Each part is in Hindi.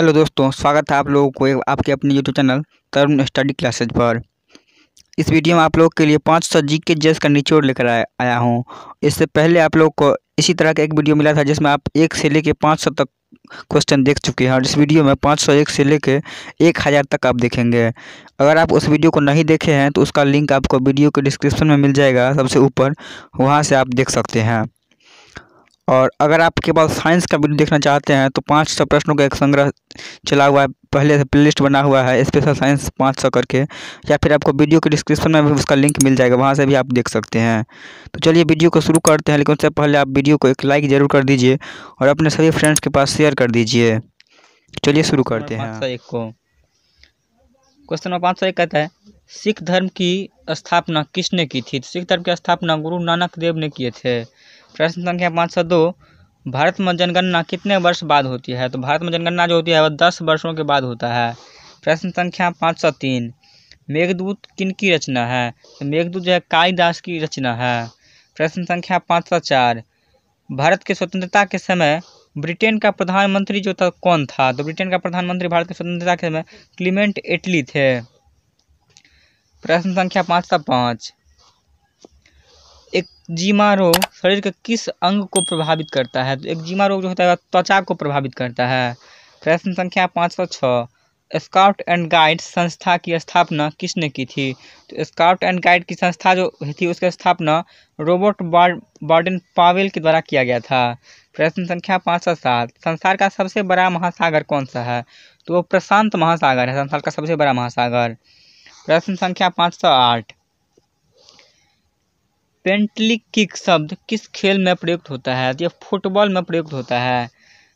हेलो दोस्तों स्वागत है आप लोगों को आपके अपने YouTube channel Tarun study classes पर इस वीडियो में आप लोग के लिए पाँच सौ जी के जेस का निचोड़ लेकर आया हूँ इससे पहले आप लोग को इसी तरह का एक वीडियो मिला था जिसमें आप एक से लेके पाँच सौ तक क्वेश्चन देख चुके हैं और इस वीडियो में पाँच सौ एक से लेके एक हज़ार तक आप देखेंगे अगर आप उस वीडियो को नहीं देखे हैं तो उसका लिंक आपको वीडियो के डिस्क्रिप्शन में मिल जाएगा सबसे ऊपर वहाँ से आप देख सकते हैं और अगर आपके पास साइंस का वीडियो देखना चाहते हैं तो पाँच सौ प्रश्नों का एक संग्रह चला हुआ है पहले से प्लेलिस्ट बना हुआ है स्पेशल साइंस पाँच सौ करके या फिर आपको वीडियो के डिस्क्रिप्शन में भी उसका लिंक मिल जाएगा वहाँ से भी आप देख सकते हैं तो चलिए वीडियो को शुरू करते हैं लेकिन उससे पहले आप वीडियो को एक लाइक ज़रूर कर दीजिए और अपने सभी फ्रेंड्स के पास शेयर कर दीजिए चलिए शुरू करते हैं एक को क्वेश्चन नंबर पाँच सौ एक कहता है सिख धर्म की स्थापना किसने की थी तो सिख धर्म की स्थापना गुरु नानक देव ने किए थे प्रश्न संख्या पाँच सौ दो भारत में जनगणना कितने वर्ष बाद होती है तो भारत में जनगणना जो होती है वह दस वर्षों के बाद होता है प्रश्न संख्या पाँच सौ तीन मेघदूत किन की रचना है तो मेघदूत जो है कालिदास की रचना है प्रश्न संख्या पाँच सौ चार भारत के स्वतंत्रता के समय ब्रिटेन का प्रधानमंत्री जो था कौन था तो ब्रिटेन का प्रधानमंत्री भारत की स्वतंत्रता के समय क्लीमेंट एटली थे प्रश्न संख्या पाँच सौ पाँच जीमा रोग शरीर के किस अंग को प्रभावित करता है तो eczema रोग जो होता है त्वचा को प्रभावित करता है प्रश्न संख्या पाँच सौ छः स्काउट एंड गाइड संस्था की स्थापना किसने की थी तो स्काउट एंड गाइड की संस्था जो थी उसकी स्थापना रोबोट बॉर्डन पावेल के द्वारा किया गया था प्रश्न संख्या पाँच सौ सात संसार का सबसे बड़ा महासागर कौन सा है तो वो प्रशांत महासागर है संसार का सबसे बड़ा महासागर प्रश्न संख्या पाँच सौ आठ पेंटली किक शब्द किस खेल में प्रयुक्त होता है तो यह फुटबॉल में प्रयुक्त होता है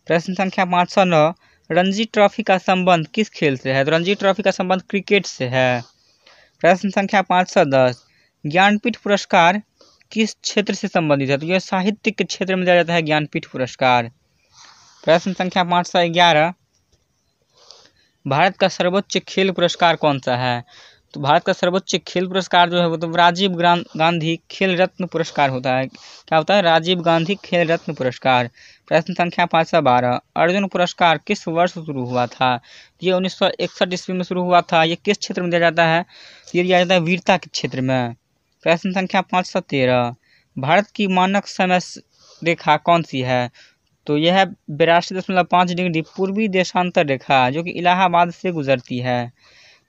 प्रश्न संख्या पाँच सौ नौ रणजी ट्रॉफी का संबंध किस खेल से है तो रणजी ट्रॉफी का संबंध क्रिकेट से है प्रश्न संख्या पाँच सौ दस ज्ञानपीठ पुरस्कार किस क्षेत्र से संबंधित है तो यह साहित्य के क्षेत्र में दिया जाता है ज्ञानपीठ पुरस्कार प्रश्न संख्या पाँच सौ ग्यारह भारत का सर्वोच्च खेल पुरस्कार कौन सा है तो भारत का सर्वोच्च खेल पुरस्कार जो है वो तो राजीव गांधी खेल रत्न पुरस्कार होता है क्या होता है राजीव गांधी खेल रत्न पुरस्कार प्रश्न संख्या पाँच सौ बारह अर्जुन पुरस्कार किस वर्ष शुरू हुआ था ये उन्नीस सौ इकसठ ईस्वी में शुरू हुआ था ये किस क्षेत्र में दिया जाता है ये दिया जाता है वीरता के क्षेत्र में प्रश्न संख्या पाँच सौ तेरह भारत की मानक समय रेखा कौन सी है तो यह है बिरासी दशमलव पाँच डिग्री पूर्वी देशांतर रेखा जो कि इलाहाबाद से गुजरती है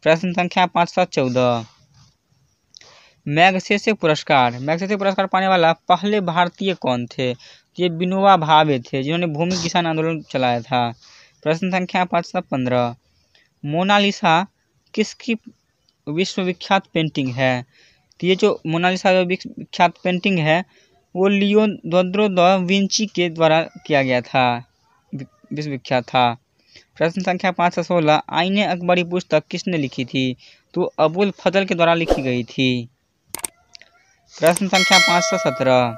प्रश्न संख्या पाँच सौ चौदह मैगसेसे पुरस्कार मैगसेसे पुरस्कार पाने वाला पहले भारतीय कौन थे तो ये विनोबा भावे थे जिन्होंने भूमि किसान आंदोलन चलाया था प्रश्न संख्या पाँच सौ पंद्रह मोनालिसा किसकी विश्वविख्यात पेंटिंग है तो ये जो मोनालिसा जो विख्यात पेंटिंग है वो लियो द्वद्रो द विंची के द्वारा किया गया था विश्वविख्यात था प्रश्न संख्या पाँच सौ सोलह आईने अकबरी पुस्तक किसने लिखी थी तो अबुल फजल के द्वारा लिखी गई थी प्रश्न संख्या पाँच सौ सत्रह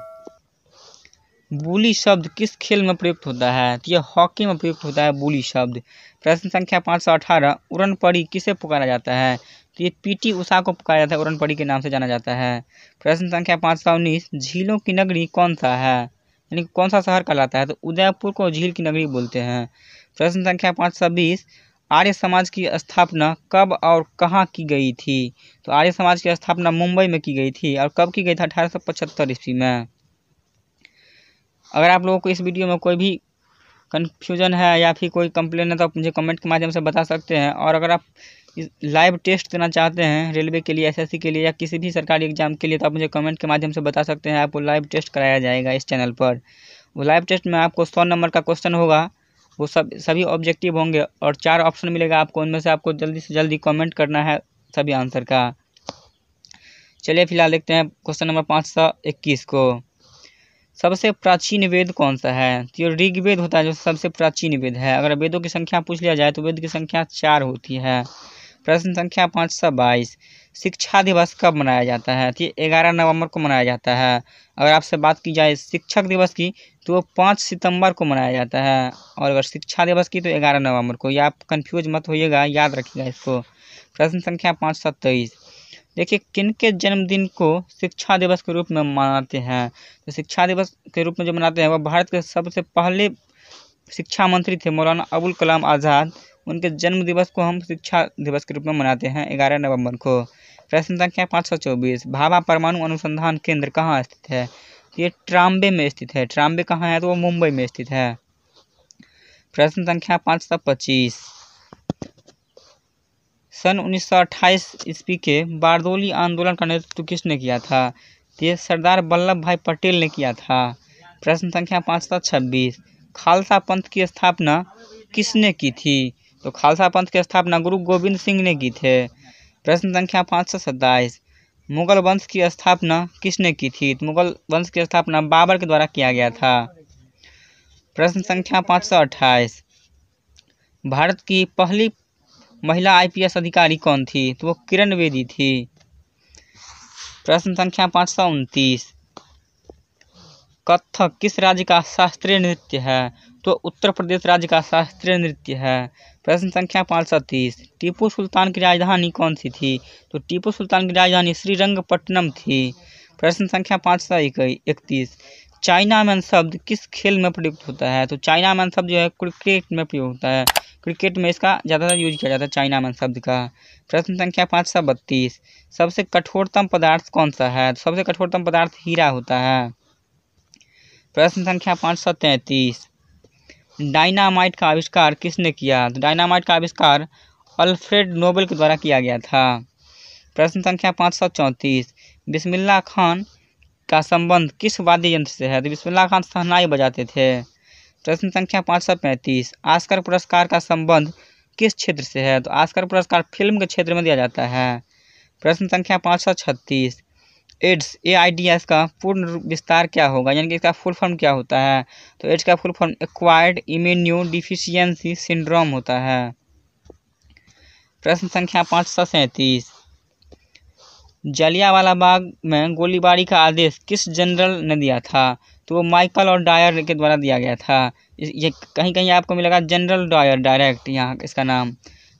बुली शब्द किस खेल में प्रयुक्त होता है तो यह हॉकी में प्रयुक्त होता है बुली शब्द प्रश्न संख्या पाँच सौ अठारह उड़न किसे पुकारा जाता है तो ये पीटी उषा को पुकारा जाता है उड़न पड़ी के नाम से जाना जाता है प्रश्न संख्या पाँच सौ उन्नीस झीलों की नगरी कौन सा है यानी कौन सा शहर कहलाता है तो उदयपुर को झील की नगरी बोलते हैं प्रश्न संख्या पाँच सौ बीस आर्य समाज की स्थापना कब और कहाँ की गई थी तो आर्य समाज की स्थापना मुंबई में की गई थी और कब की गई था अठारह सौ पचहत्तर ईस्वी में अगर आप लोगों को इस वीडियो में कोई भी कन्फ्यूजन है या फिर कोई कंप्लेन है तो आप मुझे कमेंट के माध्यम से बता सकते हैं और अगर आप लाइव टेस्ट देना चाहते हैं रेलवे के लिए एसएससी के लिए या किसी भी सरकारी एग्जाम के लिए तो आप मुझे कमेंट के माध्यम से बता सकते हैं आपको लाइव टेस्ट कराया जाएगा इस चैनल पर वो लाइव टेस्ट में आपको सौ नंबर का क्वेश्चन होगा वो सब सभी ऑब्जेक्टिव होंगे और चार ऑप्शन मिलेगा आपको उनमें से आपको जल्दी से जल्दी कमेंट करना है सभी आंसर का चलिए फिलहाल देखते हैं क्वेश्चन नंबर पाँच सौ इक्कीस को सबसे प्राचीन वेद कौन सा है तो ये ऋग्वेद होता है जो सबसे प्राचीन वेद है अगर वेदों की संख्या पूछ लिया जाए तो वेद की संख्या चार होती है प्रश्न संख्या पाँच सौ बाईस शिक्षा दिवस कब मनाया जाता है तो ये ग्यारह नवंबर को मनाया जाता है अगर आपसे बात की जाए शिक्षक दिवस की तो वो पाँच सितंबर को मनाया जाता है और अगर शिक्षा दिवस की तो ग्यारह नवंबर को या आप कन्फ्यूज मत होइएगा याद रखिएगा इसको प्रश्न संख्या पाँच सौ तेईस देखिए किन के जन्मदिन को शिक्षा दिवस के रूप में मनाते हैं तो शिक्षा दिवस के रूप में जो मनाते हैं वह भारत के सबसे पहले शिक्षा मंत्री थे मौलाना अबुल कलाम आज़ाद उनके जन्म दिवस को हम शिक्षा दिवस के रूप में मनाते हैं ग्यारह नवंबर को प्रश्न संख्या पाँच सौ चौबीस भाभा परमाणु अनुसंधान केंद्र कहाँ स्थित है ये ट्राम्बे में स्थित है ट्राम्बे कहाँ है तो वो मुंबई में स्थित है प्रश्न संख्या पाँच सौ पच्चीस सन उन्नीस सौ अट्ठाईस ईस्वी के बारदोली आंदोलन का नेतृत्व किसने किया था ये सरदार वल्लभ भाई पटेल ने किया था प्रश्न संख्या पाँच सौ छब्बीस खालसा पंथ की स्थापना किसने की थी तो खालसा पंथ की स्थापना गुरु गोविंद सिंह ने की थे प्रश्न संख्या पाँच सौ सत्ताईस मुगल वंश की स्थापना किसने की थी तो मुगल वंश की स्थापना बाबर के द्वारा किया गया था प्रश्न संख्या पाँच सौ अट्ठाईस भारत की पहली महिला आईपीएस अधिकारी कौन थी तो वो किरण बेदी थी प्रश्न संख्या पाँच सौ उनतीस कथक किस राज्य का शास्त्रीय नृत्य है तो उत्तर प्रदेश राज्य का शास्त्रीय नृत्य है प्रश्न संख्या पाँच सौ तीस टीपू सुल्तान की राजधानी कौन सी थी तो टीपू सुल्तान की राजधानी श्रीरंगपट्टनम थी प्रश्न संख्या पाँच सौ इकतीस चाइना मैन शब्द किस खेल में प्रयुक्त होता है तो चाइना मैन शब्द जो है क्रिकेट में प्रयोग होता है क्रिकेट में इसका ज़्यादातर यूज किया जाता है चाइना मैन शब्द का प्रश्न संख्या पाँच सौ बत्तीस सबसे कठोरतम पदार्थ कौन सा है तो सबसे कठोरतम पदार्थ हीरा होता है प्रश्न संख्या पाँच सौ तैंतीस डायनामाइट का आविष्कार किसने किया तो डायनामाइट का आविष्कार अल्फ्रेड नोबेल के द्वारा किया गया था प्रश्न संख्या पाँच सौ चौंतीस बिस्मिल्ला खान का संबंध किस वाद्य यंत्र से है तो बिस्मिल्ला खान सहनाई बजाते थे प्रश्न संख्या पाँच सौ पैंतीस आस्कर पुरस्कार का संबंध किस क्षेत्र से है तो आस्कर पुरस्कार फिल्म के क्षेत्र में दिया जाता है प्रश्न संख्या पाँच सौ छत्तीस AIDS A I D S का पूर्ण विस्तार क्या होगा यानी कि इसका फुल फॉर्म क्या होता है तो एड्स का full form acquired immune deficiency syndrome होता है प्रश्न संख्या पाँच सौ सैंतीस जलियावाला बाग में गोलीबारी का आदेश किस जनरल ने दिया था तो वो माइकल और डायर के द्वारा दिया गया था ये कहीं कहीं आपको मिलेगा जनरल डायर डायरेक्ट यहाँ इसका नाम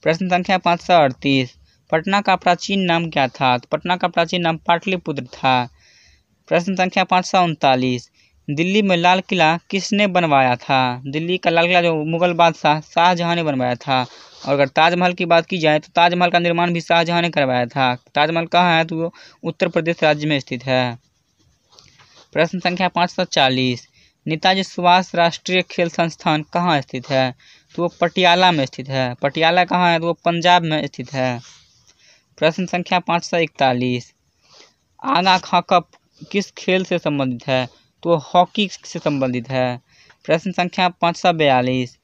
प्रश्न संख्या पाँच सौ अड़तीस पटना का प्राचीन नाम क्या था तो पटना का प्राचीन नाम पाटलिपुत्र था प्रश्न संख्या पाँच सौ उनतालीस दिल्ली में लाल किला किसने बनवाया था दिल्ली का लाल किला जो मुगल बादशाह शाहजहाँ ने बनवाया था और अगर ताजमहल की बात की जाए तो ताजमहल का निर्माण भी शाहजहाँ ने करवाया था ताजमहल कहाँ है तो वो उत्तर प्रदेश राज्य में स्थित है प्रश्न संख्या पाँच सौ चालीस नेताजी सुभाष राष्ट्रीय खेल संस्थान कहाँ स्थित है तो वो पटियाला में स्थित है पटियाला कहाँ है तो वो पंजाब में स्थित है प्रश्न संख्या पाँच सौ इकतालीस आगा खा कप किस खेल से संबंधित है तो हॉकी से संबंधित है प्रश्न संख्या पाँच सौ बयालीस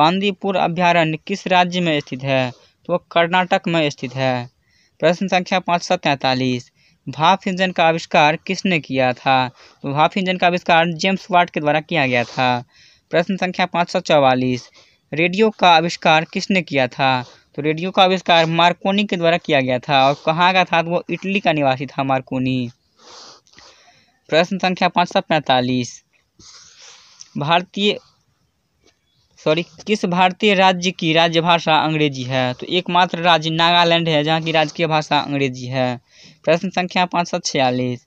बांदीपुर अभ्यारण्य किस राज्य में स्थित है तो कर्नाटक में स्थित है प्रश्न संख्या पाँच सौ तैंतालीस भाप इंजन का आविष्कार किसने किया था तो भाप इंजन का आविष्कार जेम्स वाट के द्वारा किया गया था प्रश्न संख्या पाँच सौ चौवालीस रेडियो का आविष्कार किसने किया था तो रेडियो का आविष्कार मार्कोनी के द्वारा किया गया था और कहाँ का था तो वो इटली का निवासी था मार्कोनी प्रश्न संख्या पाँच सौ पैंतालीस भारतीय सॉरी किस भारतीय राज्य की राज्य भाषा अंग्रेजी है तो एकमात्र राज्य नागालैंड है जहाँ की राजकीय भाषा अंग्रेजी है प्रश्न संख्या पाँच सौ छियालीस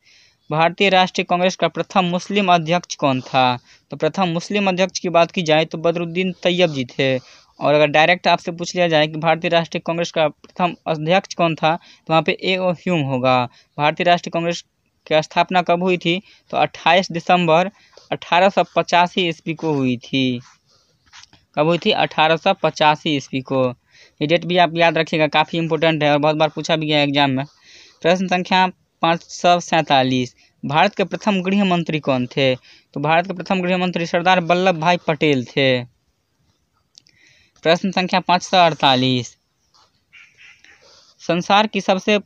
भारतीय राष्ट्रीय कांग्रेस का प्रथम मुस्लिम अध्यक्ष कौन था तो प्रथम मुस्लिम अध्यक्ष की बात की जाए तो बदरुद्दीन तैयब जी थे और अगर डायरेक्ट आपसे पूछ लिया जाए कि भारतीय राष्ट्रीय कांग्रेस का प्रथम अध्यक्ष कौन था तो वहाँ पे ए ओ ह्यूम होगा भारतीय राष्ट्रीय कांग्रेस की स्थापना कब हुई थी तो 28 दिसंबर अठारह सौ पचासी ईस्वी को हुई थी कब हुई थी अठारह सौ पचासी ईस्वी को ये डेट भी आप याद रखिएगा काफ़ी इंपॉर्टेंट है और बहुत बार पूछा भी गया एग्जाम में प्रश्न संख्या पाँच सौ सैंतालीस भारत के प्रथम गृह मंत्री कौन थे तो भारत के प्रथम गृह मंत्री सरदार वल्लभ भाई पटेल थे प्रश्न संख्या पाँच सौ अड़तालीस संसार की सबसे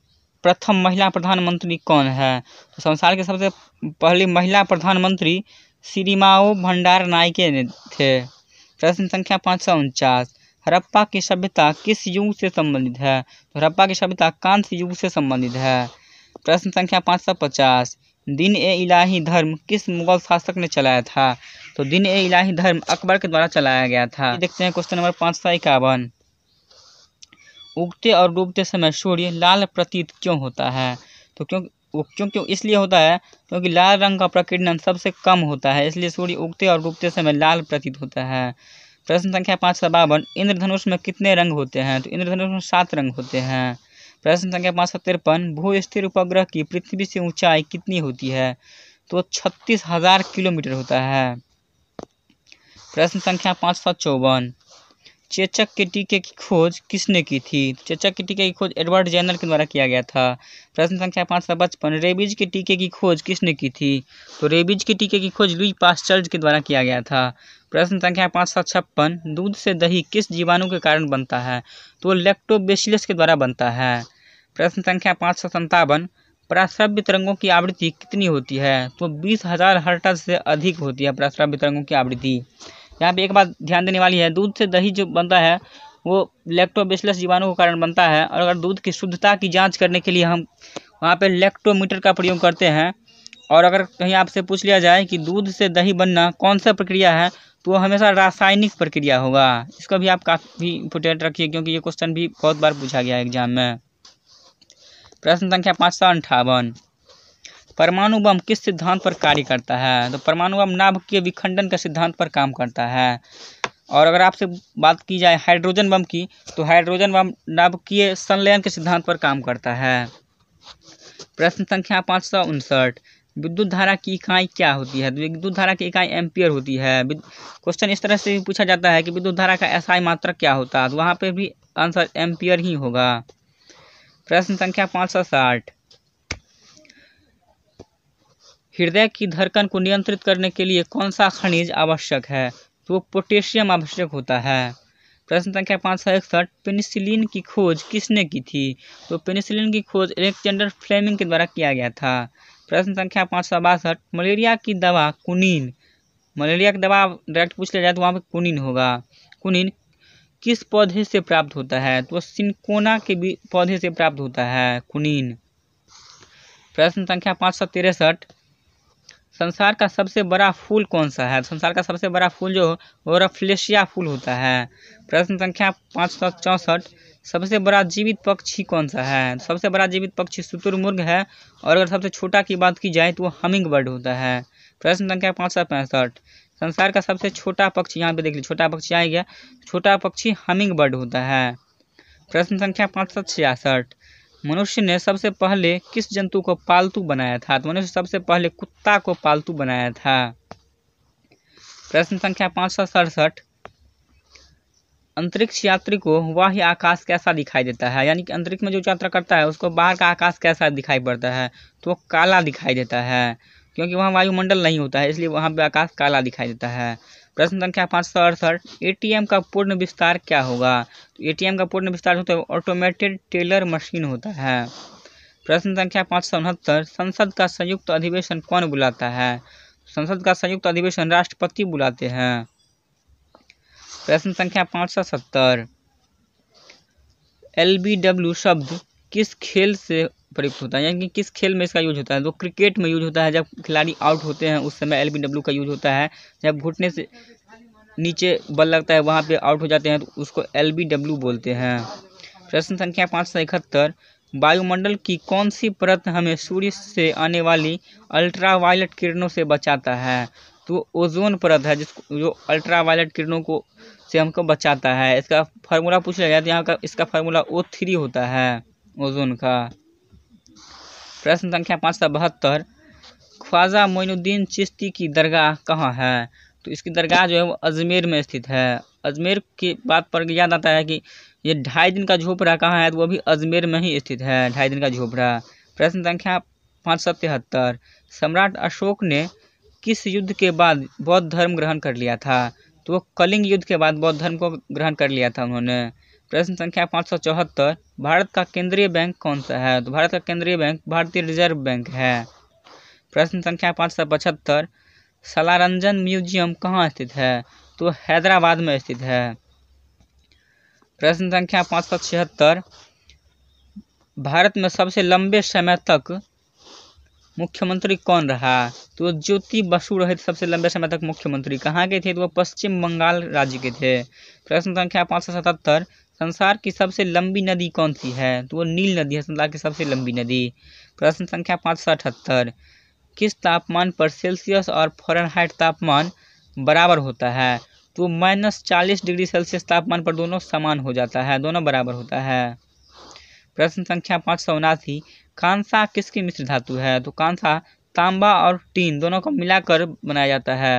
प्रथम महिला प्रधानमंत्री कौन है तो संसार की सबसे पहली महिला प्रधानमंत्री श्रीमाओ भंडार नायके थे प्रश्न संख्या पाँच सौ उनचास हड़प्पा की सभ्यता किस युग से संबंधित है तो हड़प्पा की सभ्यता कांस्य युग से संबंधित है प्रश्न संख्या पाँच सौ पचास दिन ए इलाही धर्म किस मुगल शासक ने चलाया था तो दिन ए इलाही धर्म अकबर के द्वारा चलाया गया था देखते हैं क्वेश्चन नंबर पाँच सौ इक्यावन उगते और डूबते समय सूर्य लाल प्रतीत क्यों होता है तो क्यों क्यों क्यों इसलिए होता है क्योंकि लाल रंग का प्रकीर्णन सबसे कम होता है इसलिए सूर्य उगते और डूबते समय लाल प्रतीत होता है प्रश्न संख्या पाँच सौ बावन इंद्रधनुष में कितने रंग होते हैं तो इंद्रधनुष में सात रंग होते हैं प्रश्न संख्या पाँच सौ तिरपन भू स्थिर उपग्रह की पृथ्वी से ऊंचाई कितनी होती है तो छत्तीस हज़ार किलोमीटर होता है प्रश्न संख्या पाँच सौ चौवन चेचक के टीके की खोज किसने की थी चेचक के टीके की खोज एडवर्ड जैनर के द्वारा किया गया था प्रश्न संख्या पाँच सौ पचपन रेबीज के टीके की खोज किसने की थी तो रेबीज के टीके की खोज लुई पास्चर्ज के द्वारा किया गया था प्रश्न संख्या पाँच सौ छप्पन दूध से दही किस जीवाणु के कारण बनता है तो लेक्टोबेसिलस के द्वारा बनता है प्रश्न संख्या पाँच सौ संतावन प्राश्राव्य तरंगों की आवृत्ति कितनी होती है तो बीस हजार हर्टज से अधिक होती है प्राश्राव्य तरंगों की आवृत्ति यहाँ पे एक बात ध्यान देने वाली है दूध से दही जो बनता है वो लेक्टोबेसलस जीवाणु के कारण बनता है और अगर दूध की शुद्धता की जांच करने के लिए हम वहाँ पे लेक्टोमीटर का प्रयोग करते हैं और अगर कहीं आपसे पूछ लिया जाए कि दूध से दही बनना कौन सा प्रक्रिया है तो वो हमेशा रासायनिक प्रक्रिया होगा इसका भी आप काफ़ी इंपोर्टेंट रखिए क्योंकि ये क्वेश्चन भी बहुत बार पूछा गया है एग्जाम में प्रश्न संख्या पाँच सौ अंठावन परमाणु बम किस सिद्धांत पर कार्य करता है तो परमाणु बम नाभ के विखंडन का सिद्धांत पर काम करता है और अगर आपसे बात की जाए हाइड्रोजन बम की तो हाइड्रोजन बम नाभिकीय संलयन के सिद्धांत पर काम करता है प्रश्न संख्या पाँच सौ उनसठ विद्युत धारा की इकाई क्या होती है तो विद्युत धारा की इकाई एम्पियर होती है क्वेश्चन इस तरह से पूछा जाता है कि विद्युत धारा का एसआई मात्रक क्या होता है तो वहाँ पर भी आंसर एम्पियर ही होगा प्रश्न संख्या पाँच सौ साठ हृदय की धड़कन को नियंत्रित करने के लिए कौन सा खनिज आवश्यक है तो वो पोटेशियम आवश्यक होता है प्रश्न संख्या पाँच सौ इकसठ पेनिसिलिन की खोज किसने की थी तो पेनिसिलिन की खोज एलेक्जेंडर फ्लेमिंग के द्वारा किया गया था प्रश्न संख्या पाँच सौ बासठ मलेरिया की दवा कुनिन मलेरिया की दवा डायरेक्ट पूछ लिया जाए तो वहाँ पर कुनिन होगा कुनिन किस पौधे से प्राप्त होता है तो सिंकोना के भी पौधे से प्राप्त होता है कुनिन प्रश्न संख्या पाँच सौ तिरसठ संसार का सबसे बड़ा फूल कौन सा है संसार का सबसे बड़ा फूल जो वो रफ्लेशिया फूल होता है प्रश्न संख्या पाँच सौ चौंसठ सबसे बड़ा जीवित पक्षी कौन सा है सबसे बड़ा जीवित पक्षी शुतुरमुर्ग है और अगर सबसे छोटा की बात की जाए तो वो हमिंग बर्ड होता है प्रश्न संख्या पाँच सौ पैंसठ संसार का सबसे छोटा पक्षी यहाँ पे देख लीजिए छोटा पक्षी आ गया छोटा पक्षी हमिंग बर्ड होता है प्रश्न संख्या पाँच सौ छियासठ मनुष्य ने सबसे पहले किस जंतु को पालतू बनाया था तो मनुष्य सबसे पहले कुत्ता को पालतू बनाया था प्रश्न संख्या पाँच सौ सड़सठ अंतरिक्ष यात्री को वह आकाश कैसा दिखाई देता है यानी कि अंतरिक्ष में जो यात्रा करता है उसको बाहर का आकाश कैसा दिखाई पड़ता है तो वो काला दिखाई देता है क्योंकि वहाँ वायुमंडल नहीं होता है इसलिए वहाँ पर आकाश काला दिखाई देता है प्रश्न संख्या पाँच सौ अड़सठ ए का पूर्ण विस्तार क्या होगा तो ए का पूर्ण विस्तार होता है ऑटोमेटेड टेलर मशीन होता है प्रश्न संख्या पाँच सौ उनहत्तर संसद का संयुक्त अधिवेशन कौन बुलाता है संसद का संयुक्त अधिवेशन राष्ट्रपति बुलाते हैं प्रश्न संख्या पाँच सौ सत्तर एल शब्द किस खेल से प्रयुक्त होता है यानी कि किस खेल में इसका यूज होता है तो क्रिकेट में यूज होता है जब खिलाड़ी आउट होते हैं उस समय एल बी डब्ल्यू का यूज होता है जब घुटने से नीचे बल लगता है वहाँ पे आउट हो जाते हैं तो उसको एल बी डब्ल्यू बोलते हैं प्रश्न संख्या पाँच सौ इकहत्तर वायुमंडल की कौन सी परत हमें सूर्य से आने वाली अल्ट्रावायलेट किरणों से बचाता है तो ओजोन परत है जिसको जो अल्ट्रावायलेट किरणों को से हमको बचाता है इसका फार्मूला पूछ लिया जाए तो यहाँ का इसका फार्मूला ओ थ्री होता है ओजोन का प्रश्न संख्या पाँच सौ बहत्तर ख्वाजा मोइनुद्दीन चिश्ती की दरगाह कहाँ है तो इसकी दरगाह जो है वो अजमेर में स्थित है अजमेर की बात पर याद आता है कि ये ढाई दिन का झोपड़ा कहाँ है तो वो भी अजमेर में ही स्थित है ढाई दिन का झोपड़ा प्रश्न संख्या पाँच सौ तिहत्तर सम्राट अशोक ने किस युद्ध के बाद बौद्ध धर्म ग्रहण कर लिया था तो वो कलिंग युद्ध के बाद बौद्ध धर्म को ग्रहण कर लिया था उन्होंने प्रश्न संख्या पाँच सौ चौहत्तर भारत का केंद्रीय बैंक कौन सा है तो भारत का केंद्रीय बैंक भारतीय रिजर्व बैंक है प्रश्न संख्या पाँच सौ पचहत्तर सलारंजन म्यूजियम कहाँ स्थित है तो हैदराबाद में स्थित है प्रश्न संख्या पाँच सौ छिहत्तर भारत में सबसे लंबे समय तक मुख्यमंत्री कौन रहा तो ज्योति बसु रहे सबसे लंबे समय तक मुख्यमंत्री कहाँ के थे तो वो पश्चिम बंगाल राज्य के थे प्रश्न संख्या पाँच सौ सतहत्तर संसार की सबसे लंबी नदी कौन सी है तो वो नील नदी है संसार की सबसे लंबी नदी प्रश्न संख्या पाँच सौ अठहत्तर किस तापमान पर सेल्सियस और फॉरनहाइट तापमान बराबर होता है तो माइनस चालीस डिग्री सेल्सियस तापमान पर दोनों समान हो जाता है दोनों बराबर होता है प्रश्न संख्या पाँच सौ उनासी कांसा किसकी मिश्र धातु है तो कांसा तांबा और टीन दोनों को मिलाकर बनाया जाता है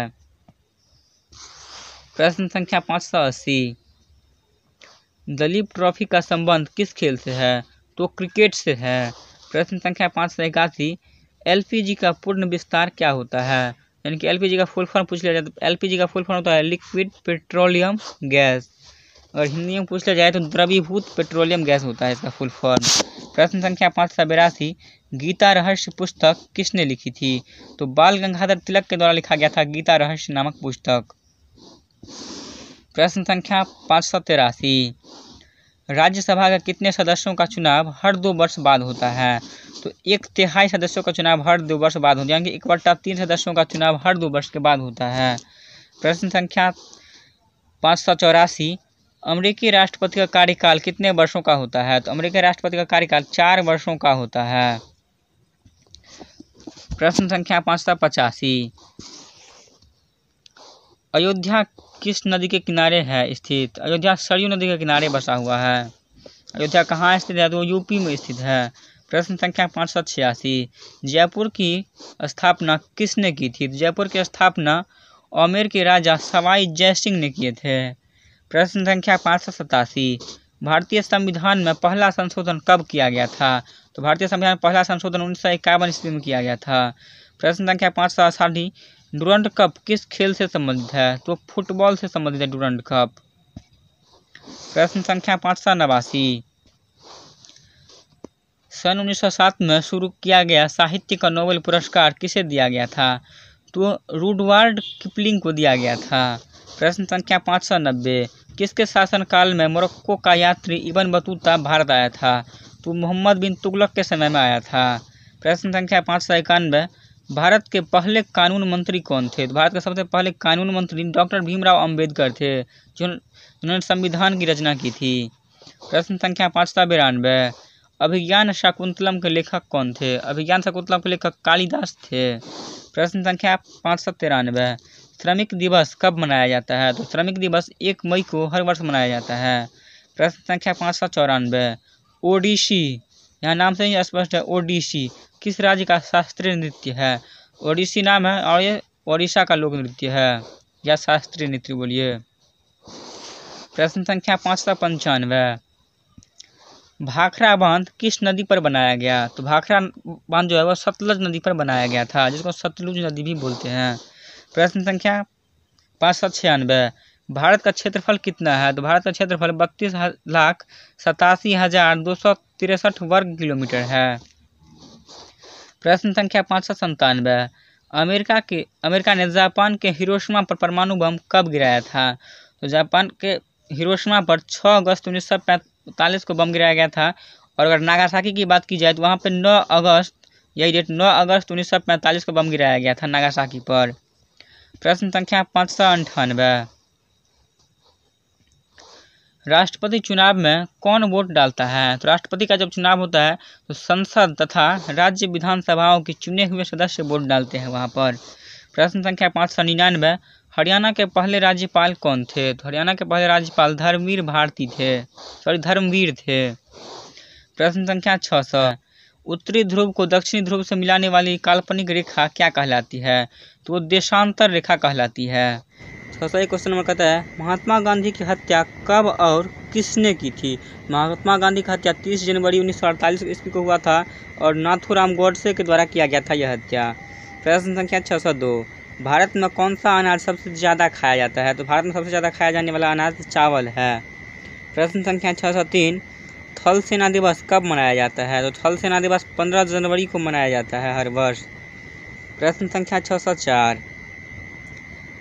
प्रश्न संख्या पाँच सौ अस्सी दलीप ट्रॉफी का संबंध किस खेल से है तो क्रिकेट से है प्रश्न संख्या पाँच सौ इक्यासी एल का पूर्ण विस्तार क्या होता है यानी कि एल का फुल फॉर्म पूछ लिया जाए तो एल का फुल फॉर्म होता है लिक्विड पेट्रोलियम गैस और हिंदी में पूछ लिया जाए तो द्रवीभूत पेट्रोलियम गैस होता है इसका फुल फॉर्म प्रश्न संख्या पाँच सौ बिरासी गीता रहस्य पुस्तक किसने लिखी थी तो बाल गंगाधर तिलक के द्वारा लिखा गया था गीता रहस्य नामक पुस्तक प्रश्न संख्या पाँच सौ तिरासी राज्यसभा का कितने सदस्यों का चुनाव हर दो वर्ष बाद होता है तो एक तिहाई सदस्यों का चुनाव हर दो वर्ष बाद होता है यानी कि एक बट्टा तीन सदस्यों का चुनाव हर दो वर्ष के बाद होता है प्रश्न संख्या पाँच सौ चौरासी अमरीकी राष्ट्रपति का कार्यकाल कितने वर्षों का होता है तो अमरीकी राष्ट्रपति का कार्यकाल चार वर्षों का होता है प्रश्न संख्या पाँच सौ पचासी अयोध्या किस नदी के किनारे है स्थित अयोध्या सरयू नदी के किनारे बसा हुआ है अयोध्या कहाँ स्थित है तो यूपी में स्थित है प्रश्न संख्या पाँच सौ छियासी जयपुर की स्थापना किसने की थी जयपुर की स्थापना आमेर के राजा सवाई जय सिंह ने किए थे प्रश्न संख्या पाँच सौ सतासी भारतीय संविधान में पहला संशोधन कब किया गया था तो भारतीय संविधान में पहला संशोधन उन्नीस सौ इक्यावन ईस्वी में किया गया था प्रश्न संख्या पाँच सौ साढ़ी डुरंट कप किस खेल से संबंधित है तो फुटबॉल से संबंधित है डुरंट कप प्रश्न संख्या पाँच सौ नवासी सन 1907 में शुरू किया गया साहित्य का नोबेल पुरस्कार किसे दिया गया था तो रूडवार्ड किपलिंग को दिया गया था प्रश्न संख्या पाँच सौ नब्बे किसके शासनकाल में मोरक्को का यात्री इबन बतूता भारत आया था तो मोहम्मद बिन तुगलक के समय में आया था प्रश्न संख्या पाँच सौ इक्यानवे भारत के पहले कानून मंत्री कौन थे तो भारत के सबसे पहले कानून मंत्री डॉक्टर भीमराव अंबेडकर थे जो उन्होंने संविधान की रचना की थी प्रश्न संख्या पाँच सौ बिरानवे अभिज्ञान शाकुंतलम के लेखक कौन थे अभिज्ञान शाकुंतलम के लेखक कालिदास थे प्रश्न संख्या पाँच सौ तिरानवे श्रमिक दिवस कब मनाया जाता है तो श्रमिक दिवस एक मई को हर वर्ष मनाया जाता है प्रश्न संख्या पाँच सौ चौरानवे ओडिशी यहाँ नाम से ही स्पष्ट है ओडिशी किस राज्य का शास्त्रीय नृत्य है ओडिसी नाम है और ये ओडिशा का लोक नृत्य है या शास्त्रीय नृत्य बोलिए प्रश्न संख्या पाँच सौ पंचानवे भाखरा बांध किस नदी पर बनाया गया तो भाखरा बांध जो है वह सतलज नदी पर बनाया गया था जिसको सतलुज नदी भी बोलते हैं प्रश्न संख्या पाँच सौ छियानवे भारत का क्षेत्रफल कितना है तो भारत का क्षेत्रफल बत्तीस लाख सतासी हजार दो सौ तिरसठ वर्ग किलोमीटर है प्रश्न संख्या पाँच सौ संतानवे अमेरिका के अमेरिका ने जापान के हिरोशिमा पर परमाणु बम कब गिराया था तो जापान के हिरोशिमा पर 6 अगस्त उन्नीस सौ पैंतालीस को बम गिराया गया था और अगर नागासाकी की बात की जाए तो वहाँ पर 9 अगस्त यही डेट 9 अगस्त उन्नीस सौ पैंतालीस को बम गिराया गया था नागासाकी पर प्रश्न संख्या पाँच सौ अंठानवे राष्ट्रपति चुनाव में कौन वोट डालता है तो राष्ट्रपति का जब चुनाव होता है तो संसद तथा राज्य विधानसभाओं के चुने हुए सदस्य वोट डालते हैं वहाँ पर प्रश्न संख्या पाँच सौ निन्यानवे हरियाणा के पहले राज्यपाल कौन थे तो हरियाणा के पहले राज्यपाल धर्मवीर भारती थे सॉरी धर्मवीर थे प्रश्न संख्या छः सौ उत्तरी ध्रुव को दक्षिणी ध्रुव से मिलाने वाली काल्पनिक रेखा क्या कहलाती है तो वो देशांतर रेखा कहलाती है सोलह क्वेश्चन नंबर कहता है महात्मा गांधी की हत्या कब और किसने की थी महात्मा गांधी की हत्या 30 जनवरी उन्नीस सौ ईस्वी को हुआ था और नाथूराम गोडसे के द्वारा किया गया था यह हत्या प्रश्न संख्या छः भारत में कौन सा अनाज सबसे ज़्यादा खाया जाता है तो भारत में सबसे ज़्यादा खाया जाने वाला अनाज चावल है प्रश्न संख्या छः थल सेना दिवस कब मनाया जाता है तो थल सेना दिवस पंद्रह जनवरी को मनाया जाता है हर वर्ष प्रश्न संख्या चार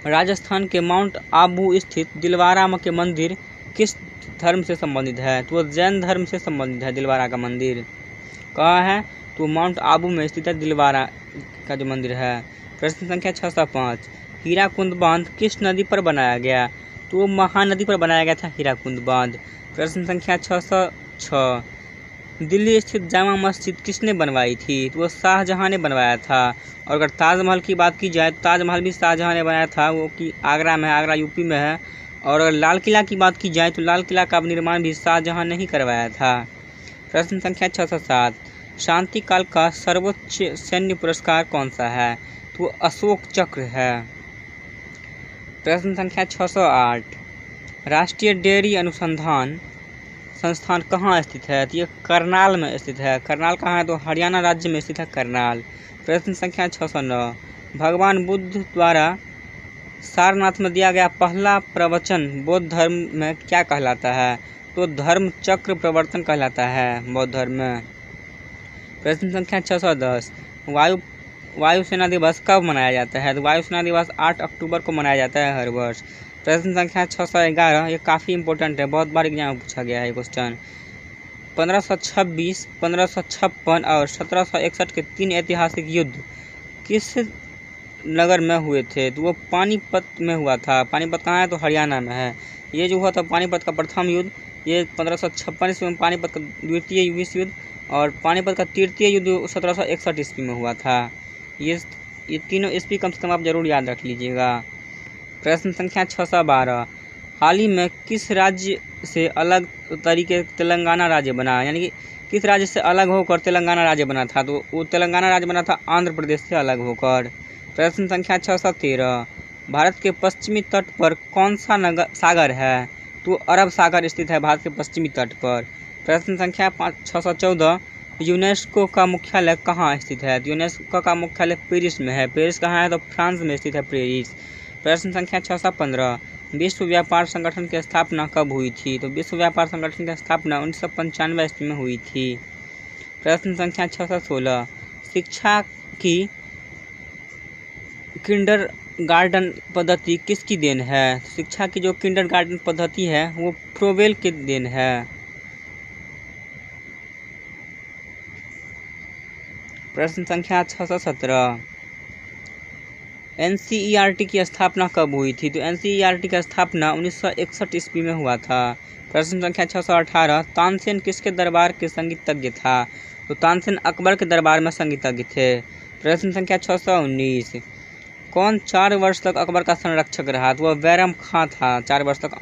राजस्थान के माउंट आबू स्थित दिलवारा के मंदिर किस धर्म से संबंधित है तो जैन धर्म से संबंधित है दिलवारा का मंदिर कहाँ है तो माउंट आबू में स्थित है दिलवारा का जो मंदिर है प्रश्न संख्या छः सौ पाँच हीरा बांध किस नदी पर बनाया गया तो महानदी पर बनाया गया था हीरा बांध प्रश्न संख्या छः सौ छः दिल्ली स्थित जामा मस्जिद किसने बनवाई थी तो वो शाहजहाँ ने बनवाया था और अगर ताजमहल की बात की जाए तो ताजमहल भी शाहजहाँ ने बनाया था वो कि आगरा में है आगरा यूपी में है और अगर लाल किला की बात की जाए तो लाल किला का निर्माण भी शाहजहाँ ने ही करवाया था प्रश्न संख्या छः सौ सात शांति काल का सर्वोच्च सैन्य पुरस्कार कौन सा है तो वो अशोक चक्र है प्रश्न संख्या छः सौ आठ राष्ट्रीय डेयरी अनुसंधान संस्थान कहाँ स्थित है तो ये करनाल में स्थित है करनाल कहाँ है तो हरियाणा राज्य में स्थित है करनाल प्रश्न संख्या छः सौ नौ भगवान बुद्ध द्वारा सारनाथ में दिया गया पहला प्रवचन बौद्ध धर्म में क्या कहलाता है तो धर्म चक्र प्रवर्तन कहलाता है बौद्ध धर्म में प्रश्न संख्या छः सौ दस वायु वायुसेना दिवस कब मनाया जाता है तो वायुसेना दिवस आठ अक्टूबर को मनाया जाता है हर वर्ष प्रश्न संख्या छः सौ ग्यारह ये काफ़ी इंपॉर्टेंट है बहुत बार एग्जाम में पूछा गया है क्वेश्चन पंद्रह सौ छब्बीस पंद्रह सौ छप्पन और सत्रह सौ इकसठ के तीन ऐतिहासिक युद्ध किस नगर में हुए थे तो वो पानीपत में हुआ था पानीपत कहाँ है तो हरियाणा में है ये जो हुआ था पानीपत का प्रथम युद्ध ये पंद्रह सौ छप्पन ईस्वी में पानीपत का द्वितीय विश्व युद्ध और पानीपत का तृतीय युद्ध सत्रह सौ इकसठ ईस्वी में हुआ था ये ये तीनों ईस्वी कम से कम आप जरूर याद रख लीजिएगा प्रश्न संख्या छः सौ बारह हाल ही में किस राज्य से अलग तरीके तेलंगाना राज्य बना यानी कि किस राज्य से अलग होकर तेलंगाना राज्य बना था तो वो तेलंगाना राज्य बना था आंध्र प्रदेश से अलग होकर प्रश्न संख्या छः सौ तेरह भारत के पश्चिमी तट पर कौन सा नगर सागर है तो अरब सागर स्थित है भारत के पश्चिमी तट पर प्रश्न संख्या पाँच छः सौ चौदह यूनेस्को का मुख्यालय कहाँ स्थित है तो यूनेस्को का मुख्यालय पेरिस में है पेरिस कहाँ है तो फ्रांस में स्थित है पेरिस प्रश्न संख्या छः सौ पंद्रह विश्व व्यापार संगठन की स्थापना कब हुई थी तो विश्व व्यापार संगठन की स्थापना उन्नीस सौ पंचानवे ईस्वी में हुई थी प्रश्न संख्या छः सौ सोलह शिक्षा की किंडर गार्डन पद्धति किसकी देन है शिक्षा की जो किंडर गार्डन पद्धति है वो प्रोवेल की देन है प्रश्न संख्या छः सौ सत्रह एन की स्थापना कब हुई थी तो एन की स्थापना उन्नीस ईस्वी में हुआ था प्रश्न संख्या छः सौ अठारह तानसेन किसके दरबार के संगीतज्ञ था तो तानसेन अकबर के दरबार में संगीतज्ञ थे प्रश्न संख्या छः सौ उन्नीस कौन चार वर्ष तक अकबर का संरक्षक रहा तो वह वैरम खां था चार वर्ष तक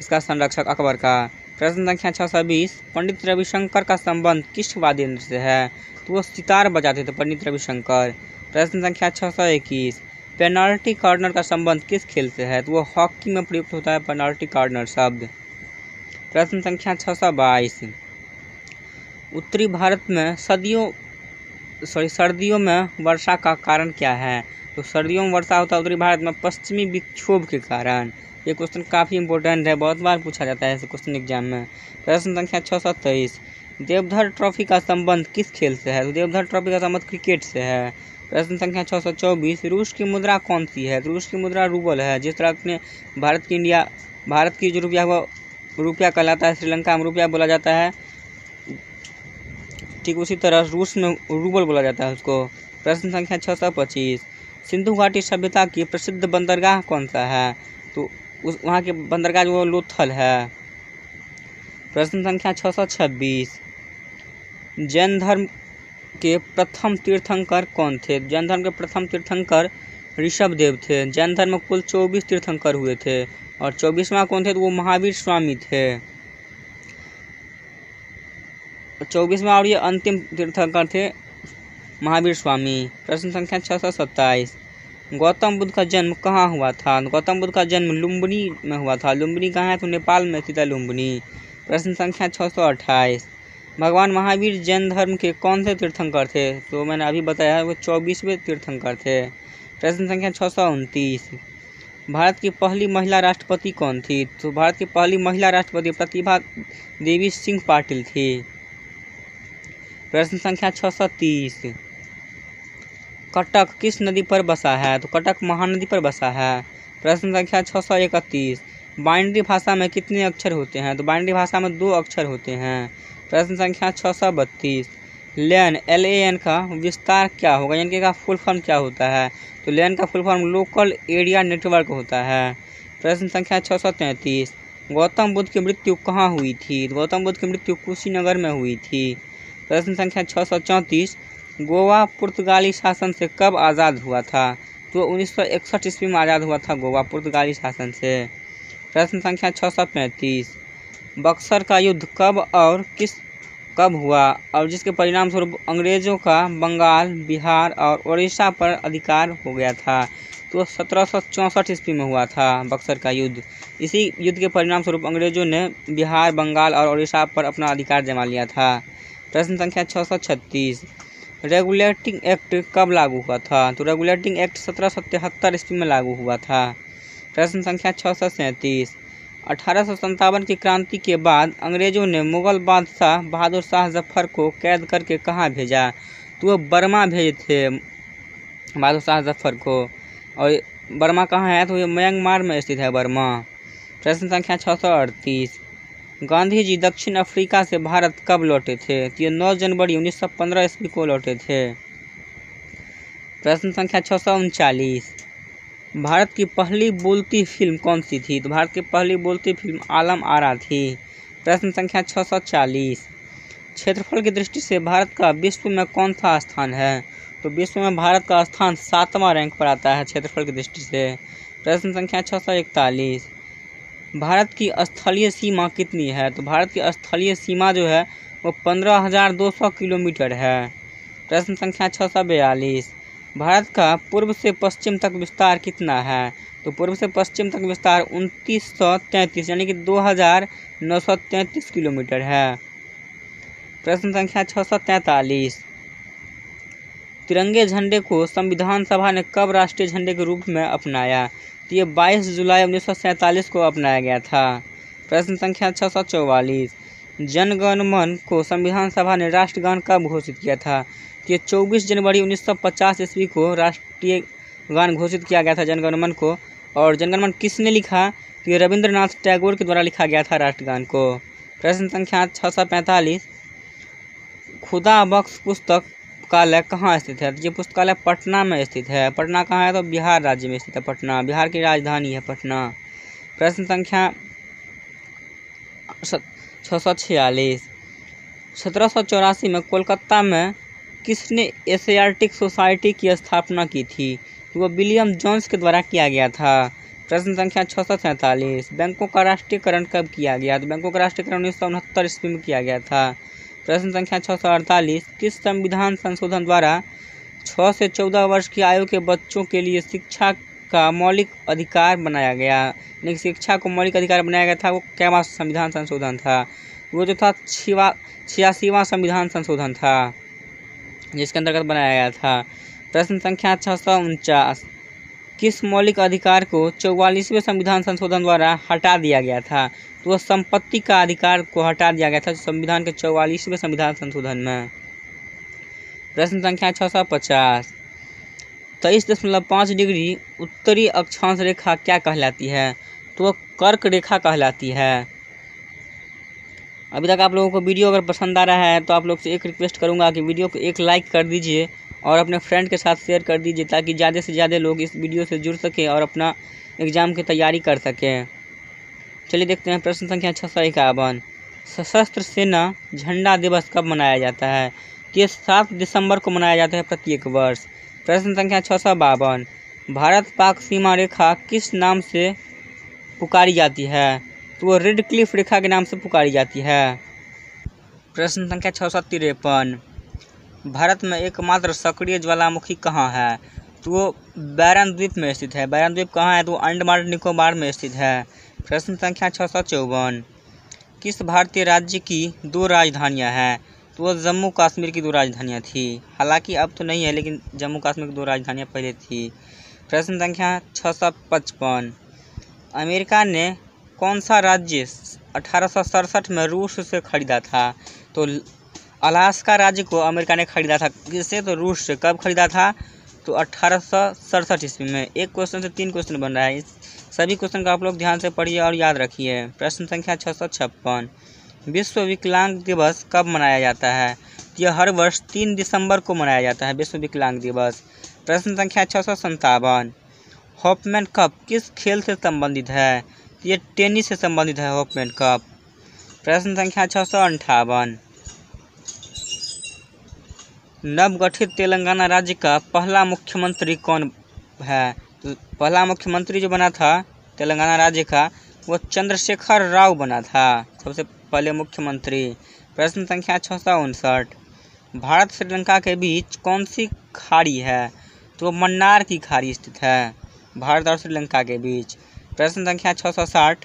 इसका संरक्षक अकबर का प्रश्न संख्या छः सौ बीस पंडित रविशंकर का संबंध किस वाद्य से है तो वो सितार बजाते थे पंडित रविशंकर प्रश्न संख्या छः सौ इक्कीस पेनाल्टी कार्नर का संबंध किस खेल से है तो वो हॉकी में प्रयुक्त होता है पेनाल्टी कार्नर शब्द प्रश्न संख्या छः सौ बाईस उत्तरी भारत में सदियों सॉरी सर्दियों में वर्षा का कारण क्या है तो सर्दियों में वर्षा होता है उत्तरी भारत में पश्चिमी विक्षोभ के कारण ये क्वेश्चन काफ़ी इंपॉर्टेंट है बहुत बार पूछा जाता है इस क्वेश्चन एग्जाम में प्रश्न संख्या छः सौ तेईस देवधर ट्रॉफी का संबंध किस खेल से है तो देवधर ट्रॉफी का संबंध क्रिकेट से है प्रश्न संख्या छः सौ चौबीस रूस की मुद्रा कौन सी है तो रूस की मुद्रा रूबल है जिस तरह अपने भारत की इंडिया भारत की जो रुपया हुआ रुपया कहलाता है श्रीलंका में रुपया बोला जाता है ठीक उसी तरह रूस में रूबल बोला जाता है उसको प्रश्न संख्या छः सौ पच्चीस सिंधु घाटी सभ्यता की प्रसिद्ध बंदरगाह कौन सा है तो उस वहाँ की बंदरगाह जो लोथल है प्रश्न संख्या छः सौ छब्बीस जैन धर्म के प्रथम तीर्थंकर कौन थे जैन धर्म के प्रथम तीर्थंकर ऋषभ देव थे जैन धर्म में कुल चौबीस तीर्थंकर हुए थे और चौबीसवा कौन थे तो वो महावीर स्वामी थे चौबीसवा और ये अंतिम तीर्थंकर थे महावीर स्वामी प्रश्न संख्या छः सौ सत्ताईस गौतम बुद्ध का जन्म कहाँ हुआ था गौतम बुद्ध का जन्म लुम्बिनी में हुआ था लुम्बिनी कहाँ है तो नेपाल में स्थित है लुम्बिनी प्रश्न संख्या छः सौ अट्ठाईस भगवान महावीर जैन धर्म के कौन से तीर्थंकर थे तो मैंने अभी बताया वो चौबीसवें तीर्थंकर थे प्रश्न संख्या छः सौ उनतीस भारत की पहली महिला राष्ट्रपति कौन थी तो भारत की पहली महिला राष्ट्रपति प्रतिभा देवी सिंह पाटिल थी प्रश्न संख्या छः सौ तीस कटक किस नदी पर बसा है तो कटक महानदी पर बसा है प्रश्न संख्या छः सौ इकतीस बाइंड्री भाषा में कितने अक्षर होते हैं तो बाइंड्री भाषा में दो अक्षर होते हैं प्रश्न संख्या छः सौ बत्तीस लैन एल ए एन का विस्तार क्या होगा यानी कि इसका फुल फॉर्म क्या होता है तो लैन का full form local area network होता है प्रश्न संख्या छः सौ तैंतीस गौतम बुद्ध की मृत्यु कहाँ हुई थी तो गौतम बुद्ध की मृत्यु कुशीनगर में हुई थी प्रश्न संख्या छः सौ चौंतीस गोवा पुर्तगाली शासन से कब आज़ाद हुआ था तो उन्नीस सौ इकसठ ईस्वी में आज़ाद हुआ था गोवा पुर्तगाली शासन से प्रश्न संख्या छः सौ पैंतीस बक्सर का युद्ध कब और किस कब हुआ और जिसके परिणाम स्वरूप अंग्रेज़ों का बंगाल बिहार और उड़ीसा पर अधिकार हो गया था तो सत्रह सौ चौंसठ ईस्वी में हुआ था बक्सर का युद्ध इसी युद्ध के परिणाम स्वरूप अंग्रेज़ों ने बिहार बंगाल और उड़ीसा पर अपना अधिकार जमा लिया था प्रश्न संख्या छः सौ छत्तीस रेगुलेटिंग एक्ट कब लागू हुआ था तो रेगुलेटिंग एक्ट सत्रह सौ तिहत्तर ईस्वी में लागू हुआ था प्रश्न संख्या छः सौ सैंतीस अठारह की क्रांति के बाद अंग्रेज़ों ने मुग़ल बादशाह बहादुर शाह जफर को कैद करके कहाँ भेजा तो वो बर्मा भेजे थे बहादुर शाह जफर को और बर्मा कहाँ है तो ये म्यांमार में स्थित है बर्मा प्रश्न संख्या छः सौ अड़तीस गांधी जी दक्षिण अफ्रीका से भारत कब लौटे थे तो ये नौ जनवरी उन्नीस सौ पंद्रह ईस्वी को लौटे थे प्रश्न संख्या छः सौ उनचालीस भारत की पहली बोलती फिल्म कौन सी थी तो भारत की पहली बोलती फिल्म आलम आरा थी प्रश्न संख्या छः सौ चालीस क्षेत्रफल की दृष्टि से भारत का विश्व में कौन सा स्थान है तो विश्व में भारत का स्थान सातवां रैंक पर आता है क्षेत्रफल की दृष्टि से प्रश्न संख्या छः सौ इकतालीस भारत की स्थलीय सीमा कितनी है तो भारत की स्थलीय सीमा जो है वो पंद्रह हज़ार दो सौ किलोमीटर है प्रश्न संख्या छः सौ बयालीस भारत का पूर्व से पश्चिम तक विस्तार कितना है तो पूर्व से पश्चिम तक विस्तार उनतीस सौ यानी कि दो हज़ार नौ सौ किलोमीटर है प्रश्न संख्या छः सौ तैंतालीस तिरंगे झंडे को संविधान सभा ने कब राष्ट्रीय झंडे के रूप में अपनाया तो ये 22 जुलाई उन्नीस को अपनाया गया था प्रश्न संख्या छः सौ चौवालीस जनगणमन को संविधान सभा ने राष्ट्रगान कब घोषित किया था कि 24 जनवरी 1950 ईस्वी को राष्ट्रीय गान घोषित किया गया था जनगणमन को और जनगणमन किसने लिखा तो ये रविंद्रनाथ टैगोर के द्वारा लिखा गया था राष्ट्रगान को प्रश्न संख्या छः सौ पैंतालीस खुदा बख्श पुस्तक पुस्तकालय कहाँ स्थित है तो ये पुस्तकालय पटना में स्थित है पटना कहाँ है तो बिहार राज्य में स्थित है पटना बिहार की राजधानी है पटना प्रश्न संख्या छः सौ छियालीस सत्रह सौ चौरासी में कोलकाता में किसने एशियाटिक सोसाइटी की स्थापना की थी वह विलियम जॉन्स के द्वारा किया गया था प्रश्न संख्या छः सौ सैंतालीस बैंकों का राष्ट्रीयकरण कब किया गया तो बैंकों का राष्ट्रीयकरण उन्नीस सौ उनहत्तर ईस्वी में किया गया था प्रश्न संख्या छः सौ अड़तालीस किस संविधान संशोधन द्वारा छः से चौदह वर्ष की आयु के बच्चों के लिए शिक्षा का मौलिक अधिकार बनाया गया यानी शिक्षा को मौलिक अधिकार बनाया गया था वो क्या संविधान संशोधन था वो जो था छिवा छियासीवा संविधान संशोधन था जिसके अंतर्गत बनाया गया था प्रश्न संख्या छः सौ उनचास किस मौलिक अधिकार को चौवालीसवें संविधान संशोधन द्वारा हटा दिया गया था तो वह संपत्ति का अधिकार को हटा दिया गया था संविधान के चौवालीसवें संविधान संशोधन में प्रश्न संख्या छः सौ पचास तेईस दशमलव पाँच डिग्री उत्तरी अक्षांश रेखा क्या कहलाती है तो वह कर्क रेखा कहलाती है अभी तक आप लोगों को वीडियो अगर पसंद आ रहा है तो आप लोग से एक रिक्वेस्ट करूँगा कि वीडियो को एक लाइक कर दीजिए और अपने फ्रेंड के साथ शेयर कर दीजिए ताकि ज़्यादा से ज़्यादा लोग इस वीडियो से जुड़ सकें और अपना एग्ज़ाम की तैयारी कर सकें चलिए देखते हैं प्रश्न संख्या छः सौ इक्यावन सशस्त्र सेना झंडा दिवस कब मनाया जाता है तो ये सात दिसंबर को मनाया जाता है प्रत्येक वर्ष प्रश्न संख्या छः सौ बावन भारत पाक सीमा रेखा किस नाम से पुकारी जाती है तो वो रेड क्लिफ रेखा के नाम से पुकारी जाती है प्रश्न संख्या छः सौ तिरपन भारत में एकमात्र सक्रिय ज्वालामुखी कहाँ है तो वो बैरन द्वीप में स्थित है बैरन द्वीप कहाँ है तो अंडमान निकोबार में स्थित है प्रश्न संख्या छः सौ चौवन किस भारतीय राज्य की दो राजधानियाँ हैं तो वो जम्मू कश्मीर की दो राजधानियाँ थी हालांकि अब तो नहीं है लेकिन जम्मू कश्मीर की दो राजधानियाँ पहले थी प्रश्न संख्या छः सौ पचपन अमेरिका ने कौन सा राज्य अठारह में रूस से खरीदा था तो अलास्का राज्य को अमेरिका ने खरीदा था किससे तो रूस से कब खरीदा था तो अठारह ईस्वी में एक क्वेश्चन से तीन क्वेश्चन बन रहा है इस सभी क्वेश्चन का आप लोग ध्यान से पढ़िए और याद रखिए प्रश्न संख्या छः विश्व विकलांग दिवस कब मनाया जाता है तो यह हर वर्ष तीन दिसंबर को मनाया जाता है विश्व विकलांग दिवस प्रश्न संख्या छः सौ संतावन हॉपमैन कप किस खेल से संबंधित है ये टेनिस से संबंधित है ओपन कप प्रश्न संख्या छः सौ अंठावन नवगठित तेलंगाना राज्य का पहला मुख्यमंत्री कौन है पहला मुख्यमंत्री जो बना था तेलंगाना राज्य का वो चंद्रशेखर राव बना था सबसे पहले मुख्यमंत्री प्रश्न संख्या छः सौ उनसठ भारत श्रीलंका के बीच कौन सी खाड़ी है तो मन्नार की खाड़ी स्थित है भारत और श्रीलंका के बीच प्रश्न संख्या 660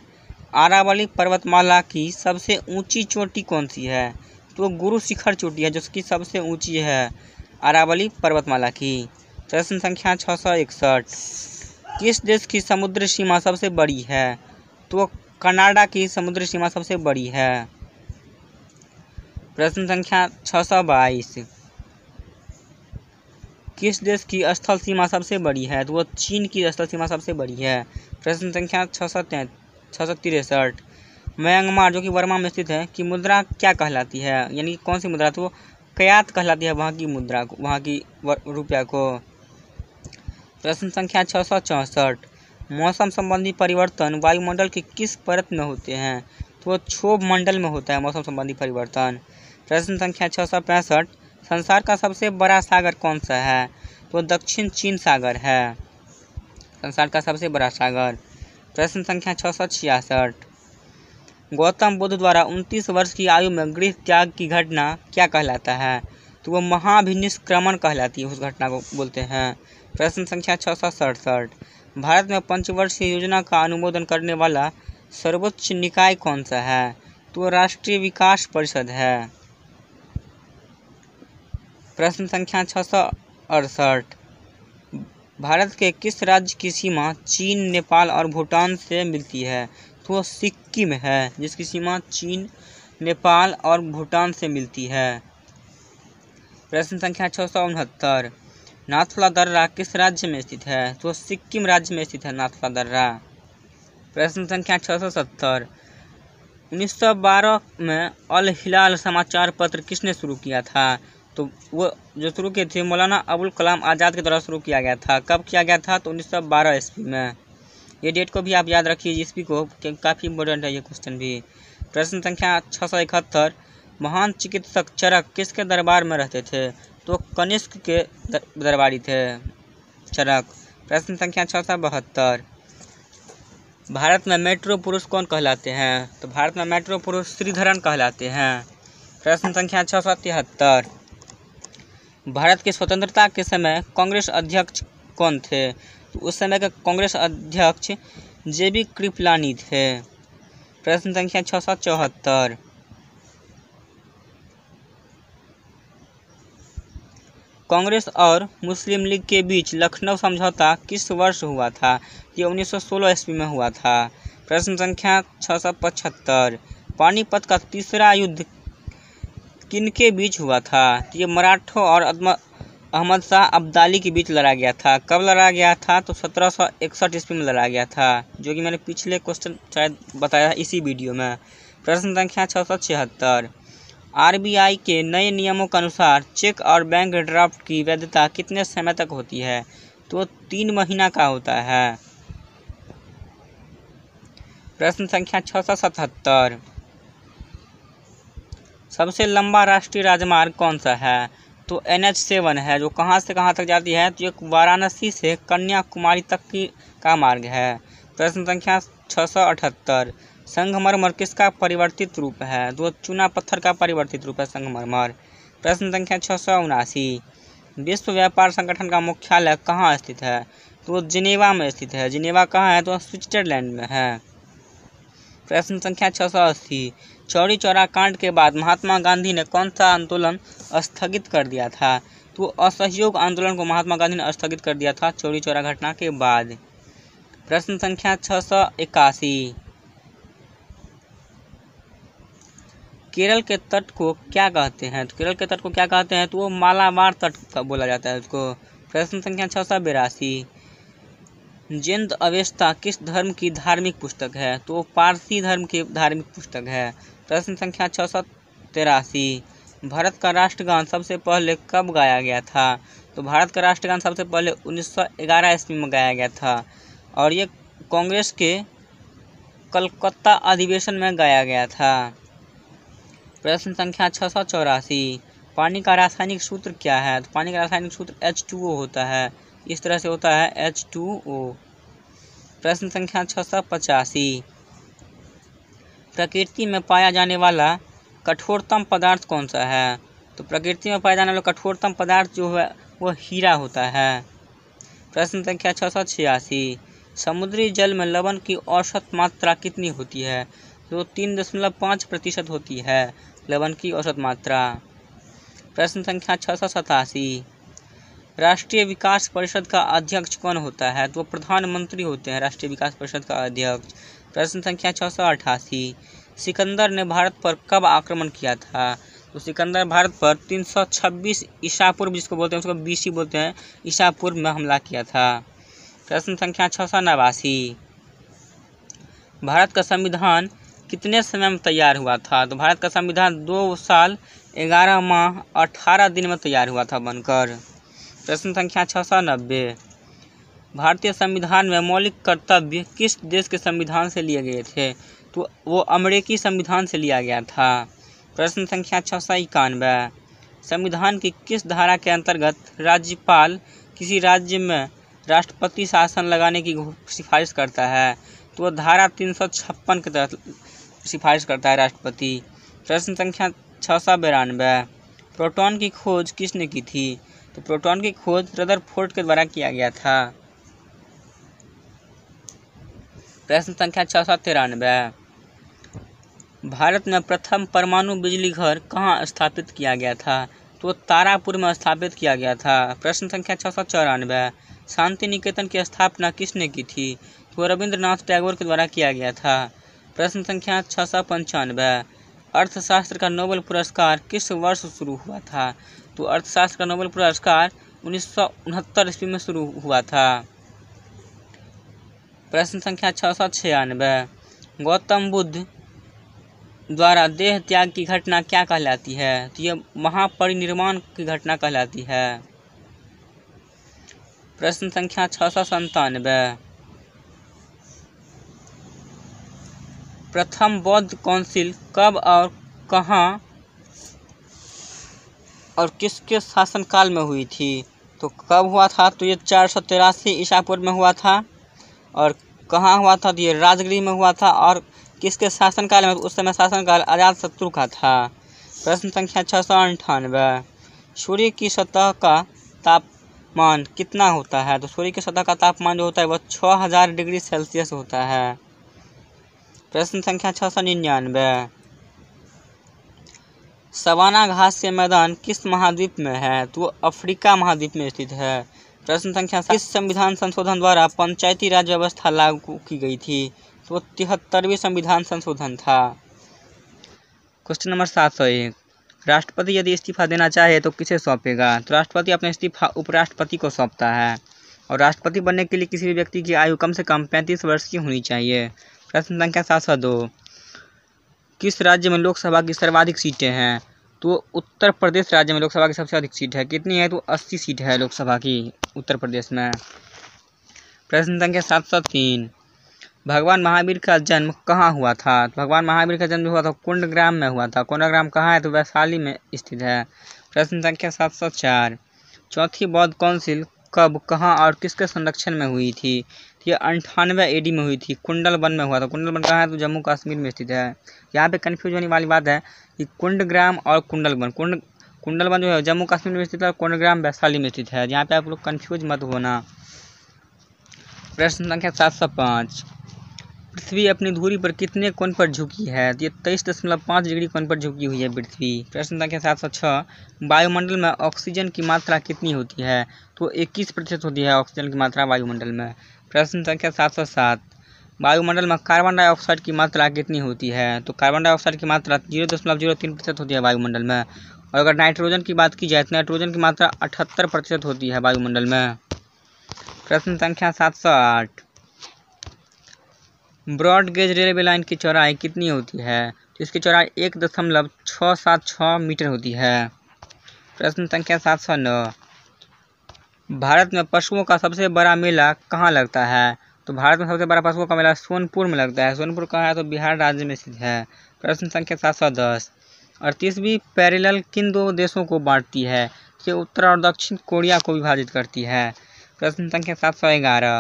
आरावली पर्वतमाला की सबसे ऊंची चोटी कौन सी है तो गुरु शिखर चोटी है जिसकी सबसे ऊंची है आरावली पर्वतमाला की प्रश्न संख्या 661 किस देश की समुद्र सीमा सबसे बड़ी है तो कनाडा की समुद्र सीमा सबसे बड़ी है प्रश्न संख्या 622 किस देश की स्थल सीमा सबसे बड़ी है तो वो चीन की स्थल सीमा सबसे बड़ी है प्रश्न संख्या छः सौ छः सौ तिरसठ म्यांमार जो कि वर्मा में स्थित है कि मुद्रा क्या कहलाती है यानी कि कौन सी मुद्रा तो वो कयात कहलाती है वहाँ की मुद्रा को वहाँ की रुपया को प्रश्न संख्या छः सौ चौंसठ मौसम संबंधी परिवर्तन वायुमंडल के किस परत में होते हैं तो वो क्षोभ मंडल में होता है मौसम संबंधी परिवर्तन प्रश्न संख्या छः सौ पैंसठ संसार का सबसे बड़ा सागर कौन सा है तो दक्षिण चीन सागर है संसार का सबसे बड़ा सागर प्रश्न संख्या छः सौ छियासठ गौतम बुद्ध द्वारा 29 वर्ष की आयु में गृह त्याग की घटना क्या कहलाता है तो वो महाभिनिष्क्रमण कहलाती है उस घटना को बोलते हैं प्रश्न संख्या छः सौ सड़सठ भारत में पंचवर्षीय योजना का अनुमोदन करने वाला सर्वोच्च निकाय कौन सा है तो राष्ट्रीय विकास परिषद है प्रश्न संख्या छः सौ अड़सठ भारत के किस राज्य की सीमा चीन नेपाल और भूटान से मिलती है तो सिक्किम है जिसकी सीमा चीन नेपाल और भूटान से मिलती है प्रश्न संख्या छः सौ उनहत्तर नाथला दर्रा किस राज्य में स्थित है तो सिक्किम राज्य में स्थित है नाथला दर्रा प्रश्न संख्या छः सौ सत्तर उन्नीस सौ बारह में अल हिलाल समाचार पत्र किसने शुरू किया था तो वो जो शुरू किए थे मौलाना अबुल कलाम आज़ाद के द्वारा शुरू किया गया था कब किया गया था तो उन्नीस सौ बारह ईस्वी में ये डेट को भी आप याद रखिए ईस्वी को काफ़ी इंपॉर्टेंट है ये क्वेश्चन भी प्रश्न संख्या छः सौ इकहत्तर महान चिकित्सक चरक किसके दरबार में रहते थे तो कनिष्क के दरबारी थे चरक प्रश्न संख्या छः सौ बहत्तर भारत में मेट्रो पुरुष कौन कहलाते हैं तो भारत में मेट्रो पुरुष श्रीधरन कहलाते हैं प्रश्न संख्या छः सौ तिहत्तर भारत की स्वतंत्रता के समय कांग्रेस अध्यक्ष कौन थे तो उस समय के कांग्रेस अध्यक्ष जे बी कृपलानी थे प्रश्न संख्या छः सौ चौहत्तर कांग्रेस और मुस्लिम लीग के बीच लखनऊ समझौता किस वर्ष हुआ था ये 1916 ईस्वी में हुआ था प्रश्न संख्या छः सौ पचहत्तर पानीपत का तीसरा युद्ध किनके बीच हुआ था तो ये मराठों और अहमद शाह अब्दाली के बीच लड़ा गया था कब लड़ा गया था तो सत्रह सौ इकसठ ईस्वी में लड़ा गया था जो कि मैंने पिछले क्वेश्चन शायद बताया इसी वीडियो में प्रश्न संख्या छः सौ छिहत्तर आरबीआई के नए नियमों के अनुसार चेक और बैंक ड्राफ्ट की वैधता कितने समय तक होती है तो तीन महीना का होता है प्रश्न संख्या छः सौ सतहत्तर सबसे लंबा राष्ट्रीय राजमार्ग कौन सा है तो एन एच सेवन है जो कहाँ से कहाँ तक जाती है तो ये वाराणसी से कन्याकुमारी तक की का मार्ग है प्रश्न संख्या छः सौ अठहत्तर संगमरमर किसका परिवर्तित रूप है तो चूना पत्थर का परिवर्तित रूप है संगमरमर प्रश्न संख्या छः सौ उनासी विश्व व्यापार संगठन का मुख्यालय कहाँ स्थित है तो जिनेवा में स्थित है जिनेवा कहाँ है तो स्विट्जरलैंड में है प्रश्न संख्या छः सौ अस्सी चौरी चौरा कांड के बाद महात्मा गांधी ने कौन सा आंदोलन स्थगित कर दिया था तो असहयोग आंदोलन को महात्मा गांधी ने स्थगित कर दिया था चौरी चौरा घटना के बाद प्रश्न संख्या छः सौ इक्यासी केरल के तट को क्या कहते हैं तो केरल के तट को क्या कहते हैं तो वो मालाबार तट बोला जाता है उसको प्रश्न संख्या छः सौ बिरासी जिंद अवेस्ता किस धर्म की धार्मिक पुस्तक है तो वो पारसी धर्म की धार्मिक पुस्तक है प्रश्न संख्या छः सौ तिरासी भारत का राष्ट्रगान सबसे पहले कब गाया गया था तो भारत का राष्ट्रगान सबसे पहले 1911 ईस्वी में गाया गया था और ये कांग्रेस के कलकत्ता अधिवेशन में गाया गया था प्रश्न संख्या छः सौ चौरासी पानी का रासायनिक सूत्र क्या है तो पानी का रासायनिक सूत्र एच टू ओ होता है इस तरह से होता है एच टू ओ प्रश्न संख्या छः सौ पचासी प्रकृति में पाया जाने वाला कठोरतम पदार्थ कौन सा है तो प्रकृति में पाया जाने वाला कठोरतम पदार्थ जो है वह हीरा होता है प्रश्न संख्या छः सौ छियासी समुद्री जल में लवण की औसत मात्रा कितनी होती है तो तीन दशमलव पाँच प्रतिशत होती है लवण की औसत मात्रा प्रश्न संख्या छः सौ सतासी राष्ट्रीय विकास परिषद का अध्यक्ष कौन होता है तो वो प्रधानमंत्री होते हैं राष्ट्रीय विकास परिषद का अध्यक्ष प्रश्न संख्या छः सौ अठासी सिकंदर ने भारत पर कब आक्रमण किया था तो सिकंदर भारत पर 326 ईसा पूर्व जिसको बोलते हैं उसको बीसी बोलते हैं ईसा पूर्व में हमला किया था प्रश्न संख्या छः सौ नवासी भारत का संविधान कितने समय में तैयार हुआ था तो भारत का संविधान दो साल ग्यारह माह अठारह दिन में तैयार हुआ था बनकर प्रश्न संख्या छः सौ नब्बे भारतीय संविधान में मौलिक कर्तव्य किस देश के संविधान से लिए गए थे तो वो अमरीकी संविधान से लिया गया था प्रश्न संख्या छः सौ इक्यानवे संविधान की किस धारा के अंतर्गत राज्यपाल किसी राज्य में राष्ट्रपति शासन लगाने की सिफारिश करता है तो वह धारा तीन सौ छप्पन के तहत सिफारिश करता है राष्ट्रपति प्रश्न संख्या छः सौ बिरानवे प्रोटोन की खोज किसने की थी तो प्रोटोन की खोज रदर फोर्ट के द्वारा किया गया था प्रश्न संख्या छः सौ तिरानवे भारत में प्रथम परमाणु बिजली घर कहाँ स्थापित किया गया था तो तारापुर में स्थापित किया गया था प्रश्न संख्या छः सौ चौरानवे शांति निकेतन की स्थापना किसने की थी तो रविंद्रनाथ टैगोर के द्वारा किया गया था प्रश्न संख्या छः सौ पंचानवे अर्थशास्त्र का नोबेल पुरस्कार किस वर्ष शुरू हुआ था तो अर्थशास्त्र का नोबेल पुरस्कार उन्नीस सौ उनहत्तर ईस्वी में शुरू हुआ था प्रश्न संख्या छः सौ छियानवे गौतम बुद्ध द्वारा देह त्याग की घटना क्या कहलाती है तो यह महापरिनिर्माण की घटना कहलाती है प्रश्न संख्या छः सौ संतानवे प्रथम बौद्ध कौंसिल कब और कहाँ और किसके शासनकाल में हुई थी तो कब हुआ था तो ये चार सौ तिरासी ईसा पूर्व में हुआ था और कहाँ हुआ था तो ये राजगिरी में हुआ था और किसके शासनकाल में उस समय शासनकाल अजात शत्रु का था प्रश्न संख्या छः सौ अंठानवे सूर्य की सतह का तापमान कितना होता है तो सूर्य की सतह का तापमान जो होता है वह छः हज़ार डिग्री सेल्सियस होता है प्रश्न संख्या छः सौ निन्यानवे सवाना घास के मैदान किस महाद्वीप में है तो वो अफ्रीका महाद्वीप में स्थित है प्रश्न संख्या किस संविधान संशोधन द्वारा पंचायती राज व्यवस्था लागू की गई थी तो वो तिहत्तरवीं संविधान संशोधन था क्वेश्चन नंबर सात सौ एक राष्ट्रपति यदि इस्तीफा देना चाहे तो किसे सौंपेगा तो राष्ट्रपति अपना इस्तीफा उपराष्ट्रपति को सौंपता है और राष्ट्रपति बनने के लिए किसी भी व्यक्ति की आयु कम से कम पैंतीस वर्ष की होनी चाहिए प्रश्न संख्या सात सौ दो किस राज्य में लोकसभा की सर्वाधिक सीटें हैं तो उत्तर प्रदेश राज्य में लोकसभा की सबसे अधिक सीट है कितनी है तो अस्सी सीट है लोकसभा की उत्तर प्रदेश में प्रश्न संख्या सात सौ तीन भगवान महावीर का जन्म कहाँ हुआ था भगवान महावीर का जन्म हुआ था कुंड ग्राम में हुआ था कुंड ग्राम कहाँ है तो वैशाली में स्थित है प्रश्न संख्या सात सौ चार चौथी बौद्ध कौंसिल कब कहाँ और किसके संरक्षण में हुई थी तो यह अंठानवे एडी में हुई थी कुंडल वन में हुआ था कुंडल वन कहाँ है तो जम्मू कश्मीर में स्थित है यहाँ पे कन्फ्यूज होने वाली बात है कि कुंड ग्राम और कुंडल वन कुंड कुंडल वन जो है जम्मू कश्मीर में स्थित है और कुंड ग्राम वैशाली में स्थित है यहाँ पे आप लोग कन्फ्यूज मत होना प्रश्न संख्या सात सौ पाँच पृथ्वी अपनी धूरी पर कितने कोण पर झुकी है तो ये तेईस दशमलव पाँच डिग्री कोण पर झुकी हुई है पृथ्वी प्रश्न संख्या सात सौ छः वायुमंडल में ऑक्सीजन की मात्रा कितनी होती है तो इक्कीस प्रतिशत होती है ऑक्सीजन की मात्रा वायुमंडल में प्रश्न संख्या सात सौ सात वायुमंडल में कार्बन डाइऑक्साइड की मात्रा कितनी होती है तो कार्बन डाइऑक्साइड की मात्रा जीरो दशमलव जीरो तीन प्रतिशत होती है वायुमंडल में और अगर नाइट्रोजन की बात की जाए तो नाइट्रोजन की मात्रा अठहत्तर प्रतिशत होती है वायुमंडल में प्रश्न संख्या सात सौ आठ ब्रॉड गेज रेलवे लाइन की चौड़ाई कितनी होती है इसकी चौड़ाई एक दशमलव छः सात छः मीटर होती है प्रश्न संख्या सात सौ नौ भारत में पशुओं का सबसे बड़ा मेला कहाँ लगता है तो भारत में सबसे बड़ा पशुओं का मेला सोनपुर में लगता है सोनपुर कहाँ है तो बिहार राज्य में स्थित है प्रश्न संख्या सात सौ दस अड़तीसवीं पैरेलल किन दो देशों को बांटती है ये उत्तर और दक्षिण कोरिया को विभाजित करती है प्रश्न संख्या सात सौ ग्यारह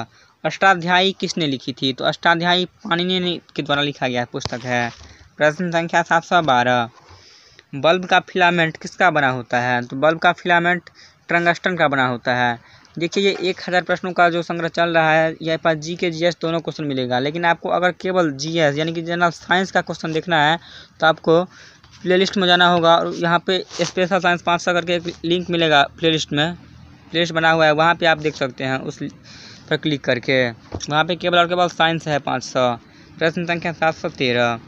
अष्टाध्यायी किसने लिखी थी तो अष्टाध्यायी पाणिनि के द्वारा लिखा गया पुस्तक है प्रश्न संख्या सात सौ बारह बल्ब का फिलामेंट किसका बना होता है तो बल्ब का फिलामेंट ट्रंगस्टन का बना होता है देखिए ये एक हज़ार प्रश्नों का जो संग्रह चल रहा है यहाँ पास जी के जी एस दोनों क्वेश्चन मिलेगा लेकिन आपको अगर केवल जी एस यानी कि जनरल साइंस का क्वेश्चन देखना है तो आपको प्लेलिस्ट में जाना होगा और यहाँ पे स्पेशल साइंस पाँच सौ करके एक लिंक मिलेगा प्लेलिस्ट में प्लेस बना हुआ है वहाँ पे आप देख सकते हैं उस पर क्लिक करके वहाँ पे केवल और केवल साइंस है पाँच सौ प्रश्न संख्या सात सौ तेरह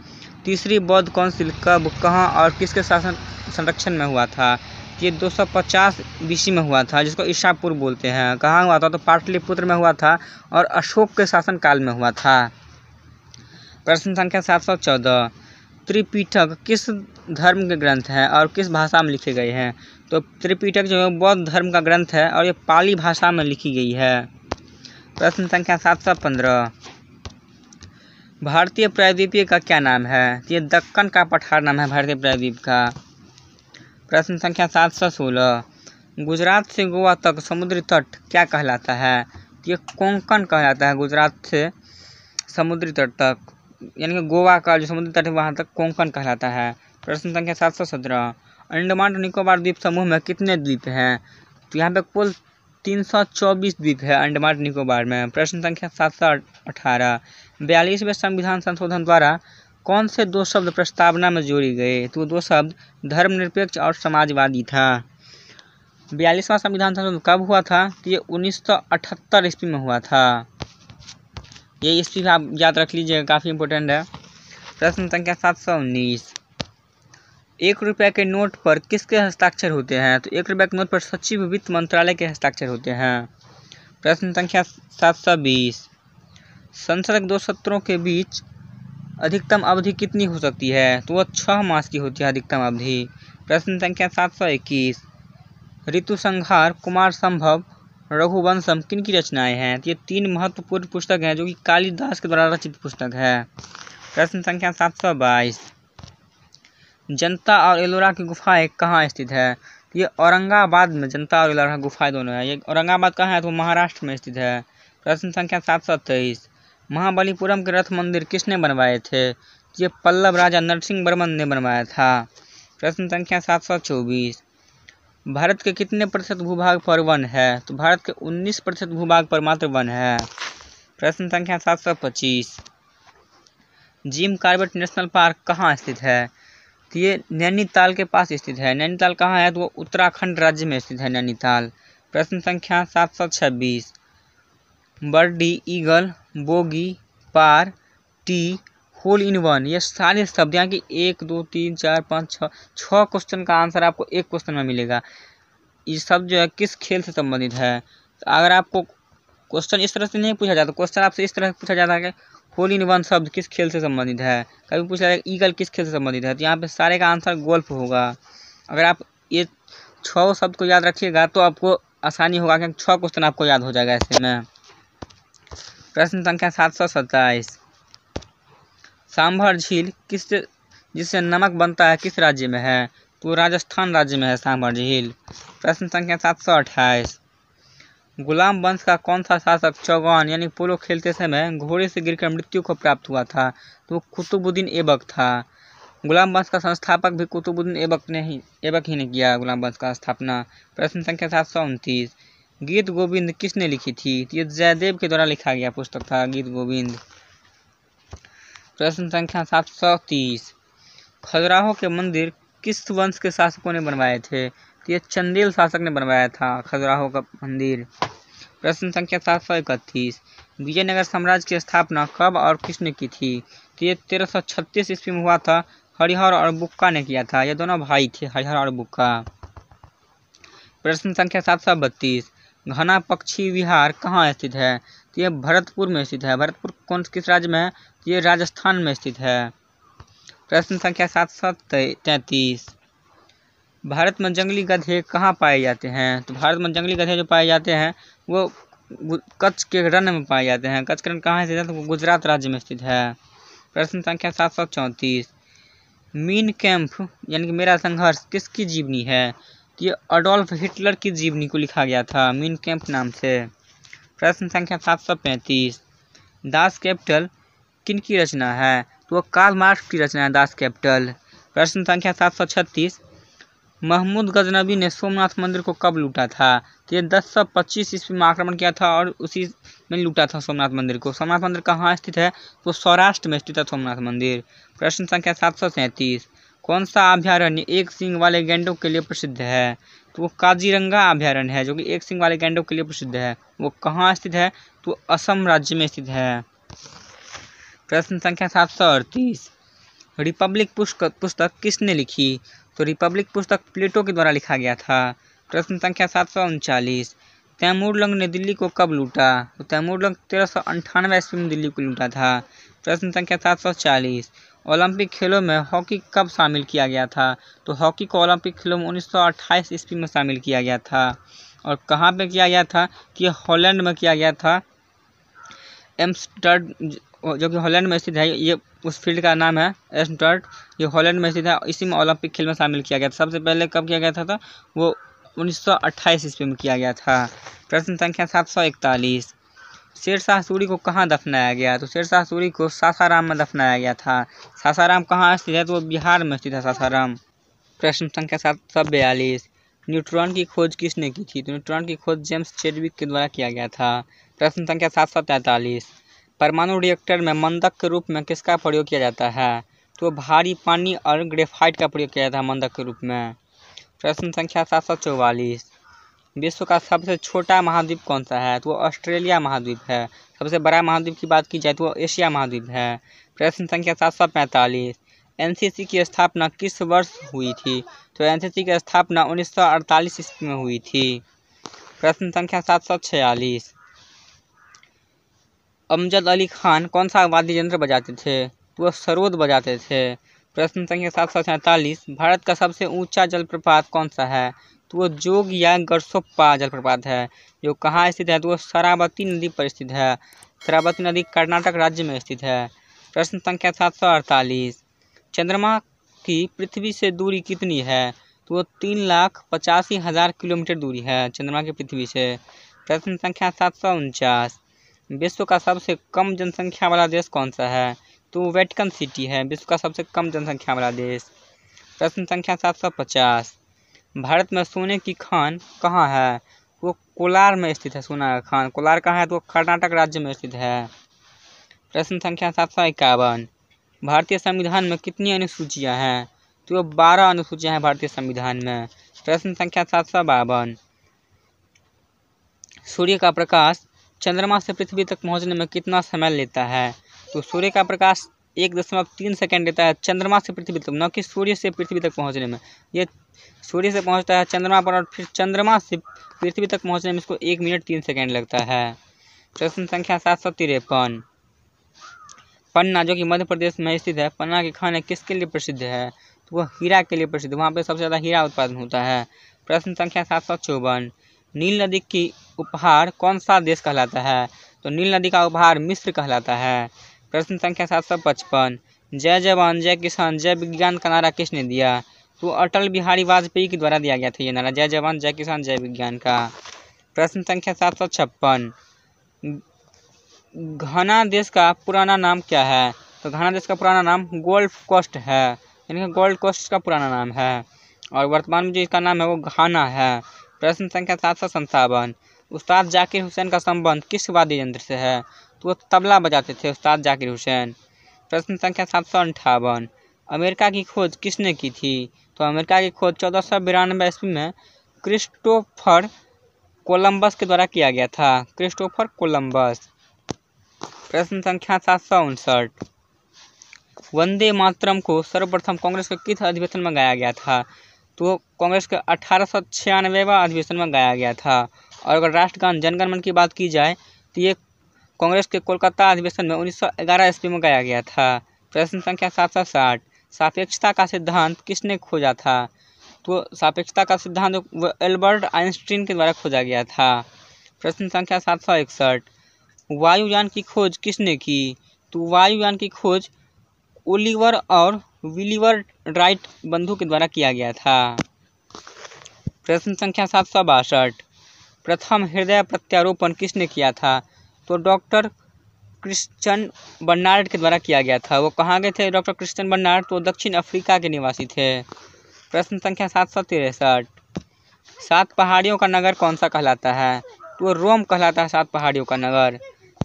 तीसरी बौद्ध काउंसिल कब कहाँ और किसके शासन संरक्षण में हुआ था ये 250 बीसी में हुआ था जिसको ईशापुर बोलते हैं कहाँ हुआ था तो पाटलिपुत्र में हुआ था और अशोक के शासनकाल में हुआ था प्रश्न संख्या सात सौ चौदह त्रिपीठक किस धर्म के ग्रंथ हैं और किस भाषा में लिखे गए हैं तो त्रिपिटक जो है बौद्ध धर्म का ग्रंथ है और ये पाली भाषा में लिखी गई है प्रश्न संख्या सात सौ पंद्रह भारतीय प्रायद्वीपीय का क्या नाम है तो ये दक्कन का पठार नाम है भारतीय प्रायद्वीप का प्रश्न संख्या सात सौ सोलह गुजरात से गोवा तक समुद्री तट क्या कहलाता है तो ये कोंकण कहलाता है गुजरात से समुद्री तट तक यानी कि गोवा का जो समुद्री तट है वहाँ तक कोंकण कहलाता है प्रश्न संख्या सात सौ सत्रह अंडमान और निकोबार द्वीप समूह में कितने द्वीप हैं तो यहाँ पे कुल तीन सौ चौबीस द्वीप है अंडमान निकोबार में प्रश्न संख्या सात सौ अठारह बयालीसवें संविधान संशोधन द्वारा कौन से दो शब्द प्रस्तावना में जोड़े गए तो दो शब्द धर्मनिरपेक्ष और समाजवादी था बयालीसवां संविधान संशोधन कब हुआ था तो ये उन्नीस सौ अठहत्तर ईस्वी में हुआ था ये ईस्वी आप याद रख लीजिएगा काफ़ी इंपोर्टेंट है प्रश्न संख्या सात सौ उन्नीस एक रुपये के नोट पर किसके हस्ताक्षर होते हैं तो एक रुपये के नोट पर सचिव वित्त मंत्रालय के हस्ताक्षर होते हैं प्रश्न संख्या सात सौ बीस संसद दो सत्रों के बीच अधिकतम अवधि कितनी हो सकती है तो वह छः मास की होती है अधिकतम अवधि प्रश्न संख्या सात सौ इक्कीस ऋतु संहार कुमार संभव रघुवंशम किन की रचनाएं हैं तो ये तीन महत्वपूर्ण पुस्तक हैं जो कि कालिदास के द्वारा रचित पुस्तक है प्रश्न संख्या सात सौ बाईस जनता और एलोरा की गुफाएँ कहाँ स्थित है ये औरंगाबाद में जनता और एलोरा गुफाएँ दोनों है ये औरंगाबाद कहाँ है तो महाराष्ट्र में स्थित है प्रश्न संख्या सात सौ तेईस महाबलीपुरम के रथ मंदिर किसने बनवाए थे ये पल्लव राजा नरसिंह वर्मन ने बनवाया था प्रश्न संख्या सात सौ चौबीस भारत के कितने प्रतिशत भूभाग पर वन है तो भारत के उन्नीस प्रतिशत भूभाग पर मात्र वन है प्रश्न संख्या सात सौ पच्चीस जिम कार्बेट नेशनल पार्क कहाँ स्थित है ये नैनीताल के पास स्थित है नैनीताल कहाँ है तो वो उत्तराखंड राज्य में स्थित है नैनीताल प्रश्न संख्या सात सौ छब्बीस birdie eagle bogey par tee hole in one ये सारे शब्द यहाँ की एक दो तीन चार पाँच छः छः क्वेश्चन का आंसर आपको एक क्वेश्चन में मिलेगा ये सब जो है किस खेल से संबंधित है तो अगर आपको क्वेश्चन इस तरह से नहीं पूछा जाता क्वेश्चन तो आपसे इस तरह से पूछा जाता है होल इन वन शब्द किस खेल से संबंधित है कभी पूछा जाएगा ईगल किस खेल से संबंधित है तो यहाँ पे सारे का आंसर गोल्फ होगा अगर आप ये छः शब्द को याद रखिएगा तो आपको आसानी होगा क्योंकि छः क्वेश्चन आपको याद हो जाएगा ऐसे में प्रश्न संख्या सात सौ सत्ताईस सांभर झील किस जिससे नमक बनता है किस राज्य में है तो राजस्थान राज्य में है सांभर झील प्रश्न संख्या सात सौ अट्ठाईस गुलाम वंश का कौन सा शासक चौगान यानी पोलो खेलते समय घोड़े से गिरकर मृत्यु को प्राप्त हुआ था तो वो कुतुबुद्दीन ऐबक था गुलाम वंश का संस्थापक भी कुतुबुद्दीन ऐबक ने ही ऐबक ही ने किया गुलाम वंश का स्थापना प्रश्न संख्या सात सौ उनतीस गीत गोविंद किसने लिखी थी तो ये जयदेव के द्वारा लिखा गया पुस्तक था गीत गोविंद प्रश्न संख्या सात सौ तीस खजुराहो के मंदिर किस वंश के शासकों ने बनवाए थे तो ये चंदेल शासक ने बनवाया था खजुराहो का मंदिर प्रश्न संख्या सात सौ इकतीस विजयनगर साम्राज्य की स्थापना कब और किसने की थी तो ये तेरह सौ छत्तीस ईस्वी में हुआ था हरिहर और बुक्का ने किया था ये दोनों भाई थे हरिहर और बुक्का प्रश्न संख्या सात सौ बत्तीस घना पक्षी विहार कहाँ स्थित है तो ये भरतपुर में स्थित है भरतपुर कौन किस राज्य में है तो ये राजस्थान में स्थित है प्रश्न संख्या सात सौ तैतीस भारत में जंगली गधे कहाँ पाए जाते हैं तो भारत में जंगली गधे जो पाए जाते हैं वो कच्छ के रण में पाए जाते हैं कच्छ के रण कहाँ से है तो गुजरात राज्य में स्थित है प्रश्न संख्या सात सौ चौंतीस मीन कैंप यानी कि मेरा संघर्ष किसकी जीवनी है तो ये अडोल्फ हिटलर की जीवनी को लिखा गया था मीन कैंप नाम से प्रश्न संख्या सात सौ पैंतीस दास कैपिटल किन की रचना है तो वो कार्ल मार्क्स की रचना है दास कैपिटल प्रश्न संख्या सात सौ छत्तीस महमूद गजनबी ने सोमनाथ मंदिर को कब लूटा था तो ये दस सौ पच्चीस ईस्वी में आक्रमण किया था और उसी में लूटा था सोमनाथ मंदिर को सोमनाथ मंदिर कहाँ स्थित है तो सौराष्ट्र में स्थित है सोमनाथ मंदिर प्रश्न संख्या सात सौ सैंतीस कौन सा अभ्यारण्य एक सिंह वाले गेंडों के लिए प्रसिद्ध है तो वो काजीरंगा अभ्यारण्य है जो कि एक सिंह वाले गेंडों के लिए प्रसिद्ध है वो कहाँ स्थित है तो असम राज्य में स्थित है प्रश्न संख्या सात सौ अड़तीस रिपब्लिक पुस्तक किसने लिखी तो रिपब्लिक पुस्तक प्लेटो के द्वारा लिखा गया था प्रश्न संख्या सात सौ उनचालीस तैमूरलंग ने दिल्ली को कब लूटा तो तैमूरलंग तेरह सौ अंठानवे ईस्वी में दिल्ली को लूटा था प्रश्न संख्या सात सौ चालीस ओलंपिक खेलों में हॉकी कब शामिल किया गया था तो हॉकी को ओलंपिक खेलों में उन्नीस सौ ईस्वी में शामिल किया गया था और कहाँ पे किया गया था कि हॉलैंड में किया गया था एम्स्टर्ड जो कि हॉलैंड में स्थित है ये उस फील्ड का नाम है एस्टर्ट ये हॉलैंड में स्थित है इसी में ओलंपिक खेल में शामिल किया गया था सबसे पहले कब किया गया था, तो वो उन्नीस सौ ईस्वी में किया गया था प्रश्न संख्या सात सौ इकतालीस शेरशाह सूरी को कहाँ दफनाया गया तो शेरशाह सूरी को सासाराम में दफनाया गया था सासाराम कहाँ स्थित है तो वो बिहार में स्थित है सासाराम प्रश्न संख्या सात सौ बयालीस न्यूट्रॉन की खोज किसने की थी तो न्यूट्रॉन की खोज जेम्स चेडविक के द्वारा किया गया था प्रश्न संख्या सात सौ तैंतालीस परमाणु रिएक्टर में मंदक के रूप में किसका प्रयोग किया जाता है तो भारी पानी और ग्रेफाइट का प्रयोग किया जाता है मंदक के रूप में प्रश्न संख्या सात सौ चौवालीस विश्व का सबसे छोटा महाद्वीप कौन सा है तो वो ऑस्ट्रेलिया महाद्वीप है सबसे बड़ा महाद्वीप की बात की जाए तो वो एशिया महाद्वीप है प्रश्न संख्या सात सौ पैंतालीस सी की स्थापना किस वर्ष हुई थी तो सी की स्थापना अड़तालीस ईस्वी में हुई थी प्रश्न संख्या सात सौ छियालीस अमजद अली खान कौन सा वाद्य यंत्र बजाते थे वह सरोद बजाते थे प्रश्न संख्या सात सौ सैंतालीस भारत का सबसे ऊंचा जलप्रपात कौन सा है तो वह जोग या गरसोप्पा जलप्रपात है जो कहाँ स्थित है तो वह शरावती नदी पर स्थित है शरावती नदी कर्नाटक राज्य में स्थित है प्रश्न संख्या सात सौ अड़तालीस चंद्रमा की पृथ्वी से दूरी कितनी है तो वो तीन लाख पचासी हज़ार किलोमीटर दूरी है चंद्रमा की पृथ्वी से प्रश्न संख्या सात सौ उनचास विश्व का सबसे कम जनसंख्या वाला देश कौन सा है तो वेटिकन सिटी है विश्व का सबसे कम जनसंख्या वाला देश प्रश्न संख्या सात सौ पचास भारत में सोने की खान कहाँ है वो कोलार में स्थित है सोना का खान कोलार कहाँ है तो कर्नाटक राज्य में स्थित है प्रश्न संख्या सात सौ इक्यावन भारतीय संविधान में कितनी अनुसूचियाँ हैं तो वो बारह अनुसूचियाँ हैं भारतीय संविधान में प्रश्न संख्या सात सौ बावन सूर्य का प्रकाश चंद्रमा से पृथ्वी तक पहुंचने में कितना समय लेता है तो सूर्य का प्रकाश एक दशमलव तीन सेकेंड लेता है चंद्रमा से पृथ्वी तक न कि सूर्य से पृथ्वी तक पहुंचने में ये सूर्य से पहुंचता है चंद्रमा पर और फिर चंद्रमा से पृथ्वी तक पहुंचने में इसको एक मिनट तीन सेकेंड लगता है प्रश्न संख्या सात सौ तिरपन पन्ना जो कि मध्य प्रदेश में स्थित है पन्ना के खाने किसके लिए प्रसिद्ध है तो वह हीरा के लिए प्रसिद्ध वहाँ पर सबसे ज़्यादा हीरा उत्पादन होता है प्रश्न संख्या सात सौ चौवन नील नदी की उपहार कौन सा देश कहलाता है तो नील नदी का उपहार मिस्र कहलाता है प्रश्न संख्या सात सौ पचपन जय जवान जय किसान जय विज्ञान का नारा किसने दिया तो अटल बिहारी वाजपेयी के द्वारा दिया गया था ये नारा जय जवान जय किसान जय विज्ञान का प्रश्न संख्या सात सौ छप्पन घना देश का पुराना नाम क्या है तो घना देश का पुराना नाम गोल्ड कोस्ट है यानी कि गोल्ड कोस्ट का पुराना नाम है और वर्तमान में जो इसका नाम है वो घाना है प्रश्न संख्या सात सौ संतावन उस्ताद जाकिर हुसैन का संबंध किस वाद्य यंत्र से है तो वो तबला बजाते थे उस्ताद जाकिर हुसैन प्रश्न संख्या सात सौ अंठावन अमेरिका की खोज किसने की थी तो अमेरिका की खोज चौदह सौ बिरानवे ईस्वी में क्रिस्टोफर कोलंबस के द्वारा किया गया था क्रिस्टोफर कोलंबस प्रश्न संख्या सात सौ उनसठ वंदे मातरम को सर्वप्रथम कांग्रेस के किस अधिवेशन में गाया गया था तो कांग्रेस के अठारह सौ छियानवेवा अधिवेशन में गाया गया था और अगर राष्ट्रगान जनगणमन की बात की जाए तो ये कांग्रेस के कोलकाता अधिवेशन में उन्नीस सौ ग्यारह ईस्वी में गाया गया था प्रश्न संख्या सात सौ साठ सापेक्षता का सिद्धांत किसने खोजा था तो सापेक्षता का सिद्धांत एल्बर्ट आइंस्टीन के द्वारा खोजा गया था प्रश्न संख्या सात सौ इकसठ वायुयान की खोज किसने की तो वायुयान की खोज ओलिवर और विलीवर राइट बंधु के द्वारा किया गया था प्रश्न संख्या सात सौ बासठ प्रथम हृदय प्रत्यारोपण किसने किया था तो डॉक्टर क्रिश्चन बर्नार्ड के द्वारा किया गया था वो कहाँ गए थे डॉक्टर क्रिश्चन बर्नार्ड तो दक्षिण अफ्रीका के निवासी थे प्रश्न संख्या सात सौ तिरसठ सात पहाड़ियों का नगर कौन सा कहलाता है तो रोम कहलाता है सात पहाड़ियों का नगर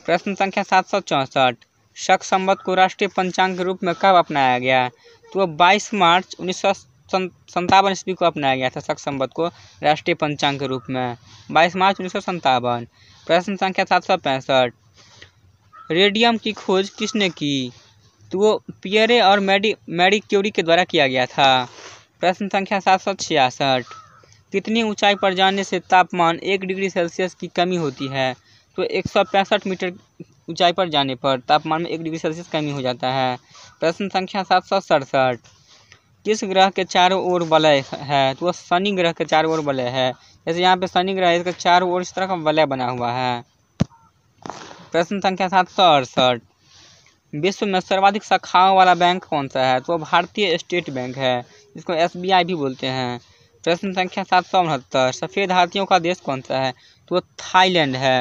प्रश्न संख्या सात सौ चौंसठ शक संबद्ध को राष्ट्रीय पंचांग के रूप में कब अपनाया गया तो बाईस मार्च उन्नीस सौ संतावन ईस्वी को अपनाया गया था शक संबद्ध को राष्ट्रीय पंचांग के रूप में बाईस मार्च उन्नीस सौ संतावन प्रश्न संख्या सात सौ पैंसठ रेडियम की खोज किसने की तो वो पियरे और मेडी मेडी क्यूरी के द्वारा किया गया था प्रश्न संख्या सात सौ छियासठ कितनी ऊंचाई पर जाने से तापमान एक डिग्री सेल्सियस की कमी होती है तो एक सौ पैंसठ मीटर ऊंचाई पर जाने पर तापमान में एक डिग्री सेल्सियस कमी हो जाता है प्रश्न संख्या सात सौ सड़सठ किस ग्रह के चारों ओर वलय है तो वह शनि ग्रह के चारों ओर वलय है जैसे यहाँ पे शनि ग्रह इसका चारों ओर इस तरह का वलय बना हुआ है प्रश्न संख्या सात सौ अड़सठ विश्व में सर्वाधिक शाखाओं वाला बैंक कौन सा है तो वह भारतीय स्टेट बैंक है जिसको आई भी बोलते हैं प्रश्न संख्या सात सौ उनहत्तर सफ़ेद हाथियों का देश कौन सा है तो वो थाईलैंड है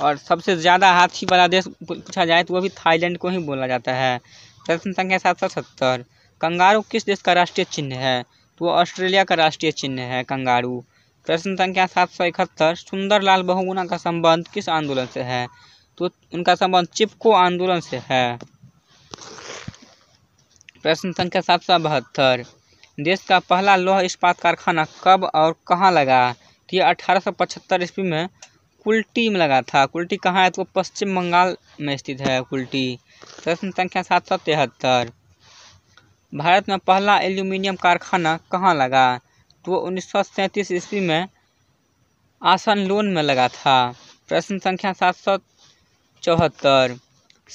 और सबसे ज़्यादा हाथी वाला देश पूछा जाए तो वो भी थाईलैंड को ही बोला जाता है प्रश्न संख्या सात सौ सत्तर कंगारू किस देश का राष्ट्रीय चिन्ह है तो वो ऑस्ट्रेलिया का राष्ट्रीय चिन्ह है कंगारू प्रश्न संख्या सात सौ इकहत्तर सुंदर लाल बहुगुना का संबंध किस आंदोलन से है तो उनका संबंध चिपको आंदोलन से है प्रश्न संख्या सात सौ बहत्तर देश का पहला लौह इस्पात कारखाना कब और कहाँ लगा तो ये अठारह सौ पचहत्तर ईस्वी में कुल्टी में लगा था कुल्टी कहाँ है तो पश्चिम बंगाल में स्थित है कुल्टी प्रश्न संख्या सात सौ तिहत्तर भारत में पहला एल्यूमिनियम कारखाना कहाँ लगा तो उन्नीस सौ सैंतीस ईस्वी में आसन लोन में लगा था प्रश्न संख्या सात सौ चौहत्तर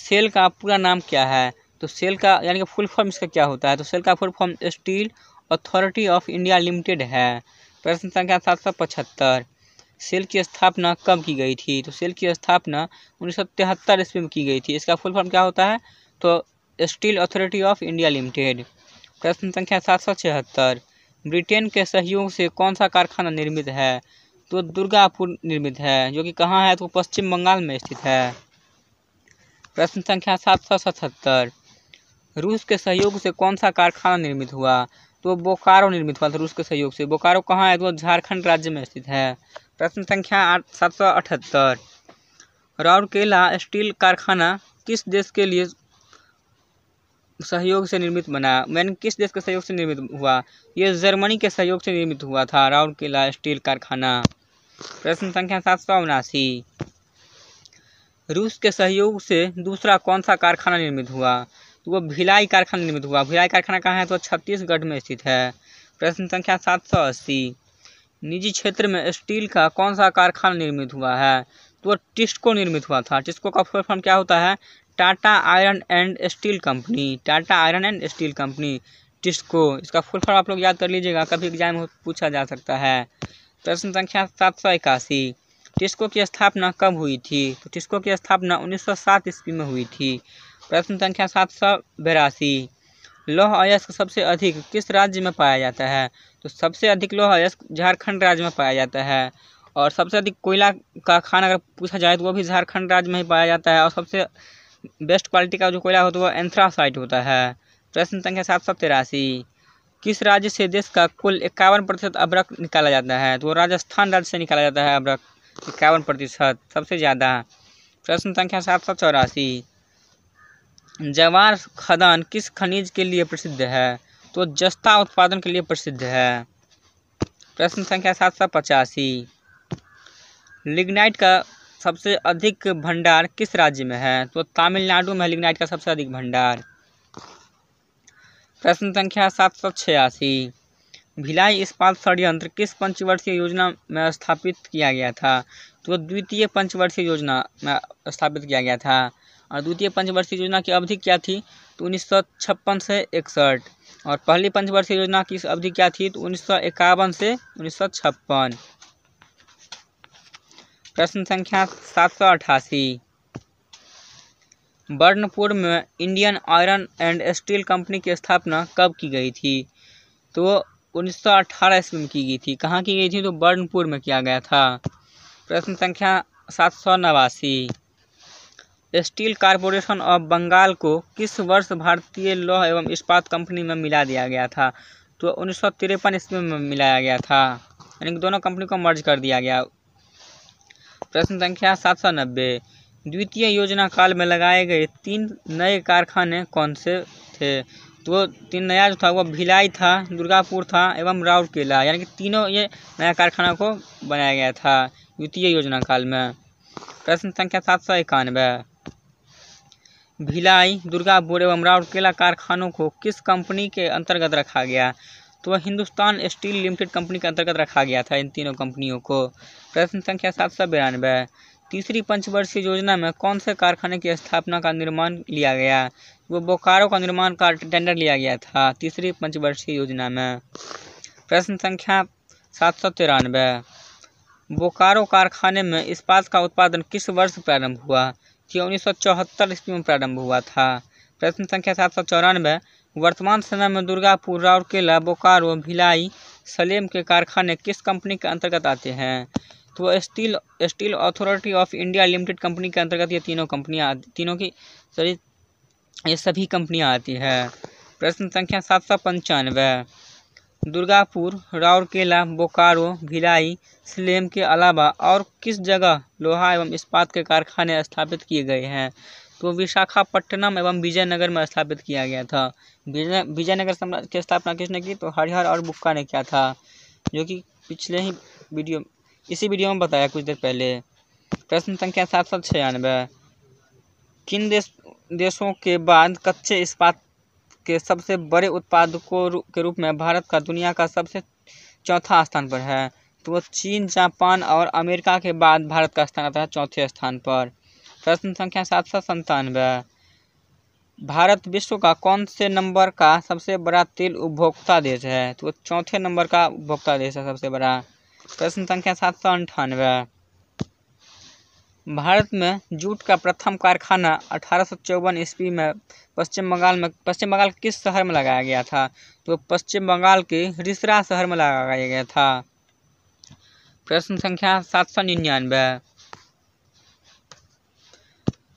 सेल का पूरा नाम क्या है तो सेल का यानी कि फुल फॉर्म इसका क्या होता है तो सेल का full form steel authority of India limited है प्रश्न संख्या सात सौ पचहत्तर सेल की स्थापना कब की गई थी तो सेल की स्थापना उन्नीस सौ तिहत्तर ईस्वी में की गई थी इसका फुल फॉर्म क्या होता है तो steel authority of India limited प्रश्न संख्या सात सौ छिहत्तर ब्रिटेन के सहयोग से कौन सा कारखाना निर्मित है तो दुर्गापुर निर्मित है जो कि कहाँ है तो पश्चिम बंगाल में स्थित है प्रश्न संख्या सात सौ सतहत्तर रूस के सहयोग से कौन सा कारखाना निर्मित हुआ तो बोकारो निर्मित हुआ था रूस के सहयोग से बोकारो कहाँ है तो झारखंड राज्य में स्थित है प्रश्न संख्या आठ सात सौ अठहत्तर राउरकेला स्टील कारखाना किस देश के लिए सहयोग से निर्मित बना मैंने किस देश के सहयोग से निर्मित हुआ ये जर्मनी के सहयोग से निर्मित हुआ था राउरकेला स्टील कारखाना प्रश्न संख्या सात सौ उनासी रूस के सहयोग से दूसरा कौन सा कारखाना निर्मित हुआ तो वो भिलाई कारखाना निर्मित हुआ भिलाई कारखाना कहाँ है तो छत्तीसगढ़ में स्थित है प्रश्न संख्या सात सौ अस्सी निजी क्षेत्र में स्टील का कौन सा कारखाना निर्मित हुआ है तो वो टिस्को निर्मित हुआ था टिस्को का फुल फॉर्म क्या होता है Tata iron and steel company Tata iron and steel company TISCO इसका फुल फॉर्म आप लोग याद कर लीजिएगा कभी एग्जाम में पूछा जा सकता है प्रश्न संख्या सात सौ इक्यासी टिस्को की स्थापना कब हुई थी तो टिस्को की स्थापना सात ईस्वी में हुई थी प्रश्न संख्या सात सौ बेरासी लौह अयस्क सबसे अधिक किस राज्य में पाया जाता है तो सबसे अधिक लोहा यस्क झारखंड राज्य में पाया जाता है और सबसे अधिक कोयला का खान अगर पूछा जाए तो वो भी झारखंड राज्य में ही पाया जाता है और सबसे बेस्ट क्वालिटी का जो कोयला होता है वो एंथ्रासाइट होता है प्रश्न संख्या सात सौ तिरासी किस राज्य से देश का कुल इक्यावन प्रतिशत अब्रक निकाला जाता है तो राजस्थान राज्य से निकाला जाता है अब्रक इक्यावन प्रतिशत सबसे ज़्यादा प्रश्न संख्या सात सौ चौरासी जवार खदान किस खनिज के लिए प्रसिद्ध है तो जस्ता उत्पादन के लिए प्रसिद्ध है प्रश्न संख्या सात सौ पचासी लिग्नाइट का सबसे अधिक भंडार किस राज्य में है तो तमिलनाडु में लिग्नाइट का सबसे अधिक भंडार प्रश्न संख्या सात सौ छियासी भिलाई इस्पात षडयंत्र किस पंचवर्षीय योजना में स्थापित किया गया था तो द्वितीय पंचवर्षीय योजना में स्थापित किया गया था और द्वितीय पंचवर्षीय योजना की अवधि क्या थी तो उन्नीस से इकसठ और पहली पंचवर्षीय योजना की अवधि क्या थी तो उन्नीस से उन्नीस प्रश्न संख्या सात सौ अट्ठासी बर्नपुर में Indian iron and steel company की स्थापना कब की गई थी तो उन्नीस सौ अट्ठारह ईस्वी में की गई थी कहाँ की गई थी तो बर्नपुर में किया गया था प्रश्न संख्या सात सौ नवासी स्टील कारपोरेशन ऑफ बंगाल को किस वर्ष भारतीय लौह एवं इस्पात कंपनी में मिला दिया गया था तो उन्नीस सौ तिरपन ईस्वी में मिलाया गया था यानी कि दोनों कंपनी को मर्ज कर दिया गया प्रश्न संख्या सात सौ नब्बे द्वितीय योजना काल में लगाए गए तीन नए कारखाने कौन से थे तो वो तीन नया जो था वो भिलाई था दुर्गापुर था एवं राउरकेला यानी कि तीनों ये नया कारखाना को बनाया गया था द्वितीय योजना काल में प्रश्न संख्या सात सौ इक्यानवे भिलाई दुर्गापुर एवं राउरकेला कारखानों को किस कंपनी के अंतर्गत रखा गया तो वह हिंदुस्तान स्टील लिमिटेड कंपनी के अंतर्गत रखा गया था इन तीनों कंपनियों को प्रश्न संख्या सात सौ बिरानवे तीसरी पंचवर्षीय योजना में कौन से कारखाने की स्थापना का निर्माण लिया गया वो बोकारो का निर्माण का टेंडर लिया गया था तीसरी पंचवर्षीय योजना में प्रश्न संख्या सात सौ तिरानवे बोकारो कारखाने में इस्पात का उत्पादन किस वर्ष प्रारंभ हुआ कि उन्नीस सौ चौहत्तर ईस्वी में प्रारंभ हुआ था प्रश्न संख्या सात सौ चौरानवे वर्तमान समय में दुर्गापुर राउरकेला बोकारो भिलाई सलेम के कारखाने किस कंपनी के अंतर्गत आते हैं तो steel steel authority of India limited company के अंतर्गत ये तीनों कंपनियाँ तीनों की सॉरी ये सभी कंपनियाँ आती है प्रश्न संख्या सात सौ पंचानवे दुर्गापुर राउरकेला बोकारो भिलाई सलेम के अलावा और किस जगह लोहा एवं इस्पात के कारखाने स्थापित किए गए हैं तो विशाखापट्टनम एवं विजयनगर में स्थापित किया गया था विजय विजयनगर साम्राज्य की स्थापना किसने की तो हरिहर और बुक्का ने किया था जो कि पिछले ही वीडियो इसी वीडियो में बताया कुछ देर पहले प्रश्न संख्या सात सौ छियानवे किन देश देशों के बाद कच्चे इस्पात के सबसे बड़े उत्पादकों के रूप में भारत का दुनिया का सबसे चौथा स्थान पर है तो वो चीन जापान और अमेरिका के बाद भारत का स्थान आता है चौथे स्थान पर प्रश्न संख्या सात सौ संतानवे भारत विश्व का कौन से नंबर का सबसे बड़ा तेल उपभोक्ता देश है तो वो चौथे नंबर का उपभोक्ता देश है सबसे बड़ा प्रश्न संख्या सात सौ अंठानवे भारत में जूट का प्रथम कारखाना अठारह सौ चौवन ईस्वी में पश्चिम बंगाल में पश्चिम बंगाल किस शहर में लगाया गया था तो पश्चिम बंगाल के रिसरा शहर में लगाया गया था प्रश्न संख्या सात सौ निन्यानवे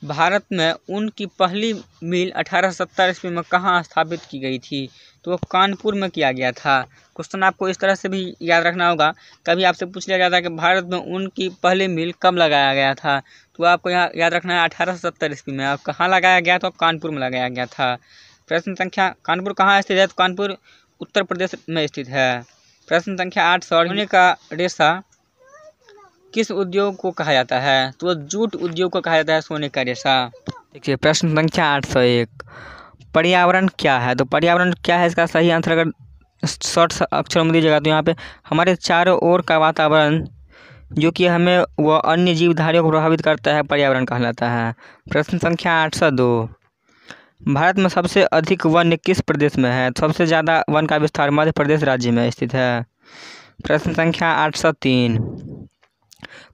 भारत में ऊन की पहली मिल अठारह सौ सत्तर ईस्वी में कहाँ स्थापित की गई थी तो वो कानपुर में किया गया था क्वेश्चन आपको इस तरह से भी याद रखना होगा कभी आपसे पूछ लिया जाता है कि भारत में ऊन की पहली मिल कब लगाया गया था तो आपको यहाँ याद रखना है अठारह सौ सत्तर ईस्वी में आप कहाँ लगाया गया था कानपुर में लगाया गया था प्रश्न संख्या कानपुर कहाँ स्थित है तो कानपुर उत्तर प्रदेश में स्थित है प्रश्न संख्या आठ सौ का रेशा किस उद्योग को कहा जाता है तो जूट उद्योग को कहा जाता है सोने का रेशा देखिए प्रश्न संख्या आठ सौ एक पर्यावरण क्या है तो पर्यावरण क्या है इसका सही आंसर अगर शॉर्ट अक्षर में दी जाएगा तो यहाँ पे हमारे चारों ओर का वातावरण जो कि हमें वह अन्य जीवधारियों को प्रभावित करता है पर्यावरण कहलाता है प्रश्न संख्या आठ सौ दो भारत में सबसे अधिक वन किस प्रदेश में है तो सबसे ज़्यादा वन का विस्तार मध्य प्रदेश राज्य में स्थित है प्रश्न संख्या आठ सौ तीन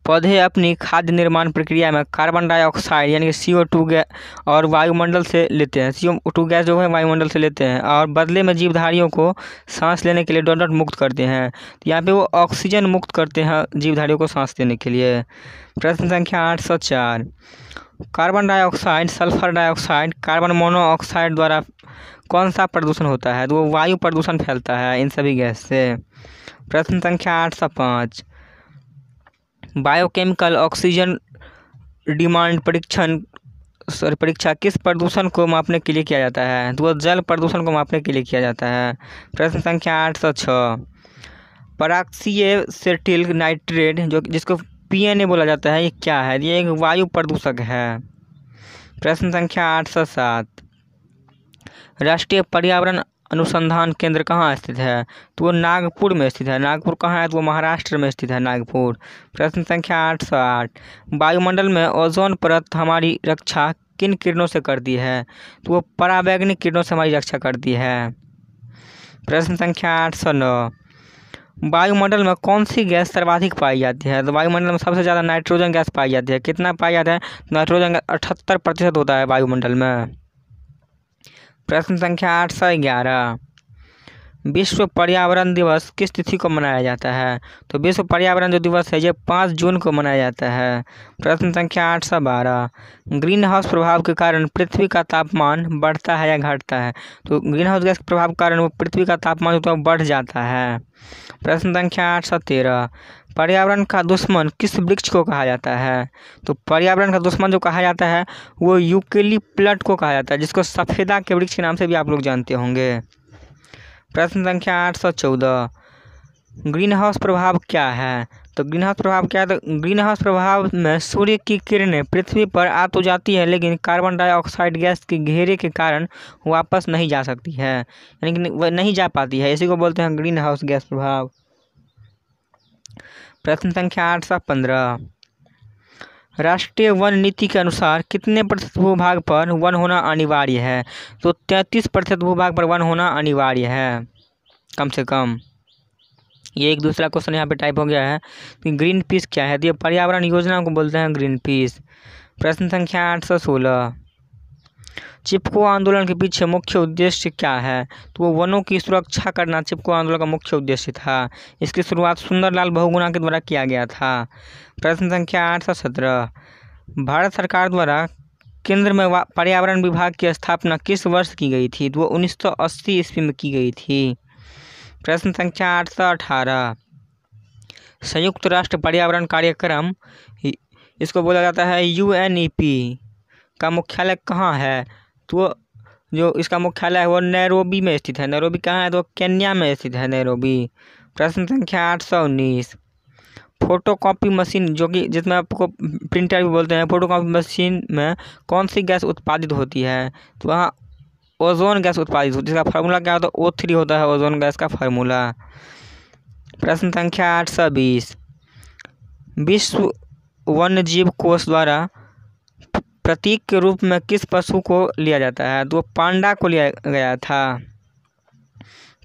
पौधे अपनी खाद्य निर्माण प्रक्रिया में कार्बन डाइऑक्साइड यानी कि सी ओ टू गैस और वायुमंडल से लेते हैं सी ओ टू गैस जो है वायुमंडल से लेते हैं और बदले में जीवधारियों को सांस लेने के लिए डॉट मुक्त करते हैं तो यहाँ पे वो ऑक्सीजन मुक्त करते हैं जीवधारियों को सांस लेने के लिए प्रश्न संख्या आठ सौ चार carbon dioxide sulphur dioxide carbon monoxide द्वारा कौन सा प्रदूषण होता है तो वो वायु प्रदूषण फैलता है इन सभी गैस से प्रश्न संख्या आठ सौ पाँच बायोकेमिकल ऑक्सीजन डिमांड परीक्षण सॉरी परीक्षा किस प्रदूषण को मापने के लिए किया जाता है तो जल प्रदूषण को मापने के लिए किया जाता है प्रश्न संख्या आठ सौ छः पराक्सीय सेटिल नाइट्रेट जो जिसको ए बोला जाता है ये क्या है ये एक वायु प्रदूषक है प्रश्न संख्या आठ सौ सात राष्ट्रीय पर्यावरण अनुसंधान केंद्र कहाँ स्थित है तो वो नागपुर में स्थित है नागपुर कहाँ है तो वो महाराष्ट्र में स्थित है नागपुर प्रश्न संख्या आठ सौ आठ वायुमंडल में ओजोन परत हमारी रक्षा किन किरणों से करती है तो वो परावैज्ञानिक किरणों से हमारी रक्षा करती है प्रश्न संख्या आठ सौ नौ वायुमंडल में कौन सी गैस सर्वाधिक पाई जाती है तो वायुमंडल में सबसे ज़्यादा नाइट्रोजन गैस पाई जाती है कितना पाई जाता है नाइट्रोजन गैस अठहत्तर प्रतिशत होता है वायुमंडल में प्रश्न संख्या आठ सौ ग्यारह विश्व पर्यावरण दिवस किस तिथि को मनाया जाता है तो विश्व पर्यावरण जो दिवस है ये पाँच जून को मनाया जाता है प्रश्न संख्या आठ सौ बारह ग्रीन हाउस प्रभाव के कारण पृथ्वी का तापमान बढ़ता है या घटता है तो ग्रीन हाउस गैस के प्रभाव के कारण वो पृथ्वी का तापमान तो बढ़ जाता है प्रश्न संख्या आठ सौ तेरह पर्यावरण का दुश्मन किस वृक्ष को कहा जाता है तो पर्यावरण का दुश्मन जो कहा जाता है वो यूकेली प्लट को कहा जाता है जिसको सफ़ेदा के वृक्ष के नाम से भी आप लोग जानते होंगे प्रश्न संख्या आठ सौ चौदह ग्रीन हाउस प्रभाव क्या है तो ग्रीन हाउस प्रभाव क्या है तो ग्रीन हाउस प्रभाव में सूर्य की किरणें पृथ्वी पर आ तो जाती है लेकिन कार्बन डाइऑक्साइड गैस के घेरे के कारण वापस नहीं जा सकती है यानी कि नहीं जा पाती है इसी को बोलते हैं ग्रीन हाउस गैस प्रभाव प्रश्न संख्या आठ सौ पंद्रह राष्ट्रीय वन नीति के अनुसार कितने प्रतिशत भूभाग पर वन होना अनिवार्य है तो तैंतीस प्रतिशत भूभाग पर वन होना अनिवार्य है कम से कम ये एक दूसरा क्वेश्चन यहाँ पे टाइप हो गया है कि ग्रीन पीस क्या है तो ये पर्यावरण योजना को बोलते हैं ग्रीन पीस प्रश्न संख्या आठ सौ सोलह चिपको आंदोलन के पीछे मुख्य उद्देश्य क्या है तो वो वनों की सुरक्षा करना चिपको आंदोलन का मुख्य उद्देश्य था इसकी शुरुआत सुंदरलाल बहुगुणा के द्वारा किया गया था प्रश्न संख्या आठ सौ सत्रह भारत सरकार द्वारा केंद्र में पर्यावरण विभाग की स्थापना किस वर्ष की गई थी तो वो उन्नीस सौ अस्सी ईस्वी में की गई थी प्रश्न संख्या आठ सौ अठारह संयुक्त राष्ट्र पर्यावरण कार्यक्रम इसको बोला जाता है यू का मुख्यालय कहाँ है तो वो जो इसका मुख्यालय है वो नैरोबी में स्थित है नैरोबी कहाँ है तो केन्या में स्थित है नैरोबी प्रश्न संख्या आठ सौ उन्नीस फोटो कॉपी मशीन जो कि जिसमें आपको प्रिंटर भी बोलते हैं फोटो कॉपी मशीन में कौन सी गैस उत्पादित होती है तो वहाँ ओजोन गैस उत्पादित होती है जिसका फार्मूला क्या होता है ओ थ्री होता है ओजोन गैस का फार्मूला प्रश्न संख्या आठ सौ बीस विश्व वन्य जीव कोष द्वारा प्रतीक के रूप में किस पशु को लिया जाता है तो वो पांडा को लिया गया था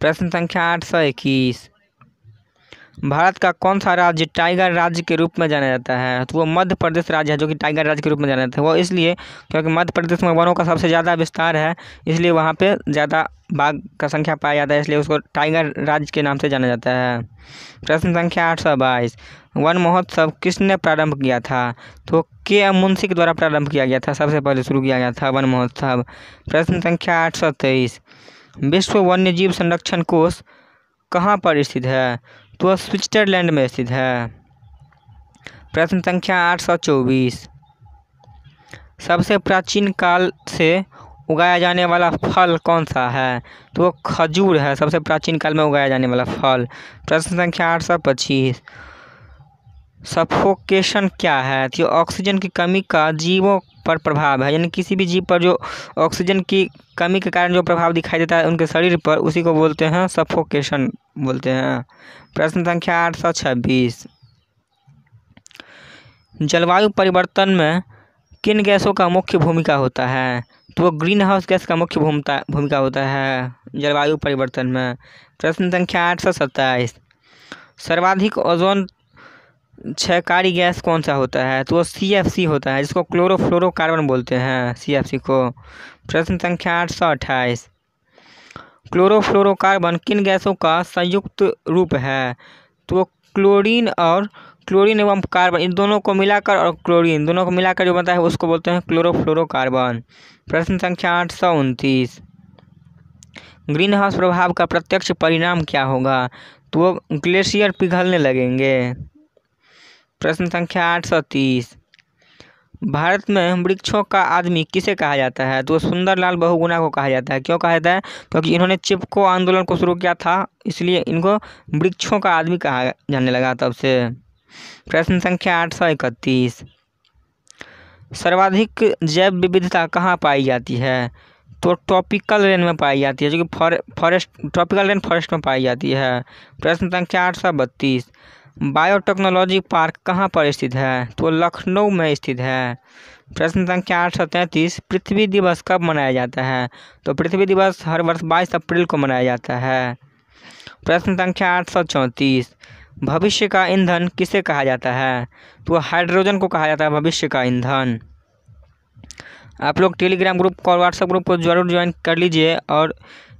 प्रश्न संख्या आठ सौ इक्कीस भारत का कौन सा राज्य टाइगर राज्य के रूप में जाना जाता है तो वो मध्य प्रदेश राज्य है जो कि टाइगर राज्य के रूप में जाना जाता है वो इसलिए क्योंकि मध्य प्रदेश में वनों का सबसे ज़्यादा विस्तार है इसलिए वहाँ पे ज़्यादा बाघ का संख्या पाया जाता है इसलिए उसको टाइगर राज्य के नाम से जाना जाता है प्रश्न संख्या आठ सौ बाईस वन महोत्सव किसने प्रारंभ किया था तो के एम मुंशी के द्वारा प्रारंभ किया गया था सबसे पहले शुरू किया गया था वन महोत्सव प्रश्न संख्या आठ सौ तेईस विश्व वन्य जीव संरक्षण कोष कहाँ पर स्थित है तो वह स्विट्जरलैंड में स्थित है प्रश्न संख्या आठ सौ चौबीस सबसे प्राचीन काल से उगाया जाने वाला फल कौन सा है तो वो खजूर है सबसे प्राचीन काल में उगाया जाने वाला फल प्रश्न संख्या आठ सौ पच्चीस सफोकेशन क्या है तो ऑक्सीजन की कमी का जीवों पर प्रभाव है यानी किसी भी जीव पर जो ऑक्सीजन की कमी के कारण जो प्रभाव दिखाई देता है उनके शरीर पर उसी को बोलते हैं सफोकेशन बोलते हैं प्रश्न संख्या आठ सौ छब्बीस जलवायु परिवर्तन में किन गैसों का मुख्य भूमिका होता है तो वो ग्रीन हाउस गैस का मुख्य भूमिका होता है जलवायु परिवर्तन में प्रश्न संख्या आठ सौ सत्ताईस सर्वाधिक ओजोन क्षयकारी गैस कौन सा होता है तो वो सी एफ सी होता है जिसको क्लोरोफ्लोरोकार्बन बोलते हैं सी एफ सी को प्रश्न संख्या आठ सौ अट्ठाईस क्लोरोफ्लोरोकार्बन किन गैसों का संयुक्त रूप है तो क्लोरीन और क्लोरीन एवं कार्बन इन दोनों को मिलाकर और क्लोरीन दोनों को मिलाकर जो बनता है उसको बोलते हैं क्लोरोफ्लोरोकार्बन प्रश्न संख्या आठ सौ उनतीस ग्रीन हाउस प्रभाव का प्रत्यक्ष परिणाम क्या होगा तो वो ग्लेशियर पिघलने लगेंगे प्रश्न संख्या आठ सौ तीस भारत में वृक्षों का आदमी किसे कहा जाता है तो सुंदरलाल बहुगुणा को कहा जाता है क्यों कहा जाता है क्योंकि इन्होंने चिपको आंदोलन को शुरू किया था इसलिए इनको वृक्षों का आदमी कहा जाने लगा तब से प्रश्न संख्या आठ सौ इकतीस सर्वाधिक जैव विविधता कहाँ पाई जाती है तो ट्रॉपिकल रेन में पाई जाती है जो कि फॉरेस्ट ट्रॉपिकल रेन फॉरेस्ट में पाई जाती है प्रश्न संख्या आठ सौ बत्तीस बायोटेक्नोलॉजी पार्क कहाँ पर स्थित है तो लखनऊ में स्थित है प्रश्न संख्या आठ सौ तैंतीस पृथ्वी दिवस कब मनाया जाता है तो पृथ्वी दिवस हर वर्ष बाईस अप्रैल को मनाया जाता है प्रश्न संख्या आठ सौ चौंतीस भविष्य का ईंधन किसे कहा जाता है तो हाइड्रोजन को कहा जाता है भविष्य का ईंधन आप लोग टेलीग्राम ग्रुप और व्हाट्सएप ग्रुप को जरूर ज्वाइन कर लीजिए और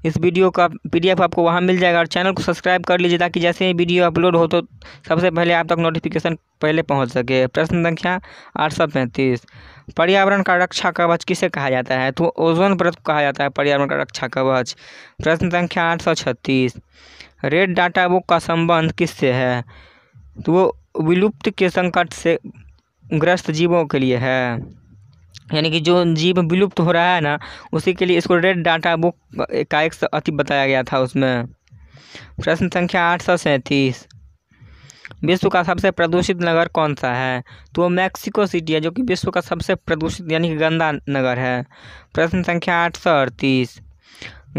इस वीडियो का पीडीएफ आपको वहाँ मिल जाएगा और चैनल को सब्सक्राइब कर लीजिए ताकि जैसे ही वीडियो अपलोड हो तो सबसे पहले आप तक नोटिफिकेशन पहले पहुँच सके प्रश्न संख्या आठ सौ पैंतीस पर्यावरण का रक्षा कवच किसे कहा जाता है तो ओजोन परत कहा जाता है पर्यावरण का रक्षा कवच प्रश्न संख्या आठ सौ छत्तीस रेड डाटा बुक का संबंध किससे है तो वो विलुप्त के संकट से ग्रस्त जीवों के लिए है यानी कि जो जीव विलुप्त हो रहा है ना उसी के लिए इसको रेड डाटा बुक का एक अति बताया गया था उसमें प्रश्न संख्या आठ सौ सैंतीस विश्व का सबसे प्रदूषित नगर कौन सा है तो वो मैक्सिको सिटी है जो कि विश्व का सबसे प्रदूषित यानी कि गंदा नगर है प्रश्न संख्या आठ सौ अड़तीस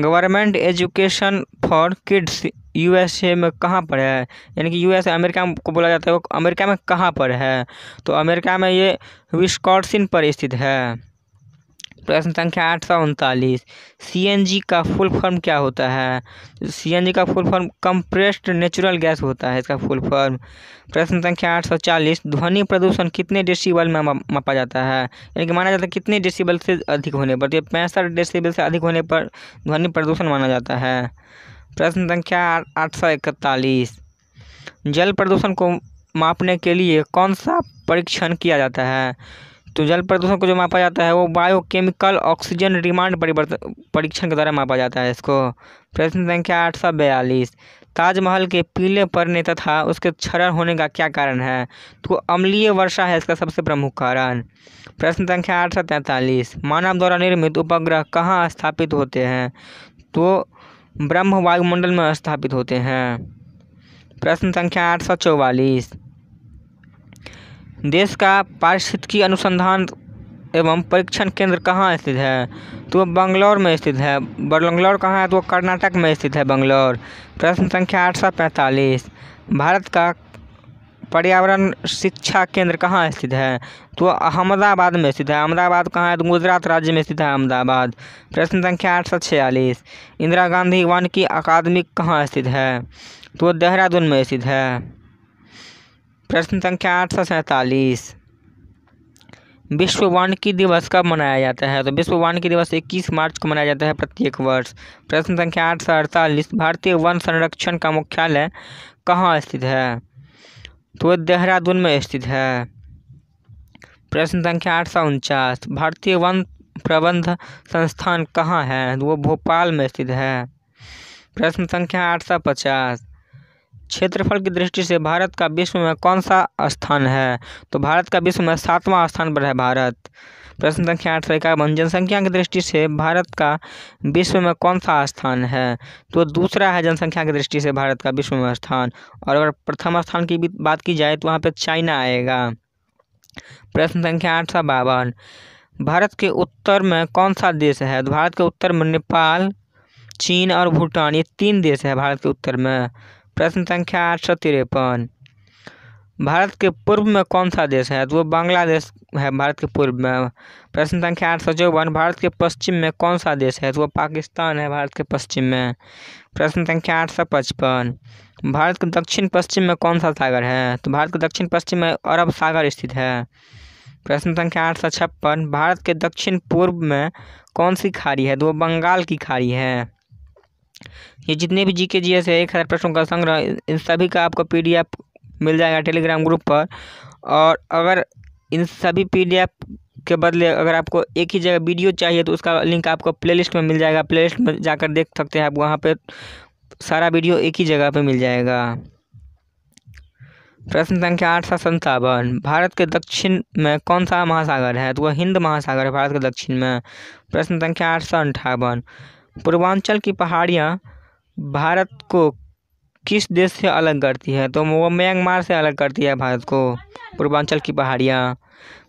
government education for kids USA में कहाँ पर है यानी कि यूएसए अमेरिका को बोला जाता है वो अमेरिका में कहाँ पर है तो अमेरिका में ये विस्कॉटसिन पर स्थित है प्रश्न संख्या आठ सौ उनतालीस सी एन जी का फुल फॉर्म क्या होता है सी एन जी का full form compressed natural gas होता है इसका फुल फॉर्म प्रश्न संख्या आठ सौ चालीस ध्वनि प्रदूषण कितने डेसीबल में मापा जाता है यानी कि माना जाता है कितने डेसीबल से अधिक होने पर तो पैंसठ डेसीबल से अधिक होने पर ध्वनि प्रदूषण माना जाता है प्रश्न संख्या आठ सौ इकतालीस जल प्रदूषण को मापने के लिए कौन सा परीक्षण किया जाता है तो जल प्रदूषण को जो मापा जाता है वो बायोकेमिकल ऑक्सीजन रिमांड परिवर्तन परीक्षण के द्वारा मापा जाता है इसको प्रश्न संख्या आठ सौ बयालीस ताजमहल के पीले पड़ने तथा उसके क्षरण होने का क्या कारण है तो अम्लीय वर्षा है इसका सबसे प्रमुख कारण प्रश्न संख्या आठ सौ तैंतालीस मानव द्वारा निर्मित उपग्रह कहाँ स्थापित होते हैं तो ब्रह्म वायुमंडल में स्थापित होते हैं प्रश्न संख्या आठ सौ चौवालीस देश का पारिस्थितिकी अनुसंधान एवं परीक्षण केंद्र कहाँ स्थित है तो वो बंगलौर में स्थित है बंगलौर कहाँ है तो वो कर्नाटक में स्थित है बंगलौर प्रश्न संख्या आठ सौ पैंतालीस भारत का पर्यावरण शिक्षा केंद्र कहाँ स्थित है तो अहमदाबाद में स्थित है अहमदाबाद कहाँ है तो गुजरात राज्य में स्थित है अहमदाबाद प्रश्न संख्या आठ सौ छियालीस इंदिरा गांधी वानिकी अकादमी कहाँ स्थित है तो देहरादून में स्थित है प्रश्न संख्या आठ सौ सैंतालीस विश्व वानिकी दिवस कब मनाया जाता है तो विश्व वानिकी दिवस 21 मार्च को मनाया जाता है प्रत्येक वर्ष प्रश्न संख्या आठ सौ अड़तालीस भारतीय वन संरक्षण का मुख्यालय कहाँ स्थित है तो देहरादून में स्थित है प्रश्न संख्या आठ सौ उनचास भारतीय वन प्रबंध संस्थान कहाँ है तो वो भोपाल में स्थित है प्रश्न संख्या आठ सौ पचास क्षेत्रफल की दृष्टि से भारत का विश्व में कौन सा स्थान है तो भारत का विश्व में सातवां स्थान पर है भारत प्रश्न संख्या आठ सौ इक्यावन जनसंख्या की दृष्टि से भारत का विश्व में कौन सा स्थान है तो दूसरा है जनसंख्या की दृष्टि से भारत का विश्व में स्थान और अगर प्रथम स्थान की बात की जाए तो वहाँ पर चाइना आएगा प्रश्न संख्या आठ सौ बावन भारत के उत्तर में कौन सा देश है तो भारत के उत्तर में नेपाल चीन और भूटान ये तीन देश है भारत के उत्तर में प्रश्न संख्या आठ सौ तिरपन भारत के पूर्व में कौन सा देश है तो वो बांग्लादेश है भारत के पूर्व में प्रश्न संख्या आठ सौ चौवन भारत के पश्चिम में कौन सा देश है तो वो पाकिस्तान है भारत के पश्चिम में प्रश्न संख्या आठ सौ पचपन भारत के दक्षिण पश्चिम में कौन सा सागर है तो भारत के दक्षिण पश्चिम में अरब सागर स्थित है प्रश्न संख्या आठ सौ छप्पन भारत के दक्षिण पूर्व में कौन सी खाड़ी है तो वो बंगाल की खाड़ी है ये जितने भी जी के जी एस है एक हज़ार प्रश्नों का संग्रह इन सभी का आपको पी डी एफ मिल जाएगा टेलीग्राम ग्रुप पर और अगर इन सभी पी डी एफ के बदले अगर आपको एक ही जगह वीडियो चाहिए तो उसका लिंक आपको प्लेलिस्ट में मिल जाएगा प्लेलिस्ट में जाकर देख सकते हैं आप वहाँ पर सारा वीडियो एक ही जगह पर मिल जाएगा प्रश्न संख्या आठ सौ संतावन भारत के दक्षिण में कौन सा महासागर है तो वह हिंद महासागर है भारत के दक्षिण में प्रश्न संख्या आठ सौ अंठावन पूर्वांचल की पहाड़ियाँ भारत को किस देश से अलग करती है तो वो म्यांमार से अलग करती है भारत को पूर्वांचल की पहाड़ियाँ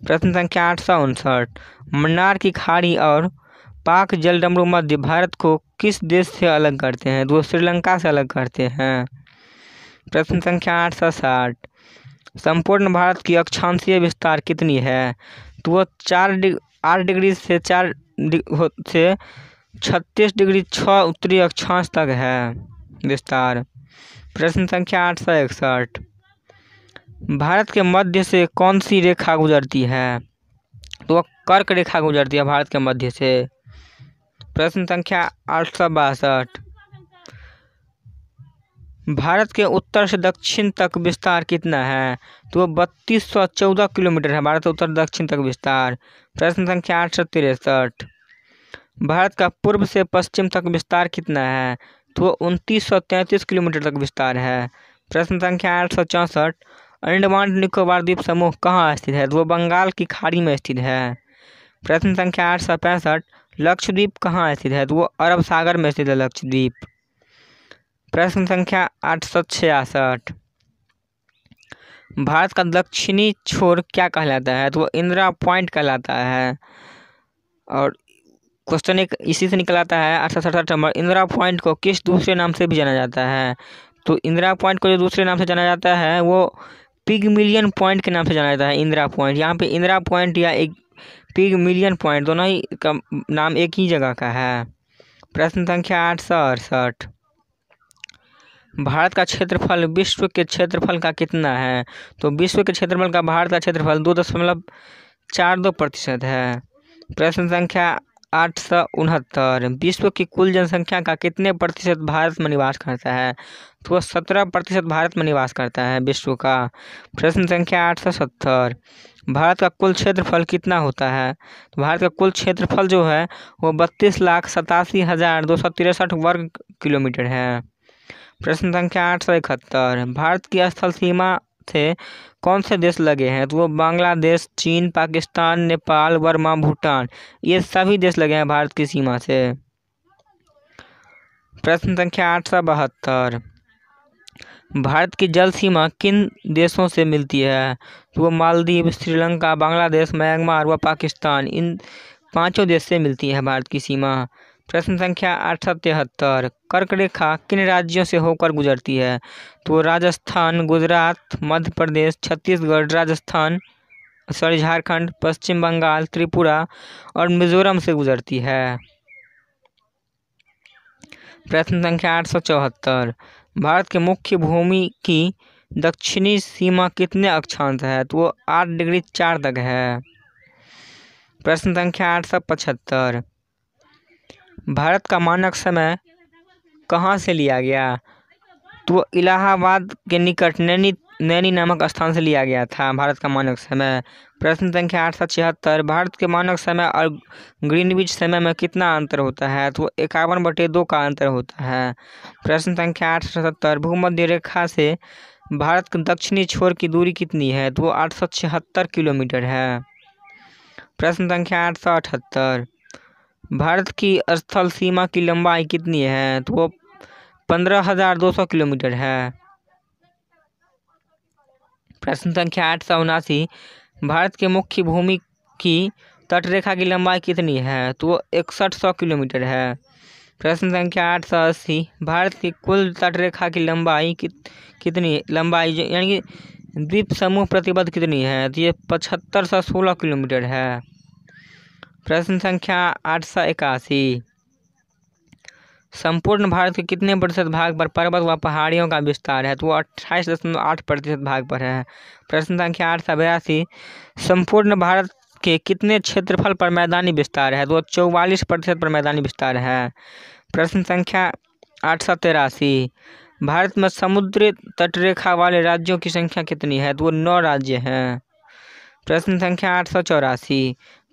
प्रश्न संख्या आठ सौ उनसठ मन्नार की खाड़ी और पाक जलडमरू मध्य भारत को किस देश से अलग करते हैं तो वो श्रीलंका से अलग करते हैं प्रश्न संख्या आठ सौ साठ संपूर्ण भारत की अक्षांशीय विस्तार कितनी है तो वो चार डिग आठ डिग्री से चार डिग, से छत्तीस डिग्री छः उत्तरी अक्षांश तक है विस्तार प्रश्न संख्या आठ सौ इकसठ भारत के मध्य से कौन सी रेखा गुजरती है तो वह कर्क रेखा गुजरती है भारत के मध्य से प्रश्न संख्या आठ सौ बासठ भारत के उत्तर से दक्षिण तक विस्तार कितना है तो वह बत्तीस सौ चौदह किलोमीटर है भारत उत्तर दक्षिण तक विस्तार प्रश्न संख्या आठ सौ तिरसठ भारत का पूर्व से पश्चिम तक विस्तार कितना है तो वो उनतीस सौ तैंतीस किलोमीटर तक विस्तार है प्रश्न संख्या आठ सौ चौंसठ अंडमान निकोबार द्वीप समूह कहाँ स्थित है तो वो बंगाल की खाड़ी में स्थित है प्रश्न संख्या आठ सौ पैंसठ लक्षद्वीप कहाँ स्थित है तो वो अरब सागर में स्थित है लक्षद्वीप प्रश्न संख्या आठ सौ छियासठ भारत का दक्षिणी छोर क्या कहलाता है तो वो इंदिरा पॉइंट कहलाता है और क्वेश्चन एक इसी से निकल आता है अठारह सड़सठ नंबर इंदिरा पॉइंट को किस दूसरे नाम से भी जाना जाता है तो इंदिरा पॉइंट को जो दूसरे नाम से जाना जाता है वो पिग मिलियन पॉइंट के नाम से जाना जाता है इंदिरा पॉइंट यहाँ पे इंदिरा पॉइंट या एक पिग मिलियन पॉइंट दोनों ही का नाम एक ही जगह का है प्रश्न संख्या आठ सौ अड़सठ भारत का क्षेत्रफल विश्व के क्षेत्रफल का कितना है तो विश्व के क्षेत्रफल का भारत का क्षेत्रफल दो दशमलव चार दो प्रतिशत है प्रश्न संख्या आठ सौ उनहत्तर विश्व की कुल जनसंख्या का कितने प्रतिशत भारत में निवास करता है तो वह सत्रह प्रतिशत भारत में निवास करता है विश्व का प्रश्न संख्या आठ सौ सत्तर भारत का कुल क्षेत्रफल कितना होता है तो भारत का कुल क्षेत्रफल जो है वो बत्तीस लाख सतासी हज़ार दो सौ तिरसठ वर्ग किलोमीटर है प्रश्न संख्या आठ सौ इकहत्तर भारत की स्थल सीमा थे कौन से देश लगे हैं तो वो बांग्लादेश चीन पाकिस्तान नेपाल वर्मा भूटान ये सभी देश लगे हैं भारत की सीमा से प्रश्न संख्या आठ सौ बहत्तर भारत की जल सीमा किन देशों से मिलती है तो वो मालदीव श्रीलंका बांग्लादेश म्यांमार व पाकिस्तान इन पांचों देश से मिलती है भारत की सीमा प्रश्न संख्या आठ सौ तिहत्तर कर्क रेखा किन राज्यों से होकर गुजरती है तो राजस्थान गुजरात मध्य प्रदेश छत्तीसगढ़ राजस्थान सॉरी झारखंड पश्चिम बंगाल त्रिपुरा और मिजोरम से गुजरती है प्रश्न संख्या आठ सौ चौहत्तर भारत के मुख्य भूमि की दक्षिणी सीमा कितने अक्षांश है तो वो आठ डिग्री चार तक है प्रश्न संख्या आठ सौ पचहत्तर भारत का मानक समय कहाँ से लिया गया तो इलाहाबाद के निकट नैनी नैनी नामक स्थान से लिया गया था भारत का मानक समय प्रश्न संख्या आठ सौ छिहत्तर भारत के मानक समय और ग्रीनविच समय में कितना अंतर होता है तो इक्यावन बटे दो का अंतर होता है प्रश्न संख्या आठ सौ सत्तर भूमध्य रेखा से भारत के दक्षिणी छोर की दूरी कितनी है तो आठ सौ छिहत्तर किलोमीटर है प्रश्न संख्या आठ सौ अठहत्तर भारत की स्थल सीमा की लंबाई कितनी है तो वो पंद्रह हजार दो सौ किलोमीटर है प्रश्न संख्या आठ सौ उनासी भारत के मुख्य भूमि की तटरेखा की लंबाई कितनी है तो वो इकसठ सौ किलोमीटर है प्रश्न संख्या आठ सौ अस्सी भारत की कुल तटरेखा की लंबाई कित कितनी लंबाई यानी कि द्वीप समूह प्रतिबद्ध कितनी है तो ये पचहत्तर सौ सोलह किलोमीटर है प्रश्न संख्या आठ सौ इक्यासी संपूर्ण भारत के कितने प्रतिशत भाग पर पर्वत व पहाड़ियों का विस्तार है तो वो अट्ठाईस दशमलव आठ प्रतिशत भाग पर है प्रश्न संख्या आठ सौ बयासी संपूर्ण भारत के कितने क्षेत्रफल पर मैदानी विस्तार है तो वो चौवालीस प्रतिशत पर मैदानी विस्तार है प्रश्न संख्या आठ सौ तिरासी भारत में समुद्री तटरेखा वाले राज्यों की संख्या कितनी है तो वो नौ राज्य हैं प्रश्न संख्या आठ सौ चौरासी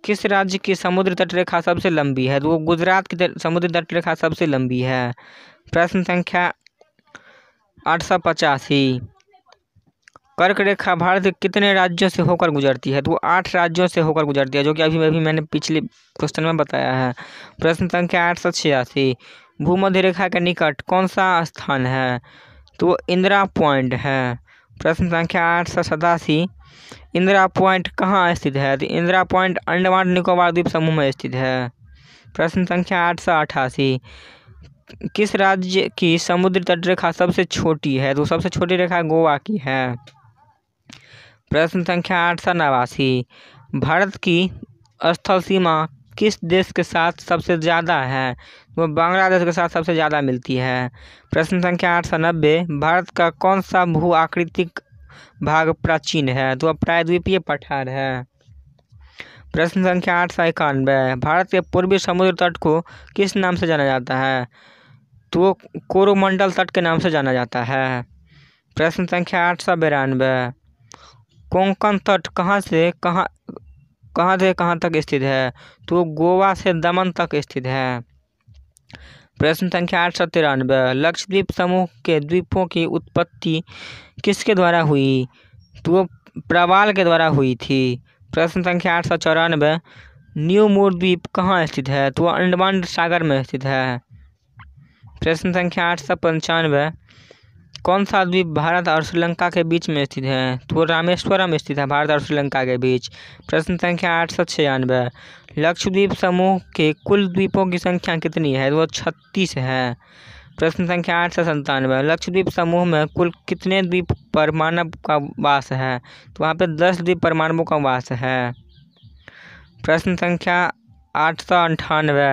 किस राज्य की समुद्र तट रेखा सबसे लंबी है तो वो गुजरात की समुद्र तट रेखा सबसे लंबी है प्रश्न संख्या आठ सौ पचासी कर्क रेखा भारत के कितने राज्यों से होकर गुजरती है तो वो आठ राज्यों से होकर गुजरती है जो कि अभी अभी मैंने पिछले क्वेश्चन में बताया है प्रश्न संख्या आठ सौ छियासी भूमध्य रेखा के निकट कौन सा स्थान है तो वो इंदिरा पॉइंट है प्रश्न संख्या आठ सौ सतासी इंदिरा पॉइंट कहाँ स्थित है तो इंदिरा पॉइंट अंडमान निकोबार द्वीप समूह में स्थित है प्रश्न संख्या आठ सौ अठासी किस राज्य की समुद्र तट रेखा सबसे छोटी है तो सबसे छोटी रेखा गोवा की है प्रश्न संख्या आठ सौ नवासी भारत की स्थल सीमा किस देश के साथ सबसे ज़्यादा है वो तो बांग्लादेश के साथ सबसे ज़्यादा मिलती है प्रश्न संख्या आठ सौ नब्बे भारत का कौन सा भू आकृतिक भाग प्राचीन है तो अब प्रायद्वीपीय पठार है प्रश्न संख्या आठ सौ इक्यानवे भारत के पूर्वी समुद्र तट को किस नाम से जाना जाता है तो वो कोरोमंडल तट के नाम से जाना जाता है प्रश्न संख्या आठ सौ बिरानवे कोंकण तट कहाँ से कहाँ कहाँ से कहाँ तक स्थित है तो गोवा से दमन तक स्थित है प्रश्न संख्या आठ सौ तिरानवे लक्षद्वीप समूह के द्वीपों की उत्पत्ति किसके द्वारा हुई तो वो प्रवाल के द्वारा हुई थी प्रश्न संख्या आठ सौ चौरानवे न्यू मोर द्वीप कहाँ स्थित है तो वह अंडमान सागर में स्थित है प्रश्न संख्या आठ सौ पंचानवे कौन सा द्वीप भारत और श्रीलंका के बीच में स्थित है तो रामेश्वरम स्थित है भारत और श्रीलंका के बीच प्रश्न संख्या आठ सौ छियानवे लक्षद्वीप समूह के कुल द्वीपों की संख्या कितनी है वो छत्तीस है प्रश्न संख्या आठ सौ संतानवे लक्षद्वीप समूह में कुल कितने द्वीप पर मानव का वास है तो वहाँ पे दस द्वीप पर मानवों का वास है प्रश्न संख्या आठ सौ अंठानवे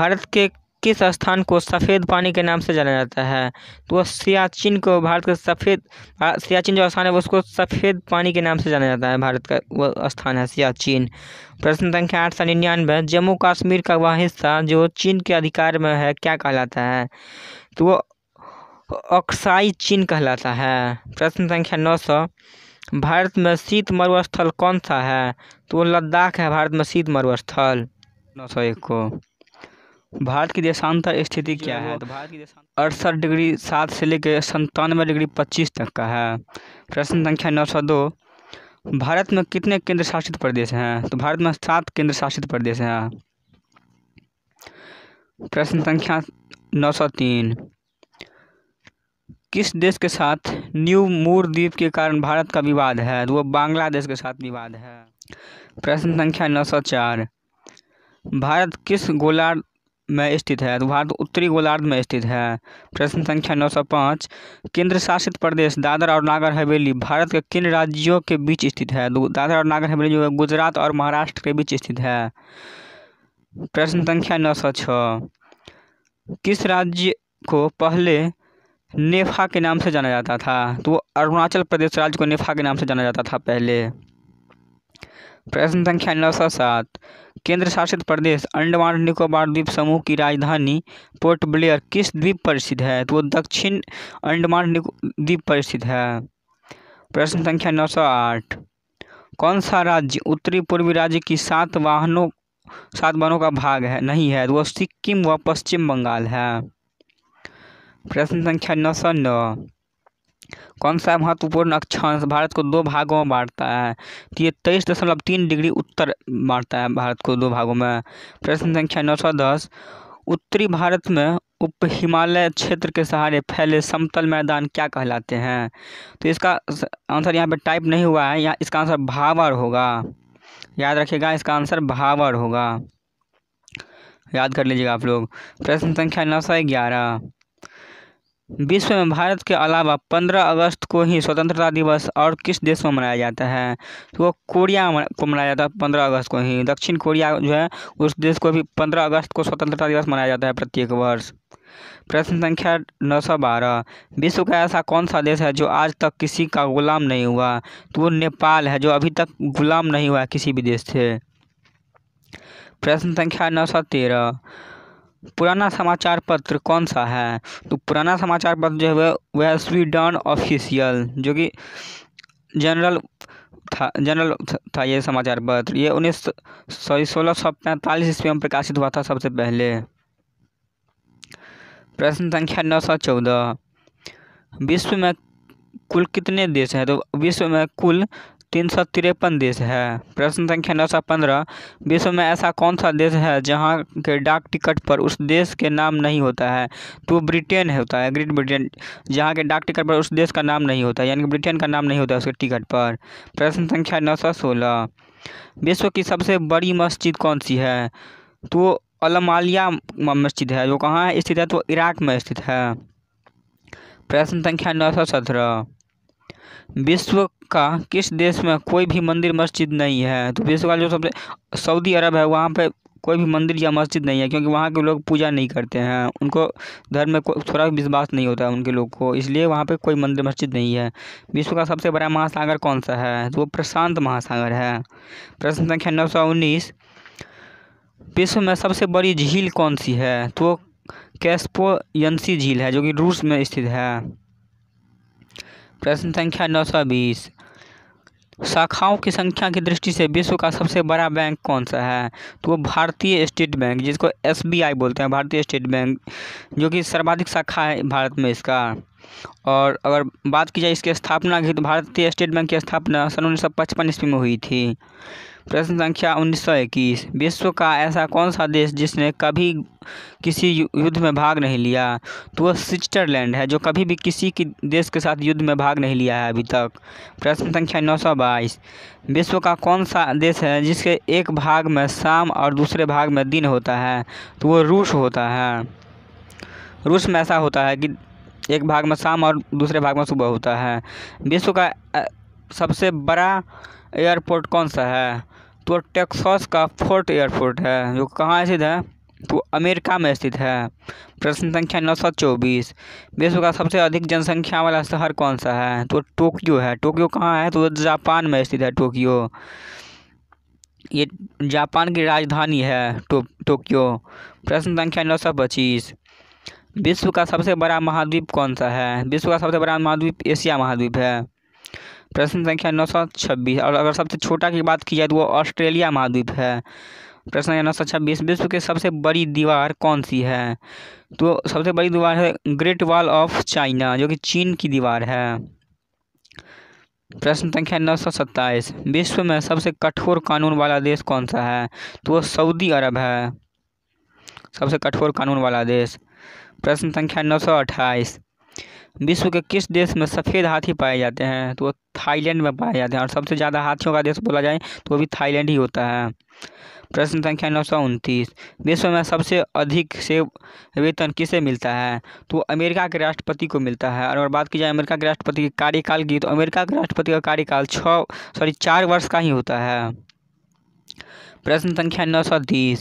भारत के किस स्थान को सफ़ेद पानी के नाम से जाना जाता है तो वह सियाचिन को भारत का सफ़ेद सियाचिन जो स्थान है उसको सफ़ेद पानी के नाम से जाना जाता है भारत का वो स्थान है सियाचिन प्रश्न संख्या आठ सौ निन्यानवे जम्मू कश्मीर का वह हिस्सा जो चीन के अधिकार में है क्या कहलाता है तो वो अक्साई चीन कहलाता है प्रश्न संख्या नौ सौ भारत में शीत मरुस्थल कौन सा है तो वो लद्दाख है भारत में शीत मरुस्थल नौ सौ एक को भारत की देशांतर स्थिति क्या हाँ, है तो भारत की अड़सठ डिग्री सात से लेकर संतानवे डिग्री पच्चीस तक का है प्रश्न संख्या नौ सौ दो भारत में कितने केंद्र शासित प्रदेश हैं तो भारत में सात केंद्र शासित प्रदेश हैं प्रश्न संख्या नौ सौ तीन किस देश के साथ न्यू मूर द्वीप के कारण भारत का विवाद है तो वो बांग्लादेश के साथ विवाद है प्रश्न संख्या नौ सौ चार भारत किस गोलार्ध में स्थित है तो भारत उत्तरी गोलार्ध में स्थित है प्रश्न संख्या नौ सौ पाँच केंद्र शासित प्रदेश दादर और नागर हवेली भारत के किन राज्यों के बीच स्थित है दादर और नागर हवेली जो है गुजरात और महाराष्ट्र के बीच स्थित है प्रश्न संख्या नौ सौ छः किस राज्य को पहले नेफा के नाम से जाना जाता था तो वो अरुणाचल प्रदेश राज्य को नेफा के नाम से जाना जाता था पहले प्रश्न संख्या नौ सौ सात केंद्र शासित प्रदेश अंडमान निकोबार द्वीप समूह की राजधानी पोर्ट ब्लेयर किस द्वीप पर स्थित है तो वो दक्षिण अंडमान द्वीप पर स्थित है प्रश्न संख्या नौ सौ आठ कौन सा राज्य उत्तरी पूर्वी राज्य की सात वाहनों सात वाहनों का भाग है नहीं है तो वो सिक्किम व पश्चिम बंगाल है प्रश्न संख्या नौ सौ नौ कौन सा महत्वपूर्ण अक्षांश भारत को दो भागों में बांटता है तो ये तेईस दशमलव तीन डिग्री उत्तर बांटता है भारत को दो भागों में प्रश्न संख्या नौ सौ दस उत्तरी भारत में उप हिमालय क्षेत्र के सहारे फैले समतल मैदान क्या कहलाते हैं तो इसका आंसर यहाँ पे टाइप नहीं हुआ है यहाँ इसका आंसर भावर होगा याद रखिएगा इसका आंसर भावर होगा याद कर लीजिएगा आप लोग प्रश्न संख्या नौ सौ ग्यारह विश्व में भारत के अलावा पंद्रह अगस्त को ही स्वतंत्रता दिवस और किस देश में मनाया जाता है तो वो कोरिया को मनाया जाता है पंद्रह अगस्त को ही दक्षिण कोरिया जो है उस देश को भी पंद्रह अगस्त को स्वतंत्रता दिवस मनाया जाता है प्रत्येक वर्ष प्रश्न संख्या नौ सौ बारह विश्व का ऐसा कौन सा देश है जो आज तक किसी का गुलाम नहीं हुआ तो वो नेपाल है जो अभी तक गुलाम नहीं हुआ किसी भी देश से प्रश्न संख्या नौ सौ तेरह पुराना समाचार पत्र कौन सा है तो पुराना समाचार पत्र जो है वह वह स्वीडन ऑफिशियल जो कि जनरल था जनरल था ये समाचार पत्र ये उन्नीस सौ सोलह सौ पैंतालीस ईस्वी में प्रकाशित हुआ था सबसे पहले प्रश्न संख्या नौ सौ चौदह विश्व में कुल कितने देश हैं तो विश्व में कुल तीन सौ तिरपन देश है प्रश्न संख्या नौ सौ पंद्रह विश्व में ऐसा कौन सा देश है जहाँ के डाक टिकट पर उस देश के नाम नहीं होता है तो ब्रिटेन होता है ग्रेट ब्रिटेन जहाँ के डाक टिकट पर उस देश का नाम नहीं होता यानी कि ब्रिटेन का नाम नहीं होता उसके टिकट पर प्रश्न संख्या नौ सौ सोलह विश्व की सबसे बड़ी मस्जिद कौन सी है तो अलमालिया मस्जिद है जो कहाँ स्थित है तो इराक में स्थित है प्रश्न संख्या नौ सौ सत्रह विश्व का किस देश में कोई भी मंदिर मस्जिद नहीं है तो विश्व का जो सबसे सऊदी अरब है वहाँ पे कोई भी मंदिर या मस्जिद नहीं है क्योंकि वहाँ के लोग पूजा नहीं करते हैं उनको धर्म में थोड़ा भी विश्वास नहीं होता है उनके लोग को इसलिए वहाँ पे कोई मंदिर मस्जिद नहीं है विश्व का सबसे बड़ा महासागर कौन सा है तो वो प्रशांत महासागर है प्रश्न संख्या नौ सौ उन्नीस विश्व में सबसे बड़ी झील कौन सी है तो वो कैस्पोयंसी झील है जो कि रूस में स्थित है प्रश्न संख्या नौ सौ बीस शाखाओं की संख्या की दृष्टि से विश्व का सबसे बड़ा बैंक कौन सा है तो वो भारतीय स्टेट बैंक जिसको एसबीआई बोलते हैं भारतीय स्टेट बैंक जो कि सर्वाधिक शाखा है भारत में इसका और अगर बात की जाए इसकी स्थापना की तो भारतीय स्टेट बैंक की स्थापना सन उन्नीस सौ पचपन ईस्वी में हुई थी प्रश्न संख्या उन्नीस सौ इक्कीस विश्व का ऐसा कौन सा देश जिसने कभी किसी युद्ध में भाग नहीं लिया तो वह स्विट्जरलैंड है जो कभी भी किसी की देश के साथ युद्ध में भाग नहीं लिया है अभी तक प्रश्न संख्या नौ सौ बाईस विश्व का कौन सा देश है जिसके एक भाग में शाम और दूसरे भाग में दिन होता है तो वो रूस होता है रूस में ऐसा होता है कि एक भाग में शाम और दूसरे भाग में सुबह होता है विश्व का सबसे बड़ा एयरपोर्ट कौन सा है तो टेक्सास का फोर्ट एयरपोर्ट है जो कहाँ स्थित है तो अमेरिका में स्थित है प्रश्न संख्या नौ सौ चौबीस विश्व का सबसे अधिक जनसंख्या वाला शहर कौन सा है तो टोक्यो है टोक्यो कहाँ है तो जापान में स्थित है टोक्यो ये जापान की राजधानी है टो, टोक्यो प्रश्न संख्या नौ सौ पच्चीस विश्व का सबसे बड़ा महाद्वीप कौन सा है विश्व का सबसे बड़ा महाद्वीप एशिया महाद्वीप है प्रश्न संख्या नौ सौ छब्बीस और अगर सबसे छोटा की बात की जाए तो वो ऑस्ट्रेलिया महाद्वीप है प्रश्न संख्या नौ सौ छब्बीस विश्व की सबसे बड़ी दीवार कौन सी है तो सबसे बड़ी दीवार है ग्रेट वॉल ऑफ चाइना जो कि चीन की दीवार है प्रश्न संख्या नौ सौ सत्ताईस विश्व में सबसे कठोर कानून वाला देश कौन सा है तो वो सऊदी अरब है सबसे कठोर कानून वाला देश प्रश्न संख्या नौ सौ अट्ठाईस विश्व के किस देश में सफ़ेद हाथी पाए जाते हैं तो वो थाईलैंड में पाए जाते हैं और सबसे ज़्यादा हाथियों का देश बोला जाए तो वो भी थाईलैंड ही होता है प्रश्न संख्या नौ सौ उनतीस विश्व में सबसे अधिक से वेतन किसे मिलता है तो अमेरिका के राष्ट्रपति को मिलता है और अगर बात की जाए अमेरिका के राष्ट्रपति के कार्यकाल की तो अमेरिका के राष्ट्रपति का कार्यकाल छः सॉरी चार वर्ष का ही होता है प्रश्न संख्या नौ सौ तीस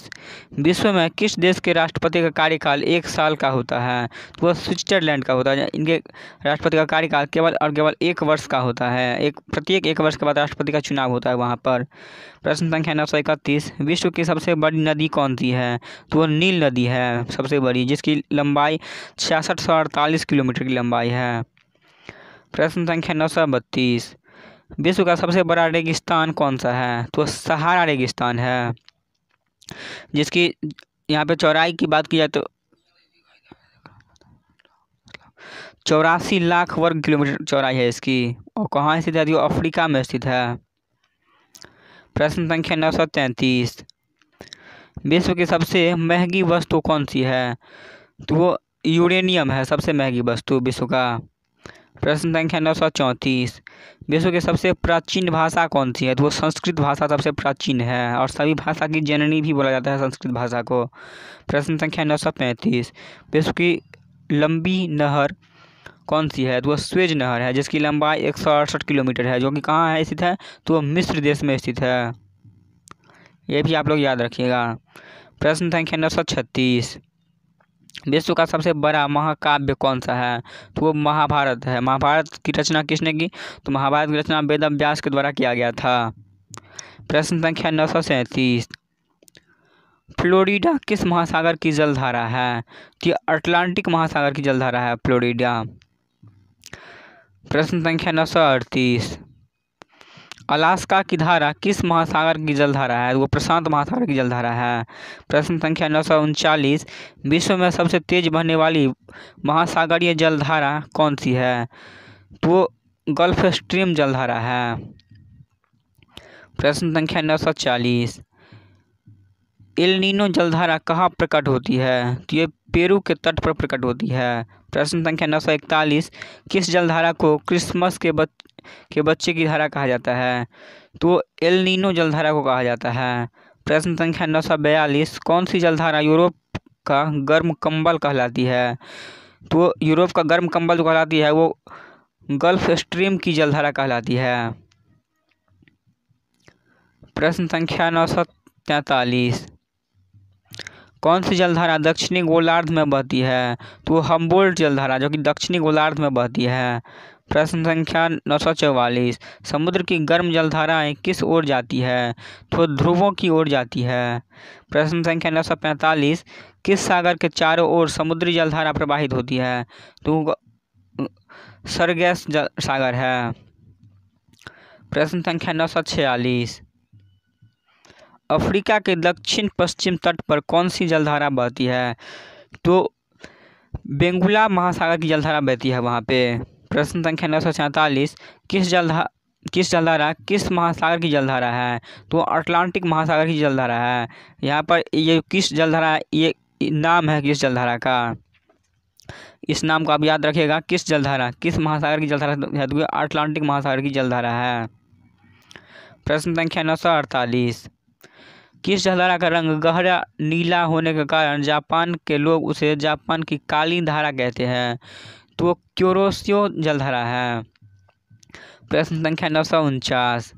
विश्व में किस देश के राष्ट्रपति का कार्यकाल एक साल का होता है तो वह स्विट्जरलैंड का होता है इनके राष्ट्रपति का कार्यकाल केवल और केवल एक वर्ष का होता है एक प्रत्येक एक वर्ष के बाद राष्ट्रपति का चुनाव होता है वहाँ पर प्रश्न संख्या नौ सौ इकतीस विश्व की सबसे बड़ी नदी कौन सी है तो वह नील नदी है सबसे बड़ी जिसकी लंबाई छियासठ सौ अड़तालीस किलोमीटर की लंबाई है प्रश्न संख्या नौ सौ बत्तीस विश्व का सबसे बड़ा रेगिस्तान कौन सा है तो सहारा रेगिस्तान है जिसकी यहाँ पे चौराई की बात की जाए तो चौरासी लाख वर्ग किलोमीटर चौराई है इसकी और कहाँ स्थित है तो अफ्रीका में स्थित है प्रश्न संख्या नौ सौ तैंतीस विश्व की सबसे महंगी वस्तु कौन सी है तो वो यूरेनियम है सबसे महंगी वस्तु विश्व का प्रश्न संख्या नौ सौ चौंतीस विश्व की सबसे प्राचीन भाषा कौन सी है तो वो संस्कृत भाषा सबसे प्राचीन है और सभी भाषा की जननी भी बोला जाता है संस्कृत भाषा को प्रश्न संख्या नौ सौ पैंतीस विश्व की लंबी नहर कौन सी है तो वह स्वेज नहर है जिसकी लंबाई एक सौ अड़सठ किलोमीटर है जो कि कहाँ है स्थित है तो वह मिस्र देश में स्थित है ये भी आप लोग याद रखिएगा प्रश्न संख्या नौ सौ छत्तीस विश्व का सबसे बड़ा महाकाव्य कौन सा है तो वो महाभारत है महाभारत की रचना किसने की तो महाभारत की रचना वेद व्यास के द्वारा किया गया था प्रश्न संख्या नौ सौ सैंतीस फ्लोरिडा किस महासागर की जलधारा है तो ये अटलांटिक महासागर की जलधारा है फ्लोरिडा प्रश्न संख्या नौ सौ अड़तीस अलास्का की धारा किस महासागर की जलधारा है वो प्रशांत महासागर की जलधारा है प्रश्न संख्या नौ सौ उनचालीस विश्व में सबसे तेज बहने वाली महासागरीय जलधारा कौन सी है तो वो गल्फ स्ट्रीम जलधारा है प्रश्न संख्या नौ सौ चालीस एलनिनो जलधारा कहाँ प्रकट होती है तो ये पेरू के तट पर प्रकट होती है प्रश्न संख्या नौ सौ इकतालीस किस जलधारा को क्रिसमस के बच के बच्चे की धारा कहा जाता है तो एल नीनो जलधारा को कहा जाता है प्रश्न संख्या नौ सौ बयालीस कौन सी जलधारा यूरोप का गर्म कंबल कहलाती है तो यूरोप का गर्म कंबल जो कहलाती है वो गल्फ स्ट्रीम की जलधारा कहलाती है प्रश्न संख्या नौ सौ तैंतालीस कौन सी जलधारा दक्षिणी गोलार्ध में बहती है तो हम्बोल्ट जलधारा जो कि दक्षिणी गोलार्ध में बहती है प्रश्न संख्या नौ सौ चौवालीस समुद्र की गर्म जलधाराएं किस ओर जाती है तो ध्रुवों की ओर जाती है प्रश्न संख्या नौ सौ पैंतालीस किस सागर के चारों ओर समुद्री जलधारा प्रवाहित होती है तो सरगैस जल सागर है प्रश्न संख्या नौ सौ छियालीस अफ्रीका के दक्षिण पश्चिम तट पर कौन सी जलधारा बहती है तो बेंगुला महासागर की जलधारा बहती है वहाँ पे प्रश्न संख्या नौ सौ सैंतालीस किस जलधा किस जलधारा किस महासागर की जलधारा है तो अटलांटिक महासागर की जलधारा है यहाँ पर ये किस जलधारा ये नाम है किस जलधारा का इस नाम को आप याद रखिएगा किस जलधारा किस महासागर की जलधारा है तो अटलांटिक महासागर की जलधारा है प्रश्न संख्या नौ सौ अड़तालीस किस जलधारा का रंग गहरा नीला होने के कारण जापान के लोग उसे जापान की काली धारा कहते हैं तो वो क्योरोसियो जलधारा है प्रश्न संख्या नौ सौ उनचास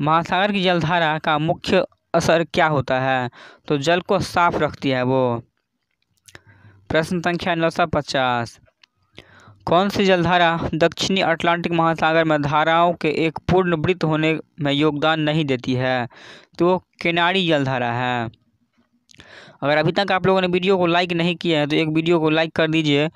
महासागर की जलधारा का मुख्य असर क्या होता है तो जल को साफ रखती है वो प्रश्न संख्या नौ सौ पचास कौन सी जलधारा दक्षिणी अटलांटिक महासागर में धाराओं के एक पूर्ण वृत्त होने में योगदान नहीं देती है तो वो किनारी जलधारा है अगर अभी तक आप लोगों ने वीडियो को लाइक नहीं किया है तो एक वीडियो को लाइक कर दीजिए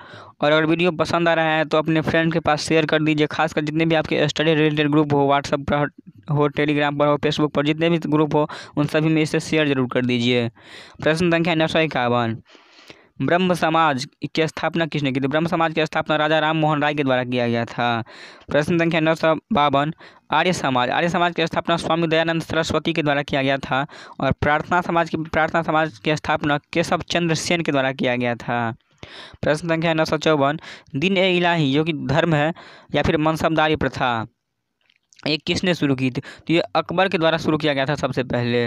और अगर वीडियो पसंद आ रहा है तो अपने फ्रेंड के पास शेयर कर दीजिए खासकर जितने भी आपके स्टडी रिलेटेड ग्रुप हो व्हाट्सअप पर हो टेलीग्राम पर हो फेसबुक पर जितने भी ग्रुप हो उन सभी में इसे शेयर जरूर कर दीजिए प्रश्न संख्या नौ सौ इक्यावन ब्रह्म समाज की स्थापना किसने की थी ब्रह्म समाज की स्थापना राजा राम मोहन राय के द्वारा किया गया था प्रश्न संख्या नौ सौ बावन आर्य समाज आर्य समाज की स्थापना स्वामी दयानंद सरस्वती के द्वारा किया गया था और प्रार्थना समाज की प्रार्थना समाज की स्थापना केशव चंद्र सेन के द्वारा किया गया था प्रश्न संख्या नौ सौ चौवन दिन ए इलाही जो कि धर्म है या फिर मनसबदारी प्रथा ये किसने शुरू की थी तो ये अकबर के द्वारा शुरू किया गया था सबसे पहले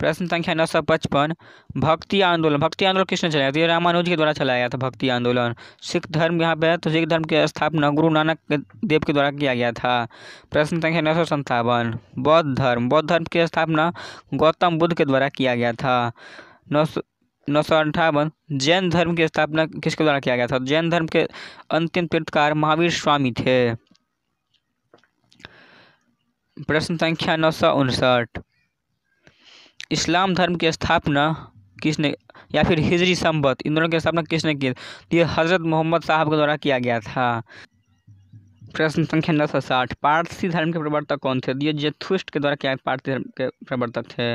प्रश्न संख्या नौ सौ पचपन भक्ति आंदोलन भक्ति आंदोलन किसने चलाया तो ये रामानुज के द्वारा चलाया गया था भक्ति आंदोलन सिख धर्म यहाँ पे है तो सिख धर्म की स्थापना गुरु नानक देव के द्वारा किया गया था प्रश्न संख्या नौ सौ संतावन बौद्ध धर्म बौद्ध धर्म की स्थापना गौतम बुद्ध के द्वारा किया गया था नौ सौ नौ सौ अंठावन जैन धर्म की स्थापना किसके द्वारा किया गया था जैन धर्म के अंतिम तीर्थकार महावीर स्वामी थे प्रश्न संख्या नौ सौ उनसठ इस्लाम धर्म की स्थापना किसने या फिर हिजरी संबत इन दोनों की स्थापना किसने की तो ये हज़रत मोहम्मद साहब के द्वारा किया गया था प्रश्न संख्या नौ सौ साठ पारसी धर्म के प्रवर्तक कौन थे दिए जेथुस्ट के द्वारा क्या पारसी धर्म के प्रवर्तक थे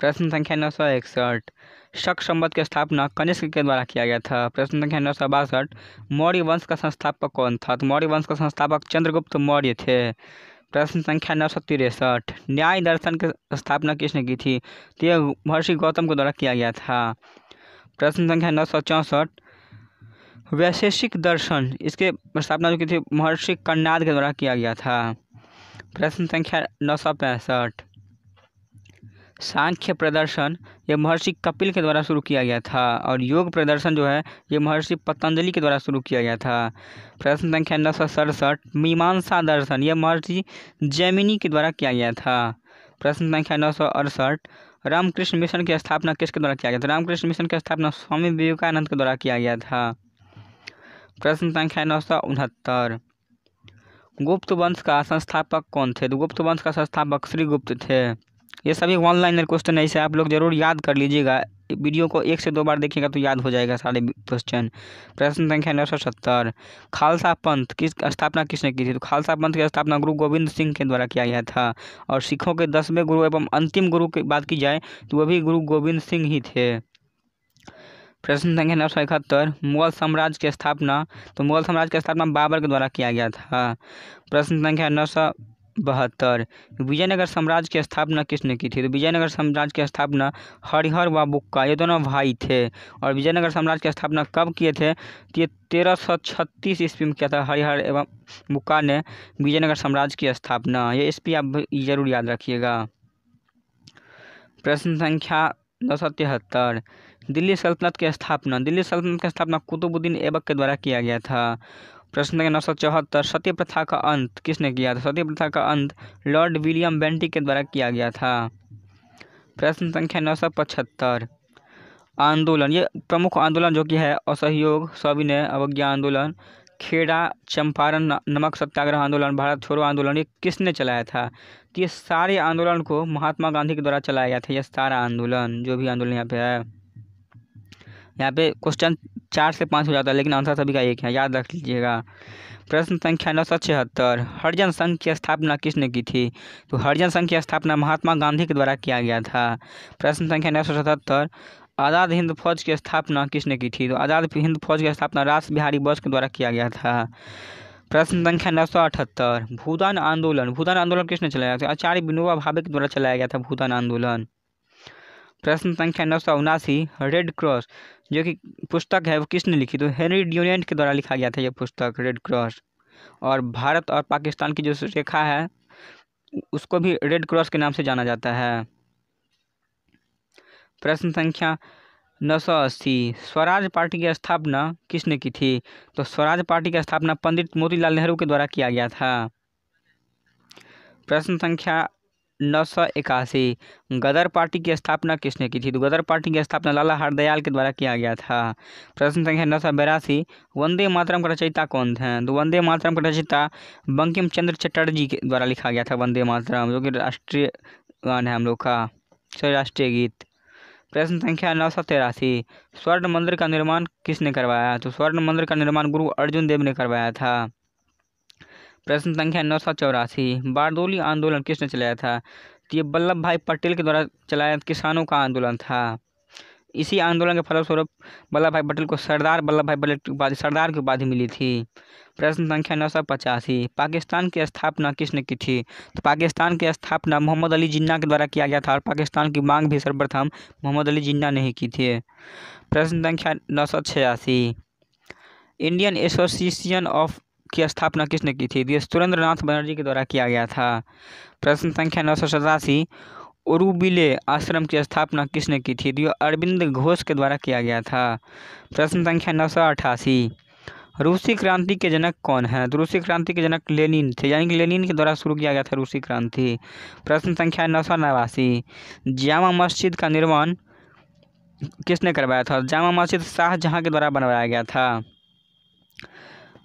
प्रश्न संख्या नौ सौ इकसठ शक संबद्ध की स्थापना कनिष्क के द्वारा किया गया था प्रश्न संख्या नौ सौ बासठ मौर्य वंश का संस्थापक कौन था तो मौर्य वंश का संस्थापक चंद्रगुप्त मौर्य थे प्रश्न संख्या नौ सौ तिरसठ न्याय दर्शन की स्थापना किसने की थी तो यह महर्षि गौतम के द्वारा किया गया था प्रश्न संख्या नौ सौ चौंसठ वैशेषिक दर्शन इसके स्थापना जो की थी महर्षि कन्नाद के द्वारा किया गया था प्रश्न संख्या नौ सौ पैंसठ सांख्य प्रदर्शन यह महर्षि कपिल के द्वारा शुरू किया गया था और योग प्रदर्शन जो है ये महर्षि पतंजलि के द्वारा शुरू किया गया था प्रश्न संख्या नौ सौ सड़सठ मीमांसा दर्शन यह महर्षि जैमिनी के द्वारा किया गया था प्रश्न संख्या नौ सौ अड़सठ रामकृष्ण मिशन की स्थापना किसके द्वारा किया गया था रामकृष्ण मिशन की स्थापना स्वामी विवेकानंद के द्वारा किया गया था प्रश्न संख्या नौ सौ उनहत्तर गुप्त वंश का संस्थापक कौन थे तो गुप्त वंश का संस्थापक श्रीगुप्त थे ये सभी वन लाइनर क्वेश्चन है इसे आप लोग जरूर याद कर लीजिएगा वीडियो को एक से दो बार देखिएगा तो याद हो जाएगा सारे क्वेश्चन प्रश्न संख्या नौ सौ सत्तर खालसा पंथ किस स्थापना किसने की थी तो खालसा पंथ की स्थापना गुरु गोविंद सिंह के द्वारा किया गया था और सिखों के दसवें गुरु एवं अंतिम गुरु की बात की जाए तो वह भी गुरु गोविंद सिंह ही थे प्रश्न संख्या नौ सौ इकहत्तर मुगल साम्राज्य की स्थापना तो मुगल साम्राज्य की स्थापना बाबर के द्वारा किया गया था प्रश्न संख्या नौ सौ बहत्तर विजयनगर साम्राज्य की स्थापना किसने की थी तो विजयनगर साम्राज्य की स्थापना हरिहर व बुक्का ये दोनों भाई थे और विजयनगर साम्राज्य की स्थापना कब किए थे तो ये तेरह सौ छत्तीस ईस्वी में किया था हरिहर एवं बुक्का ने विजयनगर साम्राज्य की स्थापना ये ईस्वी आप जरूर याद रखिएगा प्रश्न संख्या नौ सौ तिहत्तर दिल्ली सल्तनत की स्थापना दिल्ली सल्तनत की स्थापना कुतुबुद्दीन ऐबक के द्वारा किया गया था प्रश्न संख्या नौ सौ चौहत्तर सत्य प्रथा का अंत किसने किया था सत्य प्रथा का अंत लॉर्ड विलियम बेंटी के द्वारा किया गया था प्रश्न संख्या नौ सौ पचहत्तर आंदोलन ये प्रमुख आंदोलन जो कि है असहयोग सविनय अवज्ञा आंदोलन खेड़ा चंपारण नमक सत्याग्रह आंदोलन भारत छोड़ो आंदोलन ये किसने चलाया था तो ये सारे आंदोलन को महात्मा गांधी के द्वारा चलाया गया था यह सारा आंदोलन जो भी आंदोलन यहाँ पे है यहाँ पे क्वेश्चन चार से पाँच हो जाता है लेकिन आंसर सभी का एक है याद रख लीजिएगा प्रश्न संख्या नौ सौ छिहत्तर हरिजन संघ की स्थापना किसने की थी तो हरिजन संघ की स्थापना महात्मा गांधी के द्वारा किया गया था प्रश्न संख्या नौ सौ सतहत्तर आज़ाद हिंद फौज की स्थापना किसने की थी तो आज़ाद हिंद फौज की स्थापना राष्ट्र बिहारी बोस के द्वारा किया गया था प्रश्न संख्या नौ सौ अठहत्तर भूदान आंदोलन भूदान आंदोलन किसने चलाया था आचार्य विनोबा भावे के द्वारा चलाया गया था भूदान आंदोलन प्रश्न संख्या नौ सौ उनासी रेड क्रॉस जो कि पुस्तक है वो किसने लिखी तो हेनरी ड्यूरेंट के द्वारा लिखा गया था यह पुस्तक रेड क्रॉस और भारत और पाकिस्तान की जो रेखा है उसको भी रेड क्रॉस के नाम से जाना जाता है प्रश्न संख्या नौ सौ अस्सी स्वराज पार्टी की स्थापना किसने की थी तो स्वराज पार्टी की स्थापना पंडित मोतीलाल नेहरू के द्वारा किया गया था प्रश्न संख्या नौ सौ इक्यासी गदर पार्टी की स्थापना किसने की थी तो गदर पार्टी की स्थापना लाला हरदयाल के द्वारा किया गया था प्रश्न संख्या नौ सौ बयासी वंदे मातरम का रचयिता कौन थे तो वंदे मातरम का रचयिता बंकिम चंद्र चटर्जी के द्वारा लिखा गया था वंदे मातरम जो कि राष्ट्रीय गान है हम लोग का सॉरी राष्ट्रीय गीत प्रश्न संख्या नौ सौ तेरासी स्वर्ण मंदिर का निर्माण किसने करवाया तो स्वर्ण मंदिर का निर्माण गुरु अर्जुन देव ने करवाया था प्रश्न संख्या नौ सौ चौरासी बारदोली आंदोलन किसने चलाया था तो ये वल्लभ भाई पटेल के द्वारा चलाया किसानों का आंदोलन था इसी आंदोलन के फलस्वरूप वल्लभ भाई पटेल को सरदार वल्लभ भाई पटेल की उपाधि सरदार की उपाधि मिली थी प्रश्न संख्या नौ सौ पचासी पाकिस्तान की स्थापना किसने की थी तो पाकिस्तान की स्थापना मोहम्मद अली जिन्ना के द्वारा किया गया था और पाकिस्तान की मांग भी सर्वप्रथम मोहम्मद अली जिन्ना ने ही की थी प्रश्न संख्या नौ सौ छियासी इंडियन एसोसिएशन ऑफ की स्थापना किसने की थी सुरेंद्र नाथ बनर्जी के द्वारा किया गया था प्रश्न संख्या नौ सौ सतासी उरुबिले आश्रम की स्थापना किसने की थी दियो अरविंद घोष के द्वारा किया गया था प्रश्न संख्या नौ सौ अठासी रूसी क्रांति के जनक कौन है तो रूसी क्रांति के जनक लेनिन थे यानी कि लेनिन के द्वारा शुरू किया गया था रूसी क्रांति प्रश्न संख्या नौ सौ नवासी जामा मस्जिद का निर्माण किसने करवाया था जामा मस्जिद शाहजहाँ के द्वारा बनवाया गया था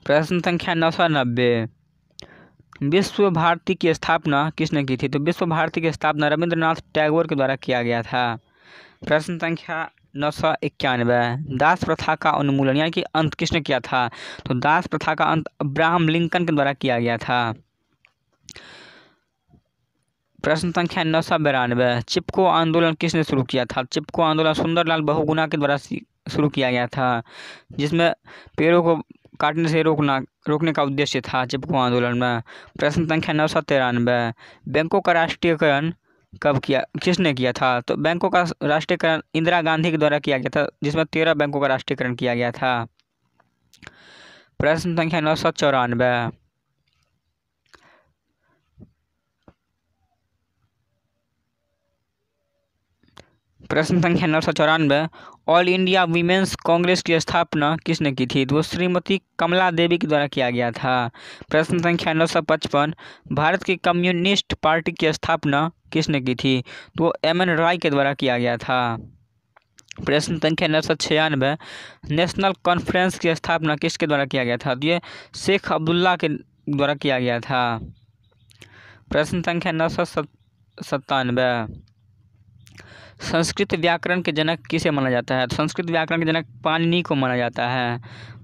प्रश्न संख्या नौ सौ नब्बे विश्व भारती की स्थापना किसने की थी तो विश्व भारती की स्थापना रविंद्रनाथ टैगोर के द्वारा किया गया था प्रश्न संख्या नौ सौ इक्यानवे दास प्रथा का उन्मूलन यानी कि अंत किसने किया था तो दास प्रथा का अंत अब्राहम लिंकन के द्वारा किया गया था प्रश्न संख्या नौ सौ बिरानवे चिपको आंदोलन किसने शुरू किया था चिपको आंदोलन सुंदरलाल बहुगुना के द्वारा शुरू किया गया था जिसमें पेड़ों को काटने से रोकना रोकने का उद्देश्य था चिपको आंदोलन में प्रश्न संख्या नौ सौ तिरानवे बैंकों का राष्ट्रीयकरण कब किया किसने किया था तो बैंकों का राष्ट्रीयकरण इंदिरा गांधी के द्वारा किया गया था जिसमें तेरह बैंकों का राष्ट्रीयकरण किया गया था प्रश्न संख्या नौ सौ चौरानवे प्रश्न संख्या नौ सौ चौरानवे ऑल इंडिया वीमेंस कांग्रेस की स्थापना किसने की थी तो श्रीमती कमला देवी के द्वारा किया गया था प्रश्न संख्या नौ सौ पचपन भारत की कम्युनिस्ट पार्टी की स्थापना किसने की थी तो एम एन राय के द्वारा किया गया था प्रश्न संख्या नौ सौ छियानवे नेशनल कॉन्फ्रेंस की स्थापना किसके द्वारा किया गया था तो ये शेख अब्दुल्ला के द्वारा किया गया था प्रश्न संख्या नौ सौ सत्तानवे संस्कृत व्याकरण के जनक किसे माना जाता है संस्कृत व्याकरण के जनक पाणिनि को माना जाता है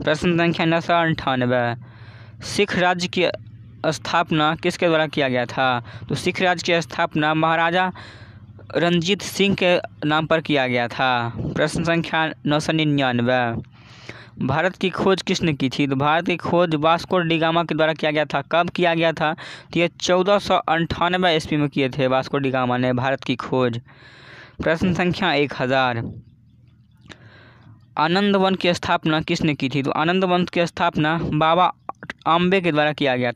प्रश्न संख्या नौ सौ अंठानवे सिख राज्य की स्थापना किसके द्वारा किया गया था तो सिख राज्य की स्थापना महाराजा रंजीत सिंह के नाम पर किया गया था प्रश्न संख्या नौ सौ निन्यानवे भारत की खोज किसने की थी तो भारत की खोज वास्को डिगामा के द्वारा किया गया था कब किया गया था तो ये चौदह सौ अंठानवे ईस्वी में किए थे वास्को डिगामा ने भारत की खोज प्रश्न संख्या एक हज़ार आनंद वन की स्थापना किसने की थी तो आनंद वन की स्थापना बाबा आम्बे के द्वारा किया गया